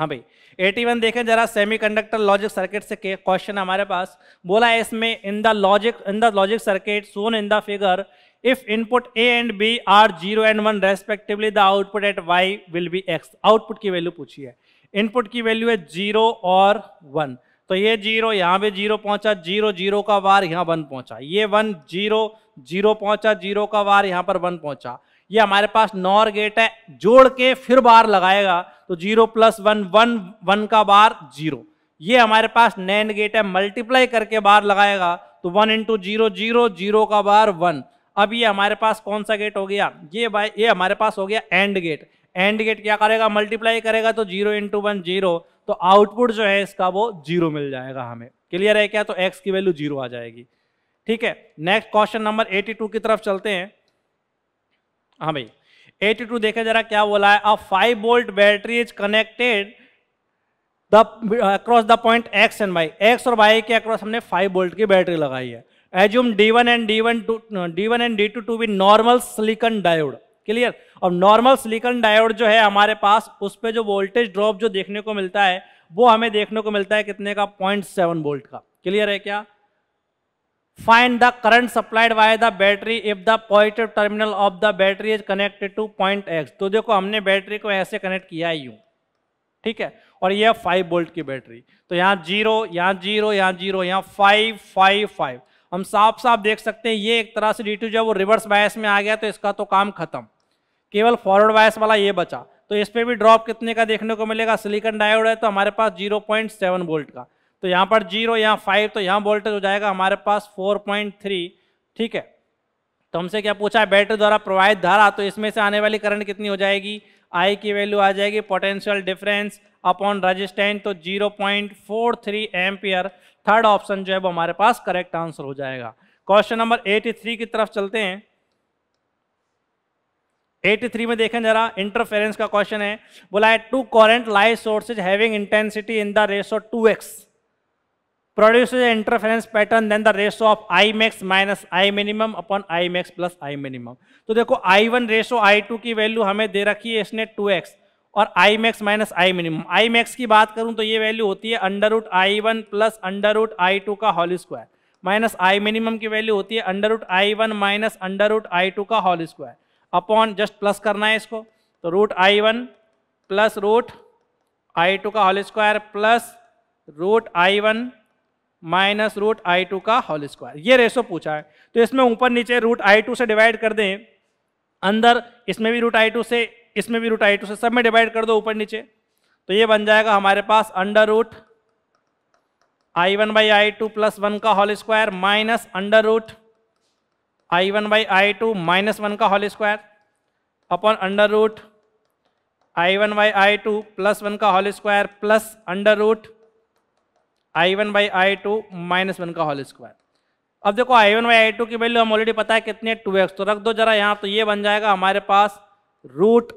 हाँ भाई 81 देखें जरा सेमीकंडक्टर लॉजिक सर्किट से क्वेश्चन हमारे पास बोला है इसमें in the logic in the logic circuit shown in the figure if input A and B are zero and one respectively the output at Y will be X output की value पूछी है input की value है zero और one तो ये zero यहाँ पे जीरो पहुंचा जीरो जीरो का वार यहाँ वन पहुंचा ये वन जीरो जीरो पहुंचा जीरो का वार यहाँ पर वन पहुंचा ये हमारे पास नॉर गेट है जोड़ के फिर बार लगाएगा तो zero plus one one one का बार जीरो ये हमारे पास नैन गेट है मल्टीप्लाई करके बार लगाएगा तो one into zero zero zero का बार वन अब ये हमारे पास कौन सा गेट हो गया ये भाई ये हमारे पास हो गया एंड गेट एंड गेट क्या करेगा मल्टीप्लाई करेगा तो जीरो इंटू वन जीरो तो आउटपुट जो है इसका वो जीरो मिल जाएगा हमें क्लियर है क्या तो एक्स की वैल्यू जीरो आ जाएगी ठीक है next question number eighty two की तरफ चलते हैं हाँ भाई एटी टू देखे जरा क्या बोला है a five volt battery is connected the across the point X and Y X और वाई के अक्रॉस हमने फाइव वोल्ट की बैटरी लगाई है assume D one and D one two D one and D two to be normal silicon diode clear अब normal silicon diode जो है हमारे पास उस पर जो वोल्टेज ड्रॉप जो देखने को मिलता है वो हमें देखने को मिलता है कितने का पॉइंट सेवन वोल्ट का क्लियर है क्या find the current supplied by the battery if the positive terminal of the battery is connected to point x तो देखो हमने बैटरी को ऐसे कनेक्ट किया है यूं ठीक है और यह फाइव वोल्ट की बैटरी तो यहाँ जीरो यहाँ जीरो यहाँ जीरो यहाँ फाइव फाइव फाइव हम साफ साफ देख सकते हैं ये एक तरह से डी टू जब वो रिवर्स बायस में आ गया तो इसका तो काम खत्म केवल फॉरवर्ड बायस वाला ये बचा तो इस पर भी ड्रॉप कितने का देखने को मिलेगा सिलिकन डायोड है तो हमारे पास जीरो पॉइंट सेवन वोल्ट का तो यहाँ पर जीरो यहाँ फाइव तो यहाँ वोल्टेज हो जाएगा हमारे पास फोर पॉइंट थ्री ठीक है तो हमसे क्या पूछा है बैटरी द्वारा प्रवाहित धारा तो इसमें से आने वाली करंट कितनी हो जाएगी आई की वैल्यू आ जाएगी पोटेंशियल डिफरेंस अपॉन रजिस्टेंट तो zero point four three third option जो है वो हमारे पास करेक्ट आंसर हो जाएगा क्वेश्चन नंबर थ्री की तरफ चलते हैं 83 में देखें जरा इंटरफेरेंस का क्वेश्चन है बोला है two coherent light sources having intensity in the ratio 2x two X produces an interference pattern then the ratio of i max minus i minimum upon i max plus i minimum तो देखो i1 one ratio आई की value हमें दे रखी है इसने 2x और I max minus I minimum I max की बात करूं तो ये वैल्यू होती है under root I one plus under root I two का whole square minus I minimum की वैल्यू होती है under root I one minus under root I two का whole square upon just plus करना है इसको तो root I one plus root I two का whole square plus root I one minus root I two का whole square ये ratio पूछा है तो इसमें ऊपर नीचे रूट आई टू से डिवाइड कर दें अंदर इसमें भी रूट आई टू से इसमें भी रूट आई टू से सब में डिवाइड कर दो ऊपर नीचे तो ये बन जाएगा हमारे पास under root I one by I two plus one का whole square minus under root I one by I two minus one का whole square upon under root I one by I two plus one का whole square plus under root I one by I two minus one का whole square अब देखो I one by I two की value हम already पता है कितनी है टू एक्स तो रख दो जरा यहाँ तो ये बन जाएगा हमारे पास root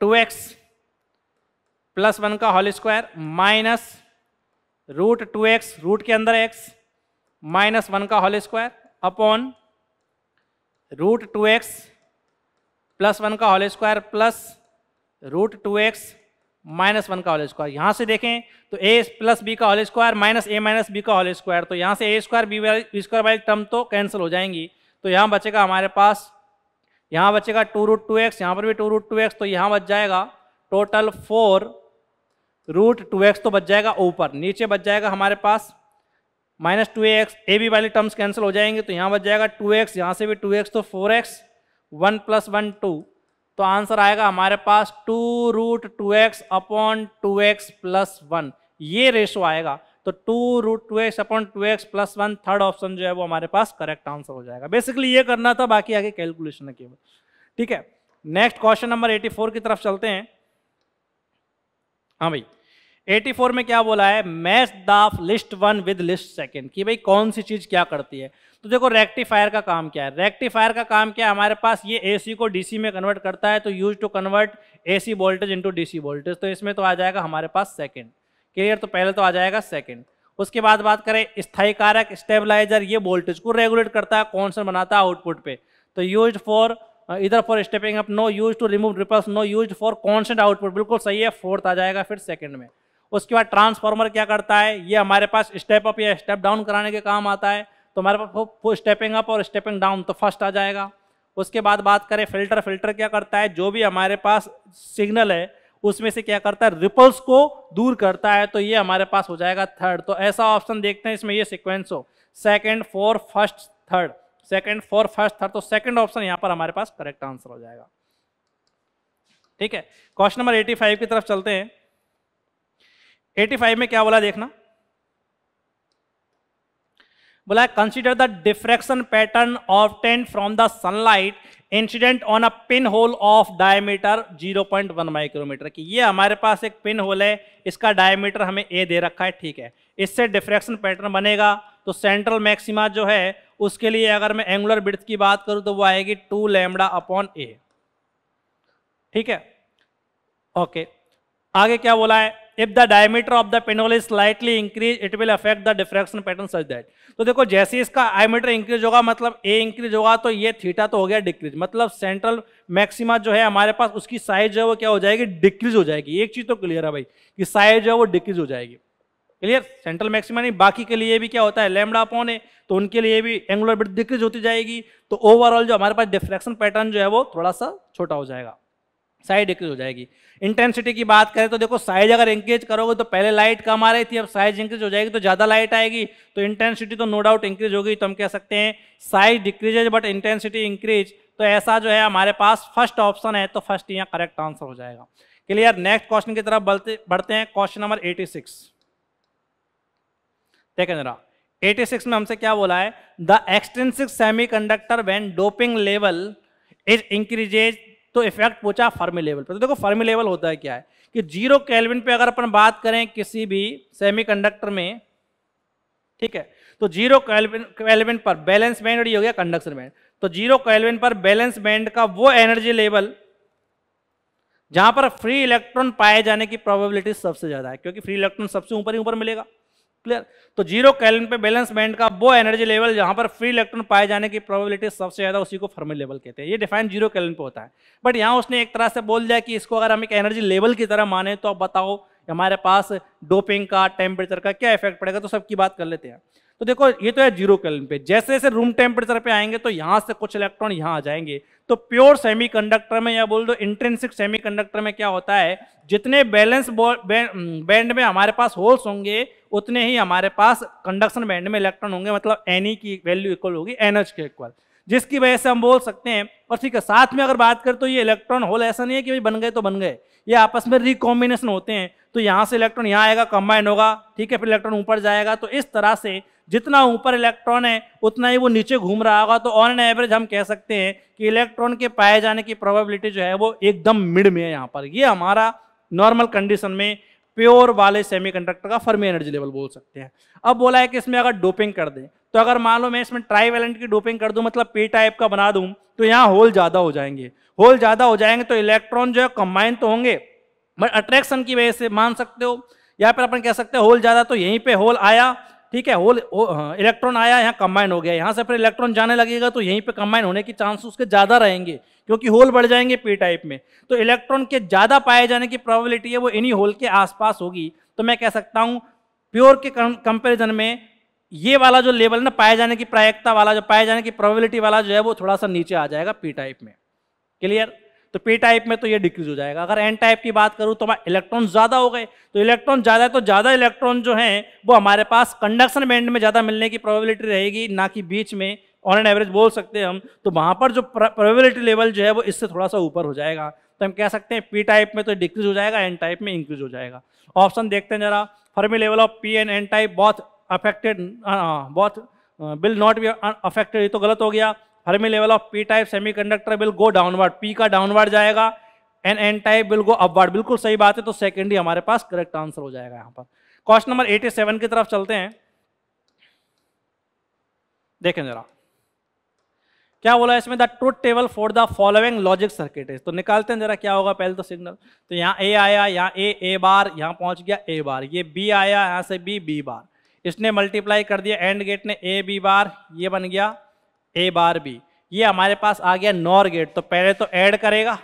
two X plus one का whole square minus root two X root के अंदर एक्स माइनस वन का whole square upon root two X plus one का whole square plus root two X minus one का whole square यहां से देखें तो ए प्लस बी का whole square minus A minus B का होल स्क्वायर तो यहां से ए स्क्वायर बी वाली स्क्वायर वाली टर्म तो कैंसिल हो जाएंगी तो यहां बचेगा हमारे पास यहाँ बचेगा टू रूट टू एक्स यहाँ पर भी टू रूट टू एक्स तो यहाँ बच जाएगा total four root two X तो बच जाएगा ऊपर नीचे बच जाएगा हमारे पास minus two X A B वाली टर्म्स कैंसिल हो जाएंगे तो यहाँ बच जाएगा टू एक्स यहाँ से भी टू एक्स तो four X one plus one two तो आंसर आएगा हमारे पास two root two X upon two X plus one ये रेशो आएगा तो two root two X upon two X plus one third option जो है वो हमारे पास करेक्ट आंसर हो जाएगा बेसिकली ये करना था बाकी आगे कैलकुलेशन है केवल ठीक है नेक्स्ट क्वेश्चन नंबर 84 की तरफ चलते हैं हाँ भाई 84 में क्या बोला है मैच दाफ list one with list second कि भाई कौन सी चीज क्या करती है तो देखो रेक्टिफायर का काम क्या है रेक्टिफायर का काम क्या है हमारे पास ये एसी को डीसी में कन्वर्ट करता है तो use to convert AC voltage into DC voltage तो इसमें तो आ जाएगा हमारे पास सेकंड क्लियर तो पहले तो आ जाएगा सेकंड उसके बाद बात करें स्थायी कारक स्टेबलाइजर ये वोल्टेज को रेगुलेट करता है कौन सा बनाता है आउटपुट पे तो यूज फॉर इधर for stepping up no use to remove ripples no use for constant output बिल्कुल सही है फोर्थ आ जाएगा फिर सेकंड में उसके बाद ट्रांसफॉर्मर क्या करता है ये हमारे पास स्टेप अप या स्टेप डाउन कराने के काम आता है तो हमारे पास स्टेपिंग अप और स्टेपिंग डाउन तो फर्स्ट आ जाएगा उसके बाद बात करें फिल्टर फिल्टर क्या करता है जो भी हमारे पास सिग्नल है उसमें से क्या करता है रिपल्स को दूर करता है तो ये हमारे पास हो जाएगा थर्ड तो ऐसा ऑप्शन देखते हैं इसमें ये सिक्वेंस हो second four first third second four first third तो सेकेंड ऑप्शन यहाँ पर हमारे पास करेक्ट आंसर हो जाएगा ठीक है क्वेश्चन नंबर 85 की तरफ चलते हैं 85 में क्या बोला देखना बोला consider the diffraction pattern of tent from the sunlight incident on a pinhole of diameter 0.1 micrometer की ये हमारे पास एक पिन होल है इसका डायमीटर हमें ए दे रखा है ठीक है इससे डिफ्रेक्शन पैटर्न बनेगा तो सेंट्रल मैक्सिमा जो है उसके लिए अगर मैं एंगुलर ब्रिथ की बात करूं तो वो आएगी टू लेमडा अपॉन ए ठीक है ओके आगे क्या बोला है if the diameter of the pinhole is slightly increase it will affect the diffraction pattern such that तो देखो जैसे इसका डायमीटर इंक्रीज होगा मतलब ए इंक्रीज होगा तो ये थीटा तो हो गया डिक्रीज मतलब सेंट्रल मैक्सिमा जो है हमारे पास उसकी साइज जो है वो क्या हो जाएगी डिक्रीज हो जाएगी एक चीज़ तो क्लियर है भाई कि साइज जो है वो डिक्रीज हो जाएगी क्लियर सेंट्रल मैक्सिमा नहीं बाकी के लिए भी क्या होता है लेमड़ा पौन है तो उनके लिए भी एंगुलर बिट डिक्रीज होती जाएगी तो ओवरऑल जो हमारे पास डिफ्रैक्शन पैटर्न जो है वो थोड़ा सा छोटा हो जाएगा साइज इंक्रीज हो जाएगी इंटेंसिटी की बात करें तो देखो साइज अगर इंक्रीज करोगे तो पहले लाइट कम आ रही थी अब साइज इंक्रीज हो जाएगी तो ज़्यादा लाइट आएगी तो इंटेंसिटी तो नो डाउट इंक्रीज होगी तो हम कह सकते हैं size decreases but intensity increase तो ऐसा जो है हमारे पास फर्स्ट ऑप्शन है तो फर्स्ट यहाँ करेक्ट आंसर हो जाएगा क्लियर नेक्स्ट क्वेश्चन की तरफ बढ़ते बढ़ते हैं क्वेश्चन नंबर एटी सिक्स देखें जरा सिक्स में हमसे क्या बोला है the extrinsic semiconductor when doping level is increases तो इफेक्ट पूछा फर्मी लेवल पर तो देखो फर्मी लेवल होता है क्या है कि जीरो कैलविन पे अगर अपन बात करें किसी भी सेमीकंडक्टर में ठीक है तो जीरो कैलविन पर बैलेंस बैंड हो गया कंडक्शन बैंड तो जीरो कैलविन पर बैलेंस बैंड का वो एनर्जी लेवल जहां पर फ्री इलेक्ट्रॉन पाए जाने की प्रोबेबिलिटी सबसे ज्यादा है क्योंकि फ्री इलेक्ट्रॉन सबसे ऊपर ही ऊपर मिलेगा क्लियर तो जीरो कैलन पे बैलेंस बैंड का वो एनर्जी लेवल जहां पर फ्री इलेक्ट्रॉन पाए जाने की प्रोबेबिलिटी सबसे ज्यादा उसी को फर्मी लेवल कहते हैं ये डिफाइन जीरो कैलन पे होता है बट यहाँ उसने एक तरह से बोल दिया कि इसको अगर हम एक एनर्जी लेवल की तरह माने तो आप बताओ हमारे पास डोपिंग का टेम्परेचर का क्या इफेक्ट पड़ेगा तो सबकी बात कर लेते हैं तो देखो ये तो है जीरो कैलन पे जैसे जैसे रूम टेम्परेचर पे आएंगे तो यहाँ से कुछ इलेक्ट्रॉन यहाँ आ जाएंगे तो प्योर सेमीकंडक्टर में या बोल दो इंट्रेंसिक सेमीकंडक्टर में क्या होता है जितने बैलेंस बैंड mm, में हमारे पास होल्स होंगे उतने ही हमारे पास कंडक्शन बैंड में इलेक्ट्रॉन होंगे मतलब एन e की वैल्यू इक्वल होगी एन के इक्वल जिसकी वजह से हम बोल सकते हैं और ठीक है साथ में अगर बात करें तो ये इलेक्ट्रॉन होल ऐसा नहीं है कि भाई बन गए तो बन गए ये आपस में रिकॉम्बिनेशन होते हैं तो यहाँ से इलेक्ट्रॉन यहाँ आएगा कंबाइन होगा ठीक है फिर इलेक्ट्रॉन ऊपर जाएगा तो इस तरह से जितना ऊपर इलेक्ट्रॉन है उतना ही वो नीचे घूम रहा होगा तो ऑन एन एवरेज हम कह सकते हैं कि इलेक्ट्रॉन के पाए जाने की प्रोबेबिलिटी जो है वो एकदम मिड में है यहाँ पर ये हमारा नॉर्मल कंडीशन में प्योर वाले सेमीकंडक्टर का फर्मी एनर्जी लेवल बोल सकते हैं अब बोला है कि इसमें अगर डोपिंग कर दें तो अगर मान लो मैं इसमें ट्राईवेलेंट की डोपिंग कर दूं मतलब पी टाइप का बना दूं तो यहाँ होल ज़्यादा हो जाएंगे होल ज़्यादा हो जाएंगे तो इलेक्ट्रॉन जो है कंबाइन तो होंगे बट अट्रैक्शन की वजह से मान सकते हो या फिर अपन कह सकते हैं होल ज़्यादा तो यहीं पर होल आया ठीक है होल इलेक्ट्रॉन हाँ, आया यहाँ कंबाइन हो गया यहाँ से फिर इलेक्ट्रॉन जाने लगेगा तो यहीं पे कंबाइन होने के चांस उसके ज़्यादा रहेंगे क्योंकि होल बढ़ जाएंगे पी टाइप में तो इलेक्ट्रॉन के ज़्यादा पाए जाने की प्रोबेबिलिटी है वो इन्हीं होल के आसपास होगी तो मैं कह सकता हूँ प्योर के कंपेरिजन में ये वाला जो लेवल ना पाए जाने की प्रायिकता वाला जो पाए जाने की प्रॉबिलिटी वाला जो है वो थोड़ा सा नीचे आ जाएगा पी टाइप में क्लियर तो पी टाइप में तो ये डिक्रीज हो जाएगा अगर एन टाइप की बात करूँ तो हमारे इलेक्ट्रॉन ज़्यादा हो गए तो इलेक्ट्रॉन ज़्यादा है तो ज़्यादा इलेक्ट्रॉन जो हैं वो हमारे पास कंडक्शन बैंड में ज़्यादा मिलने की प्रोबेबिलिटी रहेगी ना कि बीच में ऑन एन एवरेज बोल सकते हैं हम तो वहाँ पर जो प्रोबेबिलिटी लेवल जो है वो इससे थोड़ा सा ऊपर हो जाएगा तो हम कह सकते हैं पी टाइप में तो डिक्रीज हो जाएगा एन टाइप में इंक्रीज हो जाएगा ऑप्शन देखते हैं जरा Fermi level of p and n type बहुत अफेक्टेड हाँ, हाँ, बहुत विल नॉट बी अफेक्टेड ये तो गलत हो गया Fermi level of p type semiconductor will go downward p का डाउनवर्ड जाएगा n n type will go upward बिल्कुल सही बात है तो सेकेंड ही हमारे पास करेक्ट आंसर हो जाएगा यहाँ पर क्वेश्चन नंबर 87 की तरफ चलते हैं देखें जरा क्या बोला इसमें the truth table for the following logic circuit तो निकालते हैं जरा क्या होगा पहले तो सिग्नल तो यहाँ ए आया यहाँ ए ए बार यहाँ पहुंच गया ए बार ये बी आया यहाँ से बी बी बार इसने मल्टीप्लाई कर दिया एंड गेट ने ए बी बार ये बन गया ए बार बी ये हमारे पास आ गया नॉर गेट तो पहले तो ऐड करेगा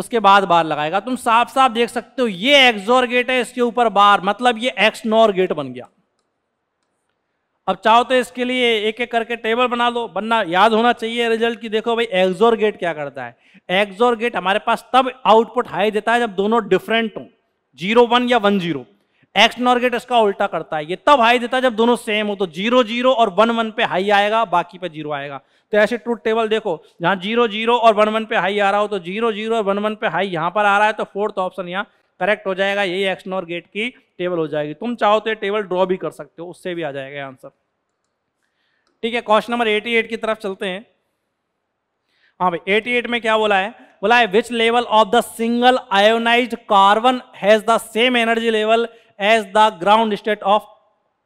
उसके बाद बार लगाएगा तुम साफ साफ देख सकते हो ये एक्सोर गेट है इसके ऊपर बार मतलब ये एक्स नॉर गेट बन गया अब चाहो तो इसके लिए एक एक करके टेबल बना लो बनना याद होना चाहिए रिजल्ट की देखो भाई एक्सोर गेट क्या करता है एक्सोर गेट हमारे पास तब आउटपुट हाई देता है जब दोनों डिफरेंट हों जीरो वन या one zero X NOR gate इसका उल्टा करता है ये तब हाई देता है जब दोनों सेम हो तो जीरो जीरो और वन वन पे हाई आएगा बाकी पे जीरो आएगा तो ऐसे ट्रूथ टेबल देखो जहां जीरो जीरो और वन वन पे हाई आ रहा हो तो जीरो जीरो और वन वन पे हाई यहां पर आ रहा है तो फोर्थ ऑप्शन यहाँ करेक्ट हो जाएगा यही एक्स नॉर गेट की टेबल हो जाएगी तुम चाहो तो ये टेबल ड्रॉ भी कर सकते हो उससे भी आ जाएगा आंसर ठीक है क्वेश्चन नंबर एट की तरफ चलते हैं हाँ भाई 88 में क्या बोला है बोला है which level of the single ionize carbon has the same energy level as the ground state of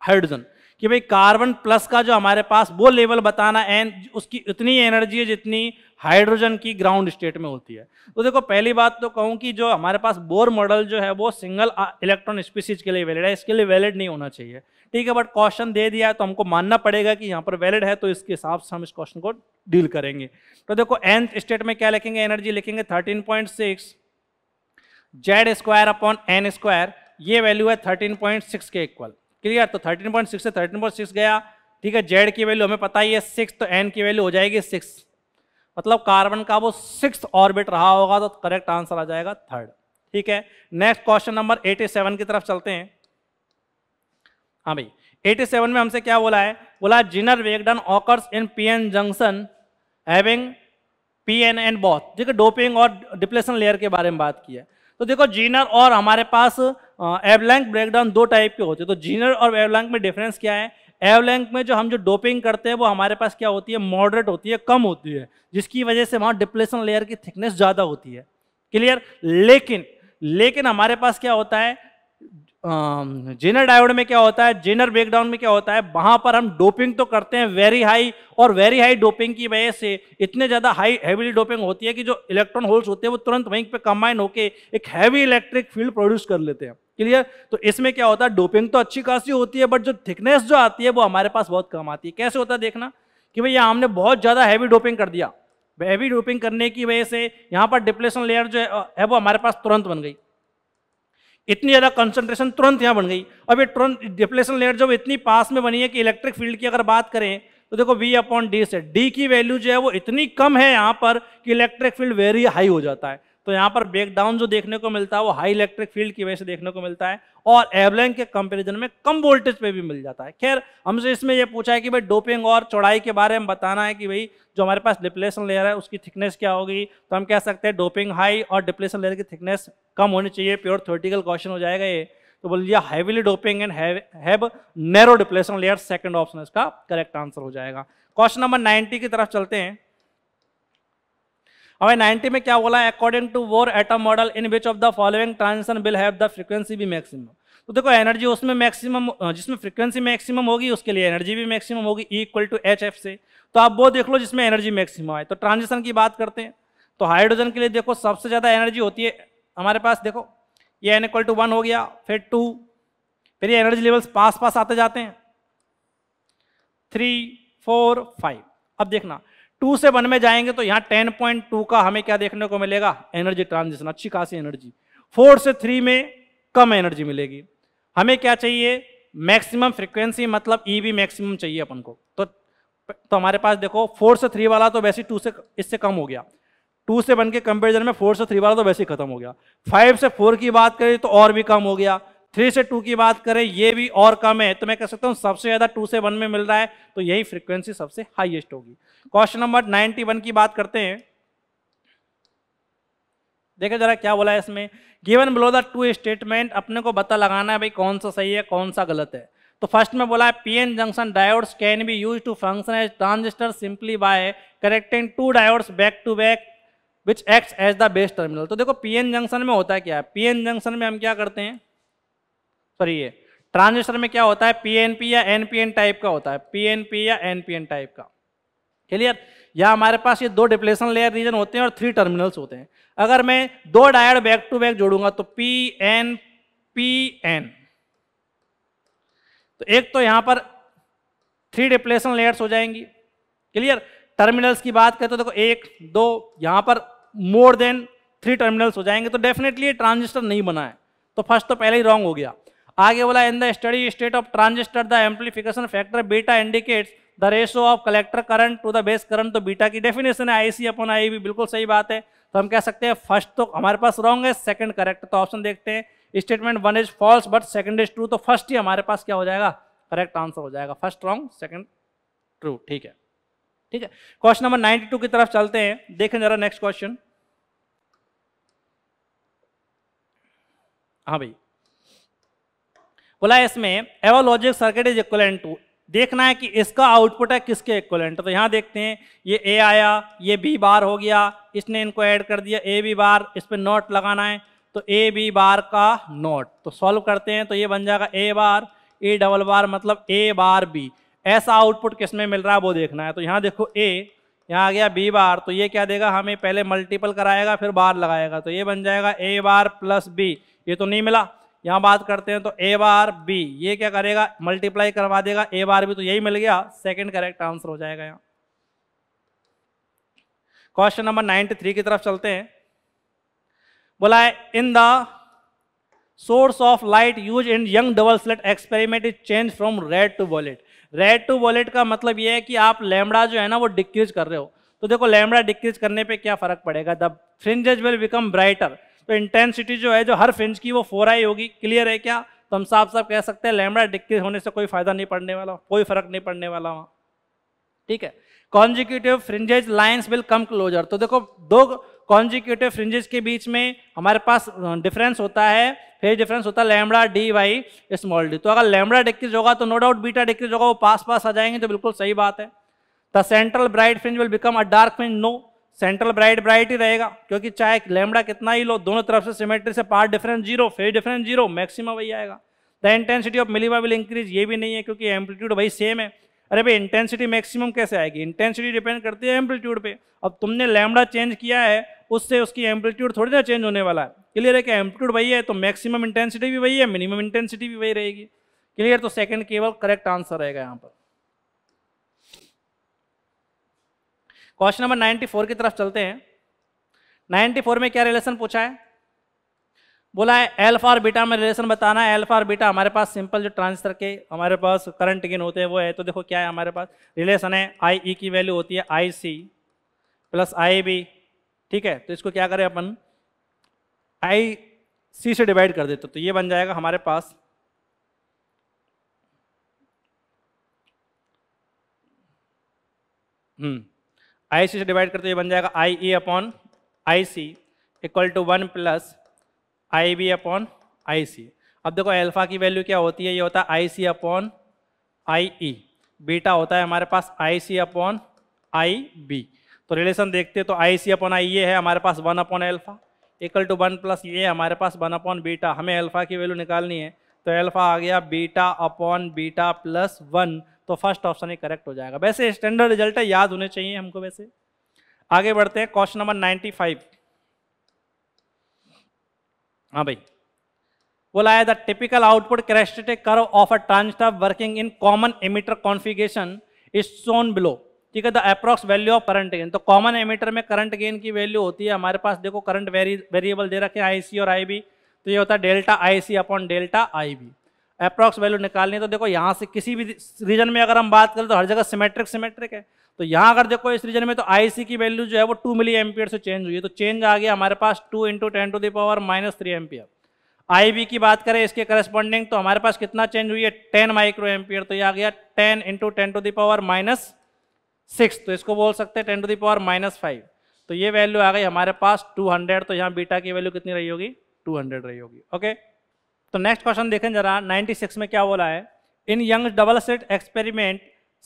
hydrogen कि भाई कार्बन प्लस का जो हमारे पास वो लेवल बताना एन उसकी उतनी एनर्जी है जितनी हाइड्रोजन की ग्राउंड स्टेट में होती है तो देखो पहली बात तो कहूँ कि जो हमारे पास बोर मॉडल जो है वो सिंगल इलेक्ट्रॉन स्पीसीज के लिए वैलिड है इसके लिए वैलिड नहीं होना चाहिए ठीक है बट क्वेश्चन दे दिया है तो हमको मानना पड़ेगा कि यहाँ पर वैलिड है तो इसके हिसाब से हम इस क्वेश्चन को डील करेंगे तो देखो एंथ स्टेट में क्या लिखेंगे एनर्जी लिखेंगे thirteen point six Z square upon n square ये वैल्यू है थर्टीन पॉइंट सिक्स के इक्वल क्लियर तो थर्टीन पॉइंट सिक्स से थर्टीन पॉइंट सिक्स गया ठीक है जेड की वैल्यू हमें पता ही है सिक्स तो एन की वैल्यू हो जाएगी सिक्स मतलब कार्बन का वो सिक्स ऑर्बिट रहा होगा तो करेक्ट आंसर आ जाएगा थर्ड ठीक है नेक्स्ट क्वेश्चन नंबर सेवन की तरफ चलते हैं हाँ भाई सेवन में हमसे क्या बोला है बोला Zener breakdown occurs in n junction having p n and both देखो डोपिंग और डिप्लेशन लेयर के बारे में बात की है तो देखो जीनर और हमारे पास एवलैंक ब्रेकडाउन दो टाइप के होते हैं तो जीनर और एवलैंक में डिफरेंस क्या है एवलैंक में जो हम जो डोपिंग करते हैं वो हमारे पास क्या होती है मॉडरेट होती है कम होती है जिसकी वजह से वहाँ डिप्लेशन लेयर की थिकनेस ज़्यादा होती है क्लियर लेकिन लेकिन हमारे पास क्या होता है जेनर डायोड में क्या होता है जेनर ब्रेकडाउन में क्या होता है वहां पर हम डोपिंग तो करते हैं वेरी हाई और वेरी हाई डोपिंग की वजह से इतने ज्यादा हाई हैवीली डोपिंग होती है कि जो इलेक्ट्रॉन होल्स होते हैं वो तुरंत वहीं पे कंबाइन होके एक हैवी इलेक्ट्रिक फील्ड प्रोड्यूस कर लेते हैं क्लियर तो इसमें क्या होता है डोपिंग तो अच्छी खासी होती है बट जो थिकनेस जो आती है वो हमारे पास बहुत कम आती है कैसे होता है देखना कि भैया हमने बहुत ज्यादा हैवी डोपिंग कर दिया हैवी डोपिंग करने की वजह से यहाँ पर डिप्लेशन लेयर जो है वो हमारे पास तुरंत बन गई इतनी ज़्यादा कंसंट्रेशन तुरंत यहाँ बन गई अब ये तुरंत डिप्लेशन लेयर जो इतनी पास में बनी है कि इलेक्ट्रिक फील्ड की अगर बात करें तो देखो वी अपॉन डी से डी की वैल्यू जो है वो इतनी कम है यहाँ पर कि इलेक्ट्रिक फील्ड वेरी हाई हो जाता है तो यहाँ पर ब्रेकडाउन जो देखने को मिलता है वो हाई इलेक्ट्रिक फील्ड की वजह से देखने को मिलता है और एवलैंग के कंपेरिजन में कम वोल्टेज पे भी मिल जाता है खैर हमसे इसमें यह पूछा है कि भाई डोपिंग और चौड़ाई के बारे में बताना है कि भाई जो हमारे पास डिप्लेशन लेयर है उसकी थिकनेस क्या होगी तो हम कह सकते हैं डोपिंग हाई और डिप्लेशन लेयर की थिकनेस कम होनी चाहिए प्योर थ्योरेटिकल क्वेश्चन हो जाएगा ये तो बोल दिया heavily doping and have narrow depletion layer second option इसका करेक्ट आंसर हो जाएगा क्वेश्चन नंबर नाइनटी की तरफ चलते हैं हमें 90 में क्या बोला according to Bohr atom model in which of the following transition will have the frequency भी मैक्सिमम तो देखो एनर्जी उसमें मैक्सिमम जिसमें फ्रीक्वेंसी मैक्सिमम होगी उसके लिए एनर्जी भी मैक्सिमम होगी इक्वल टू एच एफ से तो आप वो देख लो जिसमें एनर्जी मैक्सिमम है तो ट्रांजिशन की बात करते हैं तो हाइड्रोजन के लिए देखो सबसे ज़्यादा एनर्जी होती है हमारे पास देखो ये एन इक्वल टू वन हो गया फिर टू फिर ये एनर्जी लेवल्स पास पास आते जाते हैं थ्री फोर फाइव अब देखना टू से वन में जाएंगे तो यहाँ टेन पॉइंट टू का हमें क्या देखने को मिलेगा एनर्जी ट्रांजिशन अच्छी खासी एनर्जी फोर से थ्री में कम एनर्जी मिलेगी हमें क्या चाहिए मैक्सिमम फ्रिक्वेंसी मतलब ई भी मैक्सिमम चाहिए अपन को तो तो हमारे पास देखो फोर से थ्री वाला तो वैसे टू से इससे कम हो गया टू से वन के कंपेरिजन में फोर से थ्री वाला तो वैसे ही खत्म हो गया फाइव से फोर की बात करें तो और भी कम हो गया थ्री से टू की बात करें ये भी और कम है तो मैं कह सकता हूँ सबसे ज़्यादा टू से वन में मिल रहा है तो यही फ्रिक्वेंसी सबसे हाईएस्ट होगी क्वेश्चन नंबर नाइन्टी वन की बात करते हैं देखो जरा क्या बोला है इसमें given below the two statement अपने को पता लगाना है भाई कौन सा सही है कौन सा गलत है तो फर्स्ट में बोला है PN junction diodes can be use to function as transistor simply by connecting two diodes back to back which acts as the best terminal तो देखो पीएन जंक्शन में होता है क्या पीएन जंक्शन में हम क्या करते हैं सॉरी ये ट्रांजिस्टर में क्या होता है पीएनपी या एनपीएन टाइप का होता है पीएनपी या एनपीएन टाइप का क्लियर या हमारे पास ये दो डिप्लेशन लेयर रीजन होते हैं और थ्री टर्मिनल्स होते हैं अगर मैं दो डायड बैक टू बैक जोड़ूंगा तो पी एन पी एन तो एक तो यहां पर थ्री डिप्लेशन लेयर्स हो जाएंगी क्लियर टर्मिनल्स की बात करें तो देखो एक दो यहां पर मोर देन थ्री टर्मिनल्स हो जाएंगे तो डेफिनेटली ट्रांजिस्टर नहीं बना है तो फर्स्ट तो पहले ही रॉन्ग हो गया आगे बोला in the steady state of transistor the amplification factor beta indicates the ratio of collector current to the base current तो बीटा की डेफिनेशन है आईसी अपन आई भी बिल्कुल सही बात है तो हम कह सकते हैं फर्स्ट तो हमारे पास रॉन्ग है सेकंड करेक्ट तो ऑप्शन देखते हैं statement one is false but second is true तो फर्स्ट ही हमारे पास क्या हो जाएगा करेक्ट आंसर हो जाएगा फर्स्ट रॉन्ग सेकंड ट्रू ठीक है ठीक है क्वेश्चन नंबर 92 की तरफ चलते हैं देखें जरा नेक्स्ट क्वेश्चन हाँ भाई बोला इसमें एवोलॉजिक logic circuit is equivalent to देखना है कि इसका आउटपुट है किसके इक्वलेंट तो यहाँ देखते हैं ये ए आया ये बी बार हो गया इसने इनको ऐड कर दिया ए बी बार इस पर नोट लगाना है तो ए बी बार का नोट तो सॉल्व करते हैं तो ये बन जाएगा ए बार ए डबल बार मतलब ए बार बी ऐसा आउटपुट किस में मिल रहा है वो देखना है तो यहाँ देखो ए यहाँ आ गया बी बार तो ये क्या देगा हमें पहले मल्टीपल कराएगा फिर बार लगाएगा तो ये बन जाएगा ए बार प्लस बी ये तो नहीं मिला यहां बात करते हैं तो ए बार बी ये क्या करेगा मल्टीप्लाई करवा देगा ए बार बी तो यही मिल गया सेकंड करेक्ट आंसर हो जाएगा यहां क्वेश्चन नंबर नाइनटी थ्री की तरफ चलते हैं बोला है in the source of light use in Young double slit experiment is change from red to violet red to violet का मतलब यह है कि आप लेमड़ा जो है ना वो डिक्रीज कर रहे हो तो देखो लेमड़ा डिक्रीज करने पे क्या फर्क पड़ेगा the fringes will become brighter तो इंटेंसिटी जो है जो हर फिंच की वो फोर आई होगी क्लियर है क्या तो हम साफ साफ कह सकते हैं लैमड़ा डिक्रीज होने से कोई फायदा नहीं पड़ने वाला कोई फर्क नहीं पड़ने वाला वहाँ ठीक है consecutive fringes lines will come closer तो देखो दो कॉन्जिक्यूटिव फ्रिंजेज के बीच में हमारे पास डिफरेंस होता है फेज डिफरेंस होता है lambda D Y small D तो अगर लैमड़ा डिक्रीज होगा तो नो डाउट बीटा डिक्रीज होगा वो पास पास आ जाएंगे तो बिल्कुल सही बात है the central bright fringe will become a dark fringe no central bright bright ही रहेगा क्योंकि चाहे लेमड़ा कितना ही लो दोनों तरफ से सिमेट्री से path difference zero phase difference zero maximum वही आएगा the intensity of minima will increase ये भी नहीं है क्योंकि एम्पलीट्यूड वही सेम है अरे भाई इंटेंसिटी मैक्सिमम कैसे आएगी इंटेंसिटी डिपेंड करती है एम्पलीट्यूड पे अब तुमने लैमड़ा चेंज किया है उससे उसकी एम्पलीट्यूड थोड़ी ना चेंज होने वाला है क्लियर है कि एम्पलीट्यूड वही है तो मैक्सिमम इंटेंसिटी भी वही है मिनिमम इंटेंसिटी भी वही रहेगी क्लियर तो सेकंड केवल करेक्ट आंसर रहेगा यहाँ पर क्वेश्चन नंबर 94 की तरफ चलते हैं 94 में क्या रिलेशन पूछा है बोला है एल्फा और बीटा में रिलेशन बताना है एल्फा और बीटा हमारे पास सिंपल जो ट्रांसफर के हमारे पास करंट गिन होते हैं वो है तो देखो क्या है हमारे पास रिलेशन है आई ई e की वैल्यू होती है आई सी प्लस आई बी ठीक है तो इसको क्या करें अपन आई सी से डिवाइड कर देते तो ये बन जाएगा हमारे पास हम्म आई सी से डिवाइड करते ये बन जाएगा I E upon I C equal to one plus I B upon I C अब देखो अल्फा की वैल्यू क्या होती है ये होता है आई सी अपॉन आई ई बीटा होता है हमारे पास I C upon I B तो रिलेशन देखते हैं तो आई सी अपॉन आई ये है हमारे पास one upon alpha equal to one plus ये हमारे पास वन अपॉन बीटा हमें अल्फा की वैल्यू निकालनी है तो अल्फा आ गया beta upon beta plus one तो फर्स्ट ऑप्शन ही करेक्ट हो जाएगा वैसे स्टैंडर्ड रिजल्ट है याद होने चाहिए हमको वैसे आगे बढ़ते हैं क्वेश्चन नंबर नाइन्टी फाइव हाँ भाई बोला है the typical output characteristic curve of a transistor working in common emitter configuration is shown below ठीक है the approx value of current gain तो कॉमन एमिटर में करंट गेन की वैल्यू होती है हमारे पास देखो करंट वेरिएबल दे रखे हैं आई और आई तो ये होता है delta I upon delta I approx value निकालनी है तो देखो यहाँ से किसी भी रीजन में अगर हम बात करें तो हर जगह सिमेट्रिक सिमेट्रिक है तो यहाँ अगर देखो इस रीजन में तो आई की वैल्यू जो है वो टू मिली एम्पियर से चेंज हुई है तो चेंज आ गया हमारे पास two into ten to the power minus three ampere I की बात करें इसके करस्पॉन्डिंग तो हमारे पास कितना चेंज हुई है टेन माइक्रो एम्पियर तो ये आ गया ten into ten to the power minus six तो इसको बोल सकते हैं ten to the power minus five तो ये वैल्यू आ गई हमारे पास टू हंड्रेड तो यहाँ बीटा की वैल्यू कितनी रही होगी टू हंड्रेड रही होगी ओके तो नेक्स्ट क्वेश्चन देखें जरा 96 में क्या बोला है in Young double slit experiment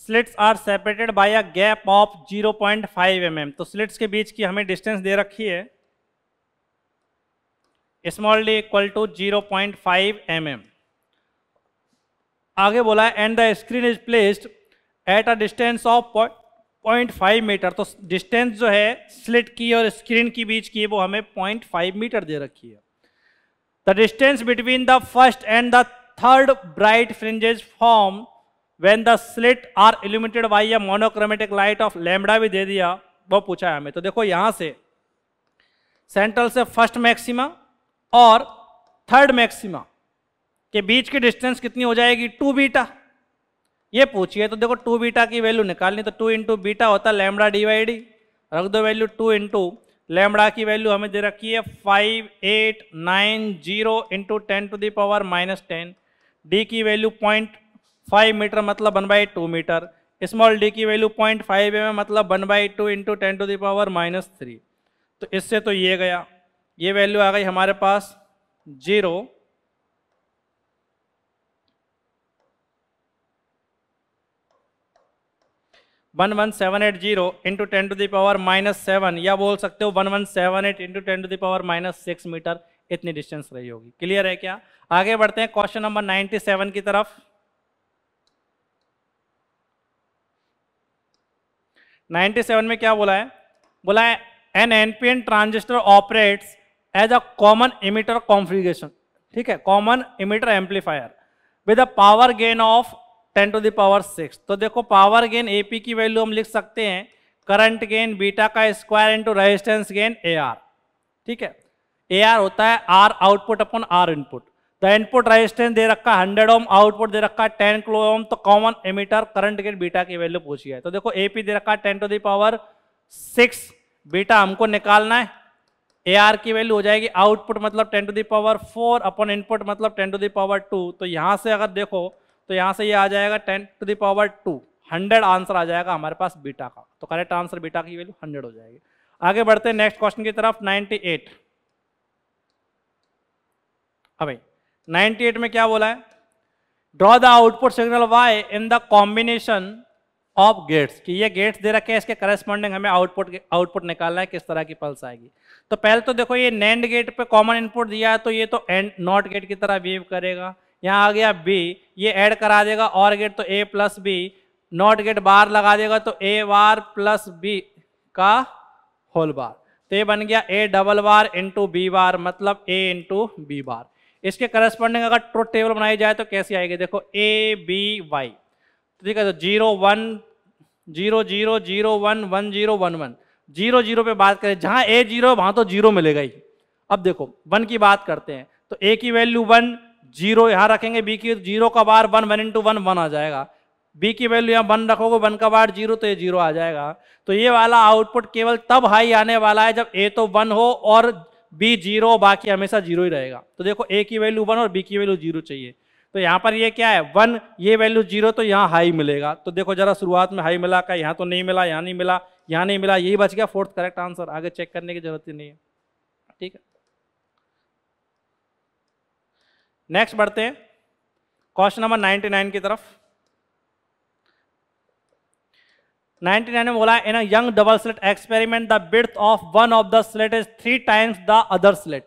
slits are separated by a gap of 0.5 point mm. तो स्लिट्स के बीच की हमें डिस्टेंस दे रखी है small d equal to 0.5 point mm. आगे बोला है and the screen is placed at a distance of point five meter तो डिस्टेंस जो है स्लिट की और स्क्रीन की बीच की वो हमें पॉइंट फाइव मीटर दे रखी है The distance between the first and the third bright fringes form when the slit are illuminated by a monochromatic light of lambda भी दे दिया वो पूछा है हमें तो देखो यहाँ से सेंट्रल से फर्स्ट मैक्सिमा और थर्ड मैक्सिमा के बीच की डिस्टेंस कितनी हो जाएगी टू बीटा ये पूछिए तो देखो टू बीटा की वैल्यू निकालनी तो टू इंटू बीटा होता लैमडा डी वाई डी रख दो वैल्यू टू इंटू लेमड़ा की वैल्यू हमें दे रखी है five eight nine zero into ten to the power minus ten D की वैल्यू पॉइंट फाइव मीटर मतलब one by two meter small d की वैल्यू पॉइंट फाइव एम मतलब one by two into ten to the power minus three तो इससे तो ये गया ये वैल्यू आ गई हमारे पास zero one one seven eight zero into ten to the power minus seven या बोल सकते हो one one seven eight into ten to the power minus six meter इतनी डिस्टेंस रही होगी क्लियर है क्या आगे बढ़ते हैं क्वेश्चन नंबर नाइन्टी सेवन की तरफ नाइन्टी सेवन में क्या बोला है बोला है an NPN transistor operates as a common emitter configuration ठीक है common emitter amplifier with a power gain of ten to the power six तो देखो पावर गेन ए पी की वैल्यू हम लिख सकते हैं करंट गेन बीटा का square into resistance gain A R ठीक है ए आर होता है R output upon R input तो इनपुट रेजिस्टेंस दे रखा है हंड्रेड ओम आउटपुट दे रखा है टेन किलो ओम तो common emitter current gain beta की वैल्यू पूछी है तो देखो एपी दे रखा है ten to the power six beta हमको निकालना है ए आर की वैल्यू हो जाएगी आउटपुट मतलब ten to the power four upon input मतलब टेन टू दावर टू तो यहां से अगर देखो तो यहाँ से ये आ जाएगा ten to power two hundred answer आ जाएगा हमारे पास बीटा का तो करेक्ट आंसर बीटा की वैल्यू हंड्रेड हो जाएगी आगे बढ़ते नेक्स्ट क्वेश्चन की तरफ नाइन्टी एट हाँ नाइन्टी एट में क्या बोला है draw the output signal Y in the combination of gates कि ये गेट्स दे रखे हैं इसके करेस्पॉन्डिंग हमें आउटपुट आउटपुट निकालना है किस तरह की पल्स आएगी तो पहले तो देखो ये नैंड गेट पे कॉमन इनपुट दिया है तो ये तो एंड नॉट गेट की तरह बिहेव करेगा यहाँ आ गया बी ये ऐड करा देगा और गेट तो A plus B NOT gate bar लगा देगा तो ए बार प्लस बी का होल बार तो ये बन गया A double bar into B bar मतलब ए इंटू बी बार इसके करस्पॉन्डिंग अगर ट्रुथ टेबल बनाई जाए तो कैसी आएगी देखो ए बी वाई ठीक है तो zero one zero zero zero one one zero one one zero zero पे बात करें जहां ए जीरो वहां तो जीरो मिलेगा ही अब देखो वन की बात करते हैं तो ए की वैल्यू वन जीरो यहाँ रखेंगे बी की जीरो का bar one one into one one आ जाएगा बी की वैल्यू यहाँ वन रखोगे वन का बार जीरो तो ये जीरो आ जाएगा तो ये वाला आउटपुट केवल तब हाई आने वाला है जब ए तो वन हो और बी जीरो बाकी हमेशा जीरो ही रहेगा तो देखो ए की वैल्यू वन और बी की वैल्यू जीरो चाहिए तो यहाँ पर ये क्या है वन ये वैल्यू जीरो तो यहाँ हाई मिलेगा तो देखो जरा शुरुआत में हाई मिला का यहाँ तो नहीं मिला यहाँ नहीं मिला यहाँ नहीं मिला यही बच गया फोर्थ करेक्ट आंसर आगे चेक करने की जरूरत ही नहीं है ठीक है नेक्स्ट बढ़ते हैं क्वेश्चन नंबर 99 की तरफ 99 में बोला in Young double slit experiment the breadth of one of the slit is three times the other slit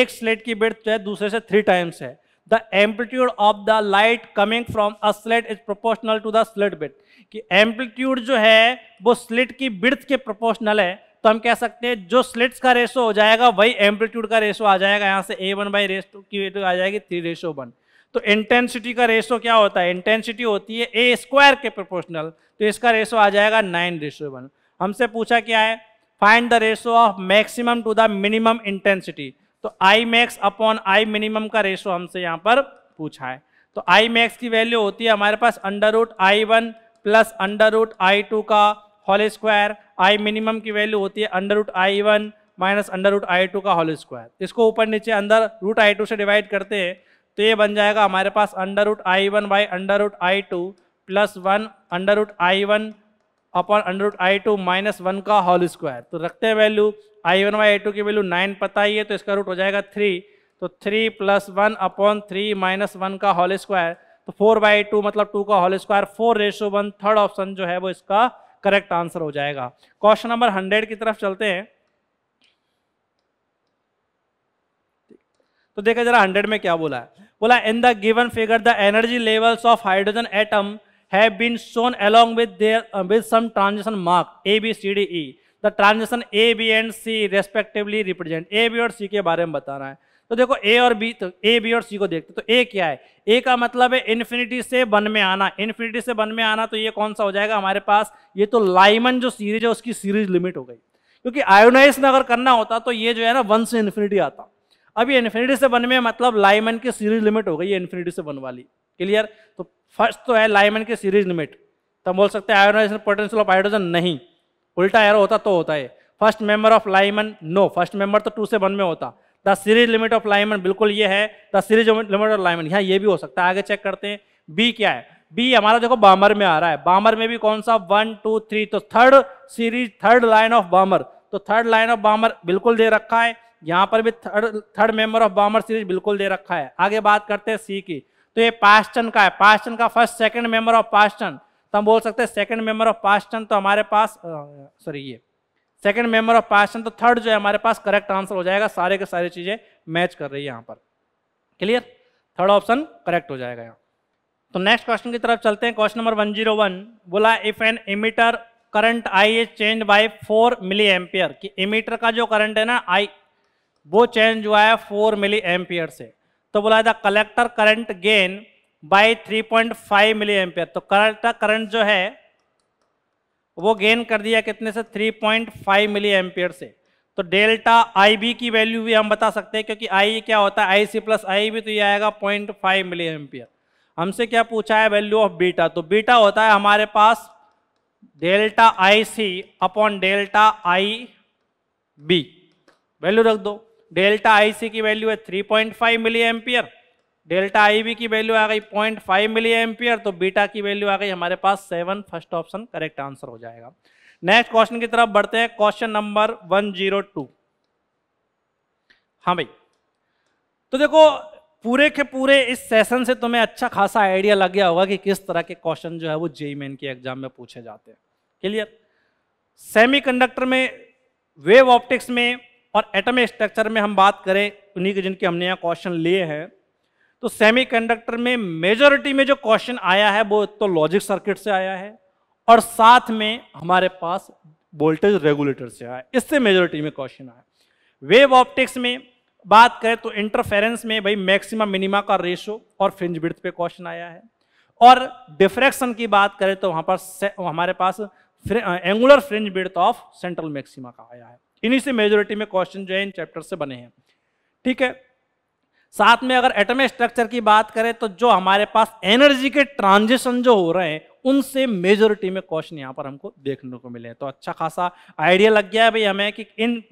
एक स्लेट की बिर्थ जो है दूसरे से थ्री टाइम्स है the amplitude of the light coming from a slit is proportional to the slit width कि amplitude जो है वो स्लेट की बिर्थ के प्रोपोर्शनल है तो हम कह सकते हैं जो स्लिट्स का रेशो हो जाएगा वही एम्पलीट्यूड का रेशो आ जाएगा यहाँ से ए वन बाई टू की वेल्यू आ जाएगी थ्री रेशो वन तो इंटेंसिटी का रेशो क्या होता है इंटेंसिटी होती है ए स्क्वायर के प्रोपोर्शनल तो इसका रेशो आ जाएगा नाइन रेशो वन हमसे पूछा क्या है find the ratio of maximum to the minimum intensity तो I max upon I minimum का रेशो हमसे यहाँ पर पूछा है तो आई मैक्स की वैल्यू होती है हमारे पास under root I one plus under root I two का होल स्क्वायर आई मिनिमम की वैल्यू होती है under root I one minus under root I two का होल स्क्वायर इसको ऊपर नीचे अंदर रूट आई टू से डिवाइड करते हैं तो ये बन जाएगा हमारे पास under root I one by under root I two plus one under root I one upon under root I two minus one का होल स्क्वायर तो रखते हैं value I one by I two की वैल्यू नाइन पता ही है तो इसका रूट हो जाएगा थ्री तो three plus one upon three minus one का होल स्क्वायर तो फोर बाई टू मतलब टू का whole square four ratio one third option जो है वो इसका करेक्ट आंसर हो जाएगा क्वेश्चन नंबर हंड्रेड की तरफ चलते हैं तो देखा जरा हंड्रेड में क्या बोला है बोला in the given figure the energy levels of hydrogen atom have been shown along with with some transition mark A B C D E the transition A B and C respectively represent A B और C के बारे में बताना है तो देखो ए और B तो ए बी और सी को देखते तो ए क्या है ए का मतलब है इन्फिनिटी से वन में आना इन्फिनिटी से वन में आना तो ये कौन सा हो जाएगा हमारे पास ये तो लाइमन जो सीरीज है उसकी सीरीज लिमिट हो गई क्योंकि आयोनाइज अगर करना होता तो ये जो है ना वन से इन्फिनिटी आता अब ये इन्फिनिटी से वन में मतलब लाइमन की सीरीज लिमिट हो गई ये इन्फिनिटी से वन वाली क्लियर तो फर्स्ट तो है लाइमन की सीरीज लिमिट तो बोल सकते हैं आयोनाइजन पोटेंशियल ऑफ हाइड्रोजन नहीं उल्टा एरो होता तो होता है first member of Lyman no first member तो टू से वन में होता the series limit of Lyman बिल्कुल ये है the series limit of Lyman यहाँ ये भी हो सकता है आगे चेक करते हैं बी क्या है बी हमारा देखो बामर में आ रहा है बामर में भी कौन सा वन टू थ्री तो third series third line of Balmer तो थर्ड लाइन ऑफ बामर बिल्कुल दे रखा है यहाँ पर भी third third member of Balmer series बिल्कुल दे रखा है आगे बात करते हैं सी की तो ये पास्टन का है पास्टन का first second member of Paschen तो हम बोल सकते हैं सेकंड मेंबर ऑफ पास्टन तो हमारे पास सॉरी ये सेकंड मेंबर ऑफ पास्टन तो थर्ड जो है हमारे पास करेक्ट आंसर हो जाएगा सारे के सारी चीजें मैच कर रही है यहाँ पर क्लियर थर्ड ऑप्शन करेक्ट हो जाएगा यहाँ तो नेक्स्ट क्वेश्चन की तरफ चलते हैं question number one zero one बोला if an emitter current I is change by four milliampere कि इमीटर का जो करंट है ना आई वो चेंज हुआ है फोर मिली एम्पियर से तो बोला the collector current gain by five milliampere तो करंट करंट जो है वो गेन कर दिया कितने से 3.5 मिली एम्पियर से तो डेल्टा आई बी की वैल्यू भी हम बता सकते हैं क्योंकि आई क्या होता है आई सी प्लस आई भी तो ये आएगा पॉइंट फाइव मिली एम्पियर हमसे क्या पूछा है वैल्यू ऑफ बीटा तो बीटा होता है हमारे पास delta I C upon delta I B value रख दो डेल्टा आई सी की वैल्यू है 3.5 milliampere delta I B की वैल्यू आ गई पॉइंट फाइव मिली एम्पियर तो बीटा की वैल्यू आ गई हमारे पास seven first option correct answer हो जाएगा नेक्स्ट क्वेश्चन की तरफ बढ़ते हैं question number one zero two हाँ भाई तो देखो पूरे के पूरे इस सेशन से तुम्हें अच्छा खासा आइडिया लग गया होगा कि किस तरह के क्वेश्चन जो है वो जेई मेन के एग्जाम में पूछे जाते हैं क्लियर कंडक्टर में वेव ऑप्टिक्स में और एटम स्ट्रक्चर में हम बात करें उन्हीं के जिनके हमने यहाँ क्वेश्चन लिए हैं तो सेमीकंडक्टर में मेजोरिटी में जो क्वेश्चन आया है वो तो लॉजिक सर्किट से आया है और साथ में हमारे पास वोल्टेज रेगुलेटर से आया इससे मेजोरिटी में क्वेश्चन आया वेव ऑप्टिक्स में बात करें तो इंटरफेरेंस में भाई मैक्सिमम मिनिमा का रेशो और फ्रिंज ब्रिथ पे क्वेश्चन आया है और डिफ्रैक्शन की बात करें तो वहां पर हमारे पास angular fringe breadth of central maxima का आया है इन्हीं से मेजोरिटी में क्वेश्चन जो है इन चैप्टर से बने हैं ठीक है साथ में अगर एटम स्ट्रक्चर की बात करें तो जो हमारे पास एनर्जी के ट्रांजिशन जो हो रहे हैं उनसे मेजोरिटी में क्वेश्चन यहाँ पर हमको देखने को मिले तो अच्छा खासा आइडिया लग गया है भाई हमें कि इन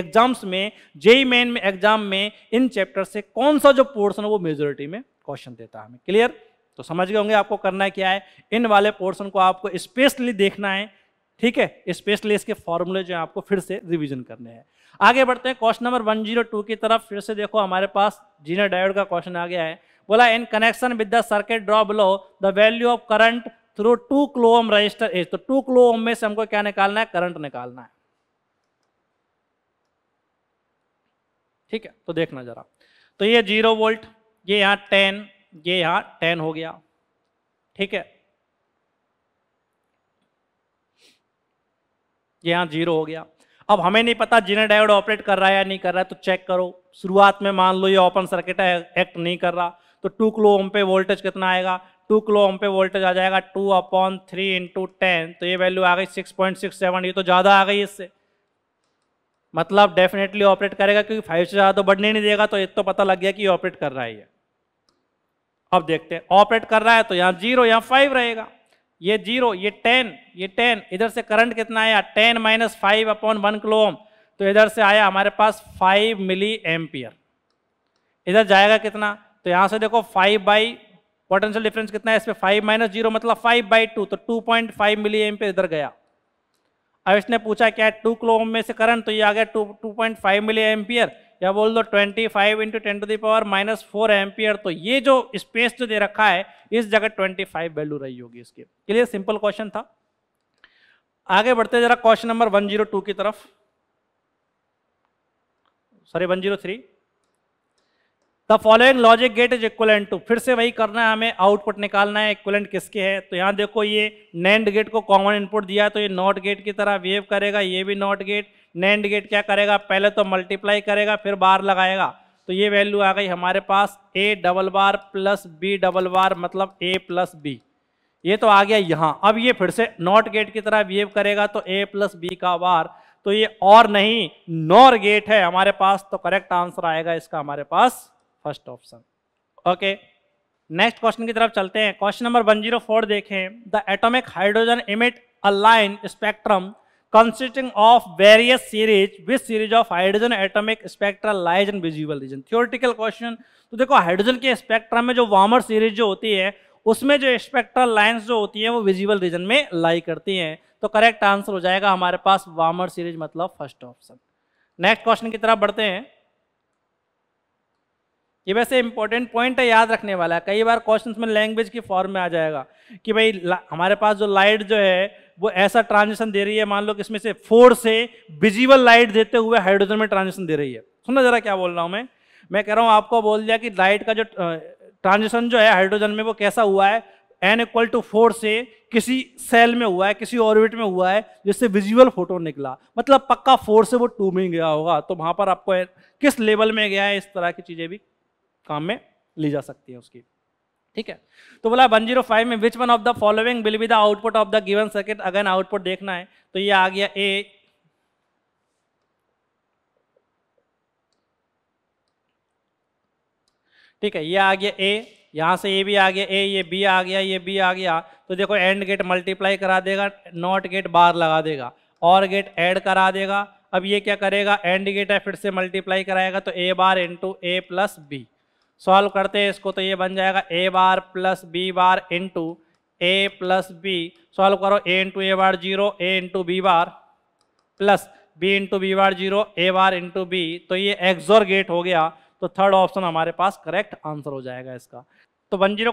एग्जाम्स में जेई मेन e में एग्जाम में इन चैप्टर से कौन सा जो पोर्शन है वो मेजोरिटी में क्वेश्चन देता है हमें क्लियर तो समझ गए होंगे आपको करना है क्या है इन वाले पोर्शन को आपको स्पेशली देखना है ठीक है स्पेशली इसके फॉर्मूले जो है आपको फिर से रिविजन करने हैं आगे बढ़ते हैं question number one zero two की तरफ फिर से देखो हमारे पास जीनर डायोड का क्वेश्चन आ गया है बोला in connection with the circuit draw below the value of current through two kilohm resistor is तो टू क्लोम में से हमको क्या निकालना है करंट निकालना है ठीक है तो देखना जरा तो ये जीरो वोल्ट ये यहाँ टेन ये यहाँ टेन हो गया ठीक है ये यहाँ जीरो हो गया अब हमें नहीं पता जिन्हें डायोड ऑपरेट कर रहा है या नहीं कर रहा है तो चेक करो शुरुआत में मान लो ये ओपन सर्किट है एक्ट नहीं कर रहा तो टू किलो ओम पे वोल्टेज कितना आएगा टू किलो ओम पे वोल्टेज आ जाएगा two upon three into ten तो ये वैल्यू आ गई सिक्स पॉइंट सिक्स सेवन ये तो ज़्यादा आ गई इससे मतलब डेफिनेटली ऑपरेट करेगा क्योंकि फाइव से ज़्यादा तो बढ़ने नहीं देगा तो ये तो पता लग गया कि ये ऑपरेट कर रहा है ये अब देखते हैं ऑपरेट कर रहा है तो यहाँ जीरो यहाँ फाइव रहेगा ये जीरो ये टेन ये टेन इधर से करंट कितना आया ten minus five upon one kilohm तो इधर से आया हमारे पास फाइव मिली एम्पियर इधर जाएगा कितना तो यहाँ से देखो फाइव बाई पोटेंशियल डिफरेंस कितना है इसमें फाइव माइनस जीरो मतलब फाइव बाई टू तो two point five milliampere इधर गया अब इसने पूछा क्या है टू क्लोम में से करंट तो ये आ गया two two point five milliampere या बोल दो twenty five into ten to the power minus four ampere तो ये जो स्पेस जो दे रखा है इस जगह 25 वैल्यू रही होगी इसकी क्लियर सिंपल क्वेश्चन था आगे बढ़ते जरा क्वेश्चन नंबर 102 की तरफ sorry 103 the following logic gate is equivalent to फिर से वही करना है हमें आउटपुट निकालना है इक्वलेंट किसके है तो यहां देखो ये नैंड गेट को कॉमन इनपुट दिया तो ये नॉट गेट की तरह वेव करेगा ये भी नॉट गेट नैंड गेट क्या करेगा पहले तो मल्टीप्लाई करेगा फिर बार लगाएगा तो ये वैल्यू आ गई हमारे पास A double bar plus B double bar मतलब ए प्लस बी ये तो आ गया यहाँ अब ये फिर से नॉट गेट की तरह बिहेव करेगा तो ए प्लस बी का बार तो ये और नहीं नॉर गेट है हमारे पास तो करेक्ट आंसर आएगा इसका हमारे पास first option okay next question की तरफ चलते हैं क्वेश्चन नंबर फोर देखें the atomic hydrogen emit a line spectrum consisting of various series which series of hydrogen atomic spectra lies in visible region theoretical question तो देखो hydrogen के spectra में जो वार्मर सीरीज जो होती है उसमें जो स्पेक्ट्रल लाइंस जो होती है वो विजिबल रीजन में लाई करती हैं तो करेक्ट आंसर हो जाएगा हमारे पास वार्मर सीरीज मतलब फर्स्ट ऑप्शन नेक्स्ट क्वेश्चन की तरफ बढ़ते हैं ये वैसे इंपॉर्टेंट पॉइंट है याद रखने वाला है कई बार क्वेश्चन में लैंग्वेज की फॉर्म में आ जाएगा कि भाई हमारे पास जो लाइट जो है वो ऐसा ट्रांजिशन दे रही है मान लो कि इसमें से फोर से विजिबल लाइट देते हुए हाइड्रोजन में ट्रांजिशन दे रही है सुनना जरा क्या बोल रहा हूँ मैं मैं कह रहा हूँ आपको बोल दिया कि लाइट का जो ट्रांजिशन जो है हाइड्रोजन में वो कैसा हुआ है एन इक्वल टू फोर से किसी सेल में हुआ है किसी ऑर्बिट में हुआ है जिससे विजुअल फोटो निकला मतलब पक्का फोर से वो टू में गया होगा तो वहां पर आपको किस लेवल में गया है इस तरह की चीजें भी काम में ली जा सकती हैं उसकी ठीक है तो बोला वन जीरो फाइव में which one of the following will be the output of the given circuit again output देखना है तो ये आ गया ए ठीक है ये आ गया ए यहाँ से ये भी आ गया ए ये बी आ गया ये बी आ गया तो देखो एंड गेट मल्टीप्लाई करा देगा नॉट गेट बार लगा देगा और गेट ऐड करा देगा अब ये क्या करेगा एंड गेट है फिर से मल्टीप्लाई कराएगा तो ए बार इंटू ए प्लस बी सॉल्व करते हैं इसको तो ये बन जाएगा ए bar plus B bar into ए प्लस बी सॉल्व करो A into A bar zero A into B bar plus B into B bar zero A bar into B तो ये एक्सोर गेट हो गया तो थर्ड ऑप्शन हमारे पास correct answer हो जाएगा इसका तो one zero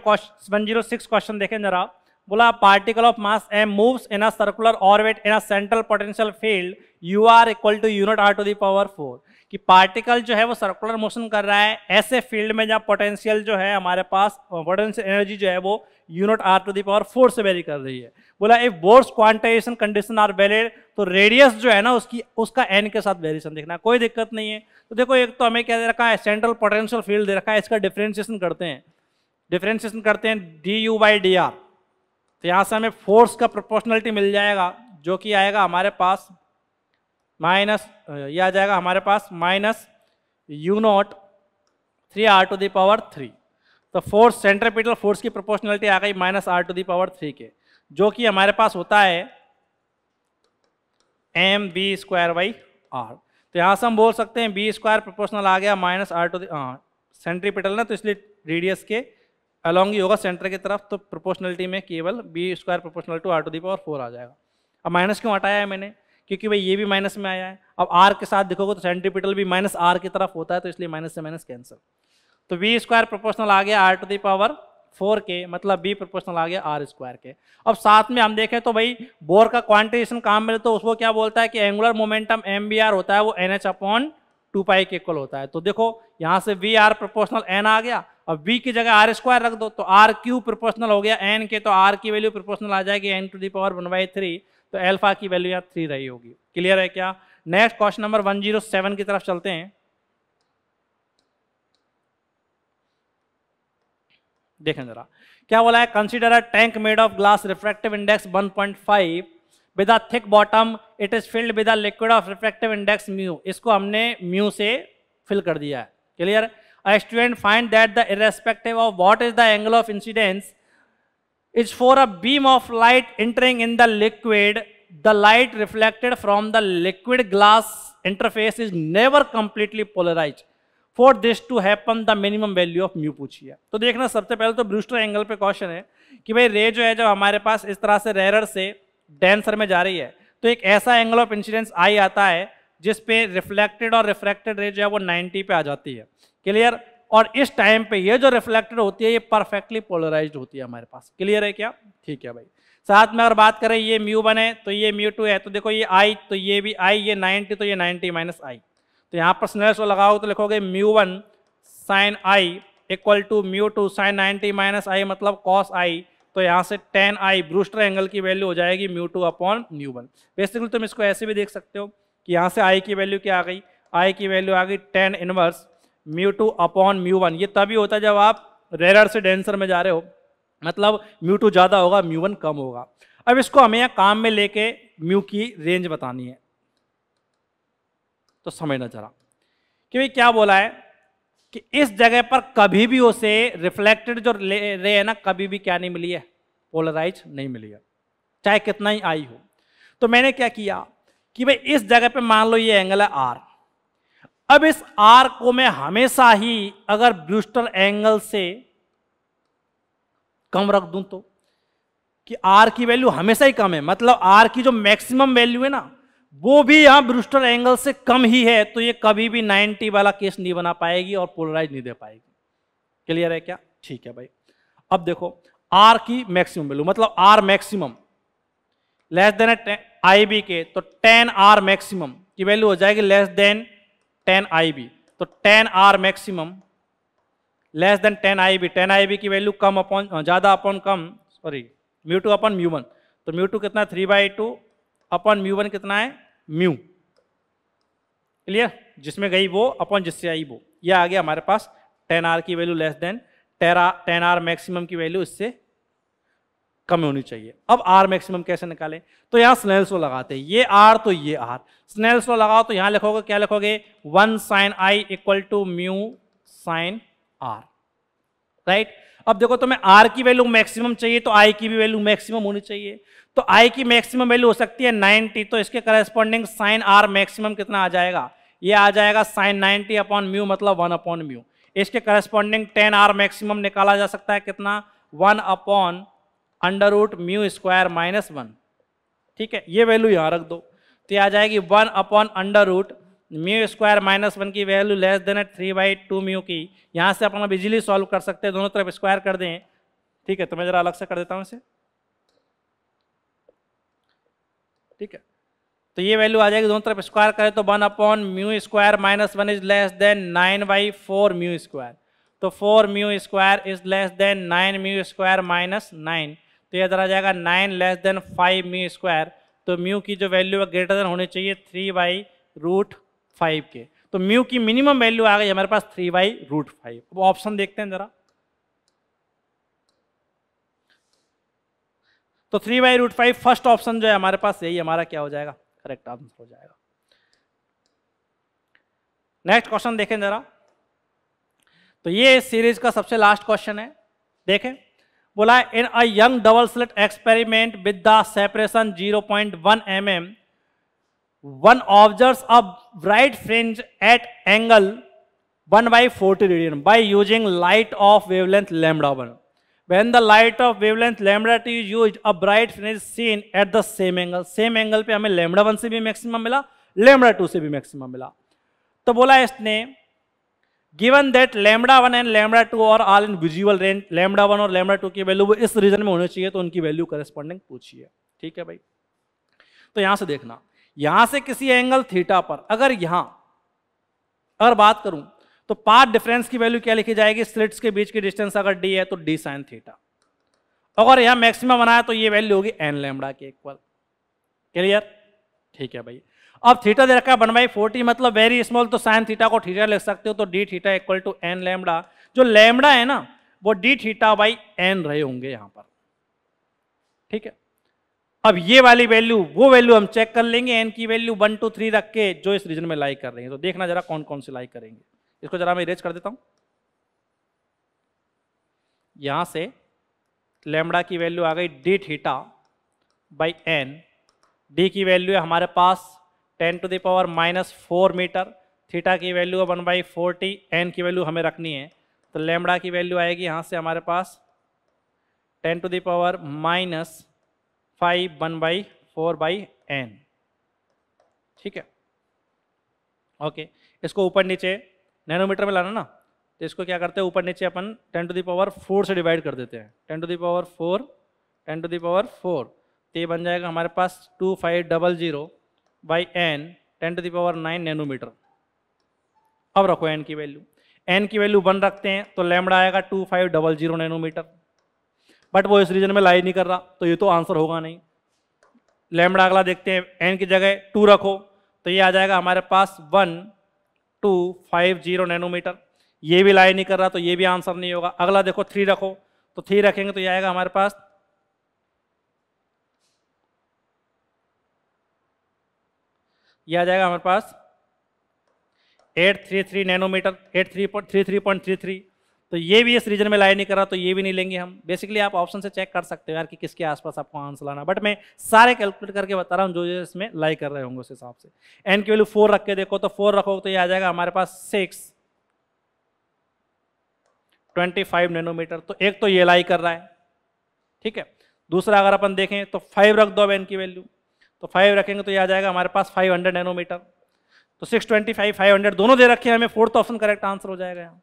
one zero six question देखें जरा बोला particle of mass M moves in a circular orbit in a central potential field U R equal to unit R to the power four कि particle जो है वो circular motion कर रहा है ऐसे फील्ड में जहाँ पोटेंशियल जो है हमारे पास पोटेंशियल एनर्जी जो है वो unit R to the power four से वेरी कर रही है बोला if Bohr's quantization condition are valid तो रेडियस जो है ना उसकी उसका एन के साथ वेरिएशन देखना कोई दिक्कत नहीं है तो देखो एक तो हमें क्या दे रखा है सेंट्रल पोटेंशियल फील्ड दे रखा है इसका डिफ्रेंशिएशन करते हैं डिफ्रेंशिएशन करते हैं D U by D R तो यहाँ से हमें फोर्स का प्रोपोर्शनलिटी मिल जाएगा जो कि आएगा हमारे पास माइनस ये आ जाएगा हमारे पास minus U naught three R to the power three तो फोर्स सेंट्रीपिटल फोर्स की प्रोपोर्शनलिटी आ गई minus R to the power three के जो कि हमारे पास होता है M B square by R तो यहाँ से हम बोल सकते हैं बी स्क्वायर प्रोपोर्शनल आ गया माइनस आर टू हाँ, सेंट्रीपिटल ना तो इसलिए रेडियस के अलॉन्ग ही होगा सेंटर की तरफ तो प्रोपोर्शनलिटी में केवल V square proportional to R to the power four आ जाएगा अब माइनस क्यों हटाया है मैंने क्योंकि भाई ये भी माइनस में आया है अब आर के साथ देखोगे तो सेंट्रीपिटल भी माइनस आर की तरफ होता है तो इसलिए माइनस से माइनस कैंसिल तो वी स्क्वायर प्रोपोर्शनल आ गया R to the power four के मतलब बी प्रोपोर्शनल आ गया आर स्क्वायर के अब साथ में हम देखें तो भाई बोर का क्वांटिटेशन काम मिले तो उसको क्या बोलता है कि angular momentum M V R होता है वो N H upon two pi के इक्वल होता है तो देखो यहाँ से वी आर प्रोपोर्शनल एन आ गया अब वी की जगह आर स्क्वायर रख दो तो आर क्यू प्रोपोर्शनल हो गया एन के तो आर की वैल्यू प्रोपोर्शनल आ जाएगी N to the power one by three तो एल्फा की वैल्यू यहाँ थ्री रही होगी क्लियर है क्या next question number one zero seven की तरफ चलते हैं देखें जरा क्या बोला है consider a tank made of glass refractive index five with a thick bottom it is filled with a liquid of refractive index mu इसको हमने म्यू से फिल कर दिया है clear student find that the irrespective of what is the angle of incidence is for a beam of light entering in the liquid, the light reflected from the liquid glass interface is never completely polarized. For this to happen the minimum value of mu पूछिए तो देखना सबसे पहले तो Brewster angle पे question है कि भाई रे जो है जब हमारे पास इस तरह से रेरर से डेंसर में जा रही है तो एक ऐसा एंगल ऑफ इंसिडेंस आई आता है जिस पे रिफ्लेक्टेड और रिफ्रैक्टेड रे जो है वो 90 पे आ जाती है क्लियर और इस टाइम पे ये जो रिफ्लेक्टेड होती है ये परफेक्टली पोलराइज होती है हमारे पास क्लियर है क्या ठीक है भाई साथ में अगर बात करें ये म्यू वन है तो ये म्यू टू है तो देखो ये आई तो ये भी आई ये नाइनटी तो ये नाइनटी माइनस आई तो यहाँ पर स्नेस लगाओ तो लिखोगे mu one sine i equal to mu two sine ninety minus i मतलब कॉस आई तो यहाँ से टेन आई ब्रूस्टर एंगल की वैल्यू हो जाएगी mu two upon mu one basically तुम इसको ऐसे भी देख सकते हो कि यहाँ से आई की वैल्यू क्या आ गई आई की वैल्यू आ गई tan inverse mu two upon mu one ये तभी होता है जब आप रेरर से डेंसर में जा रहे हो मतलब म्यू टू ज़्यादा होगा म्यू वन कम होगा अब इसको हमें यहाँ काम में लेके म्यू की रेंज बतानी है तो समझना जरा कि भाई क्या बोला है कि इस जगह पर कभी भी उसे रिफ्लेक्टेड जो रे है ना कभी भी क्या नहीं मिली है पोलराइज नहीं मिली है चाहे कितना ही आई हो तो मैंने क्या किया कि भाई इस जगह पे मान लो ये एंगल है आर अब इस आर को मैं हमेशा ही अगर ब्रूस्टर एंगल से कम रख दूं तो कि आर की वैल्यू हमेशा ही कम है मतलब आर की जो मैक्सिमम वैल्यू है ना वो भी यहां ब्रूस्टर एंगल से कम ही है तो ये कभी भी 90 वाला केस नहीं बना पाएगी और पोलराइज नहीं दे पाएगी क्लियर है क्या ठीक है भाई अब देखो आर की मैक्सिमम वैल्यू मतलब R maximum less than i B के तो टेन आर मैक्सिमम की वैल्यू हो जाएगी less than tan i B तो tan R maximum less than tan i B tan i B की वैल्यू कम अपॉन ज़्यादा अपॉन कम sorry mu two upon mu one तो म्यू टू कितना three by two upon mu one कितना है mu clear जिसमें गई वो अपॉन जिससे आई वो ये आ गया हमारे पास टेन आर की वैल्यू लेस देन टेरा टेन आर मैक्सिमम की वैल्यू इससे कम होनी चाहिए अब आर मैक्सिमम कैसे निकालें तो यहाँ स्नेल्स लॉ लगाते हैं ये आर तो ये आर स्नेल्स लॉ लगाओ तो यहाँ लिखोगे क्या लिखोगे one sine i equal to mu sine R right अब देखो तुम्हें तो आर की वैल्यू मैक्सिमम चाहिए तो आई की भी वैल्यू मैक्सिमम होनी चाहिए तो आई की मैक्सिमम वैल्यू हो सकती है 90 तो इसके करेस्पॉन्डिंग साइन आर मैक्सिमम कितना आ जाएगा ये आ जाएगा साइन 90 अपॉन म्यू मतलब वन अपॉन म्यू इसके करेस्पॉन्डिंग टेन आर मैक्सिमम निकाला जा सकता है कितना one upon under root mu square minus one ठीक है ये वैल्यू यहाँ रख दो तो ये आ जाएगी one upon under root mu square minus one की वैल्यू लेस देन है थ्री बाई टू म्यू की यहाँ से अपन अब इजिली सॉल्व कर सकते हैं दोनों तरफ स्क्वायर कर दें ठीक है तो मैं जरा अलग से कर देता हूँ इसे ठीक है तो ये वैल्यू आ जाएगी दोनों तरफ स्क्वायर करें तो one upon mu square minus one is less than nine by four mu square तो four mu square is less than nine mu square minus nine तो इधर आ जाएगा nine less than five mu square तो mu की जो value है greater than होनी चाहिए थ्री बाई रूट फाइव के तो म्यू की मिनिमम वैल्यू आ गई हमारे पास थ्री बाई रूट फाइव अब ऑप्शन देखते हैं जरा तो three by root five first option जो है हमारे पास यही हमारा क्या हो जाएगा करेक्ट आंसर हो जाएगा नेक्स्ट क्वेश्चन देखें जरा तो ये इस सीरीज का सबसे लास्ट क्वेश्चन है देखें बोला in a Young double slit experiment with the separation 0.1 point one M m one observe a bright fringe at angle 1 by forty radian by using light of wavelength lambda one when the light of wavelength lambda two use a bright fringe seen at the same angle same angle पे हमें lambda one से भी maximum मिला lambda two से भी maximum मिला तो बोला इसने given that lambda one and lambda two और all in visual range lambda one और लैमडा टू की वैल्यू वो इस रीजन में होनी चाहिए तो उनकी वैल्यू करेस्पॉन्डिंग पूछिए ठीक है भाई तो यहां से देखना यहां से किसी एंगल थीटा पर अगर यहां अगर बात करूं तो पार्ट डिफरेंस की वैल्यू क्या लिखी जाएगी स्लिट्स के बीच की डिस्टेंस अगर डी है तो डी साइन थीटा अगर यहां मैक्सिमम बनाया तो ये वैल्यू होगी एन लैमडा के इक्वल क्लियर ठीक है भाई अब थीटा दे रखा है वन बाई फोर्टी मतलब वेरी स्मॉल तो साइन थीटा को थीटा लिख सकते हो तो d theta equal to n lambda जो लेमड़ा है ना वो डी थीटा बाई एन रहे होंगे यहां पर ठीक है अब ये वाली वैल्यू वो वैल्यू हम चेक कर लेंगे एन की वैल्यू वन टू थ्री रख के जो इस रीजन में लाई कर रहे हैं तो देखना जरा कौन कौन सी लाई करेंगे इसको जरा मैं इरेज कर देता हूँ यहां से लेमड़ा की वैल्यू आ गई d theta by n d की वैल्यू है हमारे पास ten to the power minus four meter theta की value one by forty n की वैल्यू हमें रखनी है तो लेमड़ा की वैल्यू आएगी यहाँ से हमारे पास ten to the power minus five one by four by n ठीक है ओके इसको ऊपर नीचे नैनोमीटर में लाना ना तो इसको क्या करते हैं ऊपर नीचे अपन ten to the power four से डिवाइड कर देते हैं ten to the power four ten to power four तो ये बन जाएगा हमारे पास two five double zero by n ten to the power nine nanometer अब रखो एन की वैल्यू एन की वैल्यू वन रखते हैं तो लेमड़ा आएगा two five double zero nanometer but वो इस रीजन में लाई नहीं कर रहा तो ये तो आंसर होगा नहीं लेमड़ा अगला देखते हैं एन की जगह टू रखो तो ये आ जाएगा हमारे पास one two five zero nanometer ये भी लाई नहीं कर रहा तो ये भी आंसर नहीं होगा अगला देखो थ्री रखो तो थ्री रखेंगे तो ये आएगा हमारे पास ये आ जाएगा हमारे पास 833 नैनोमीटर 833.33 तो ये भी इस रीजन में लाई नहीं कर रहा तो ये भी नहीं लेंगे हम बेसिकली आप ऑप्शन से चेक कर सकते हो यार कि किसके आसपास आपको आंसर लाना बट मैं सारे कैलकुलेट करके बता रहा हूँ जो जो इसमें लाई कर रहे होंगे उस हिसाब से एन की वैल्यू फोर रख के देखो तो फोर रखो तो ये आ जाएगा हमारे पास सिक्स ट्वेंटी फाइव नैनोमीटर तो एक तो ये लाई कर रहा है ठीक है दूसरा अगर अपन देखें तो फाइव रख दो अब एन की वैल्यू तो फाइव रखेंगे तो ये आ जाएगा हमारे पास फाइव हंड्रेड नैनोमीटर तो six twenty five five hundred दोनों दे रखे हैं हमें फोर्थ ऑप्शन करेक्ट आंसर हो जाएगा यहाँ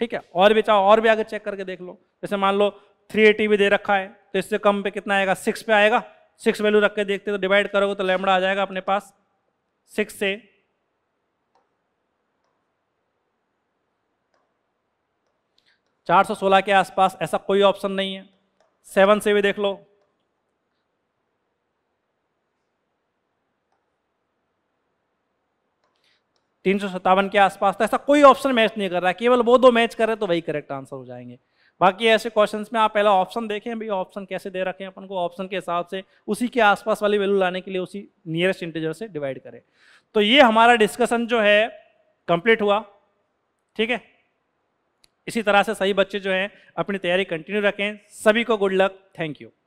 ठीक है और भी चाहो और भी आगे चेक करके देख लो जैसे मान लो थ्री एटी भी दे रखा है तो इससे कम पे कितना आएगा सिक्स पे आएगा सिक्स वैल्यू रख के देखते तो डिवाइड करोगे तो लेमड़ा आ जाएगा अपने पास सिक्स से चार सौ सोलह के आसपास ऐसा कोई ऑप्शन नहीं है सेवन से भी देख लो तीन सौ सत्तावन के आसपास तो ऐसा कोई ऑप्शन मैच नहीं कर रहा है केवल वो दो मैच कर रहे तो वही करेक्ट आंसर हो जाएंगे बाकी ऐसे क्वेश्चंस में आप पहला ऑप्शन देखें भाई ऑप्शन कैसे दे रखे हैं अपन को ऑप्शन के हिसाब से उसी के आसपास वाली वैल्यू लाने के लिए उसी नियरेस्ट इंटीजर से डिवाइड करें तो ये हमारा डिस्कशन जो है कंप्लीट हुआ ठीक है इसी तरह से सही बच्चे जो हैं अपनी तैयारी कंटिन्यू रखें सभी को गुड लक थैंक यू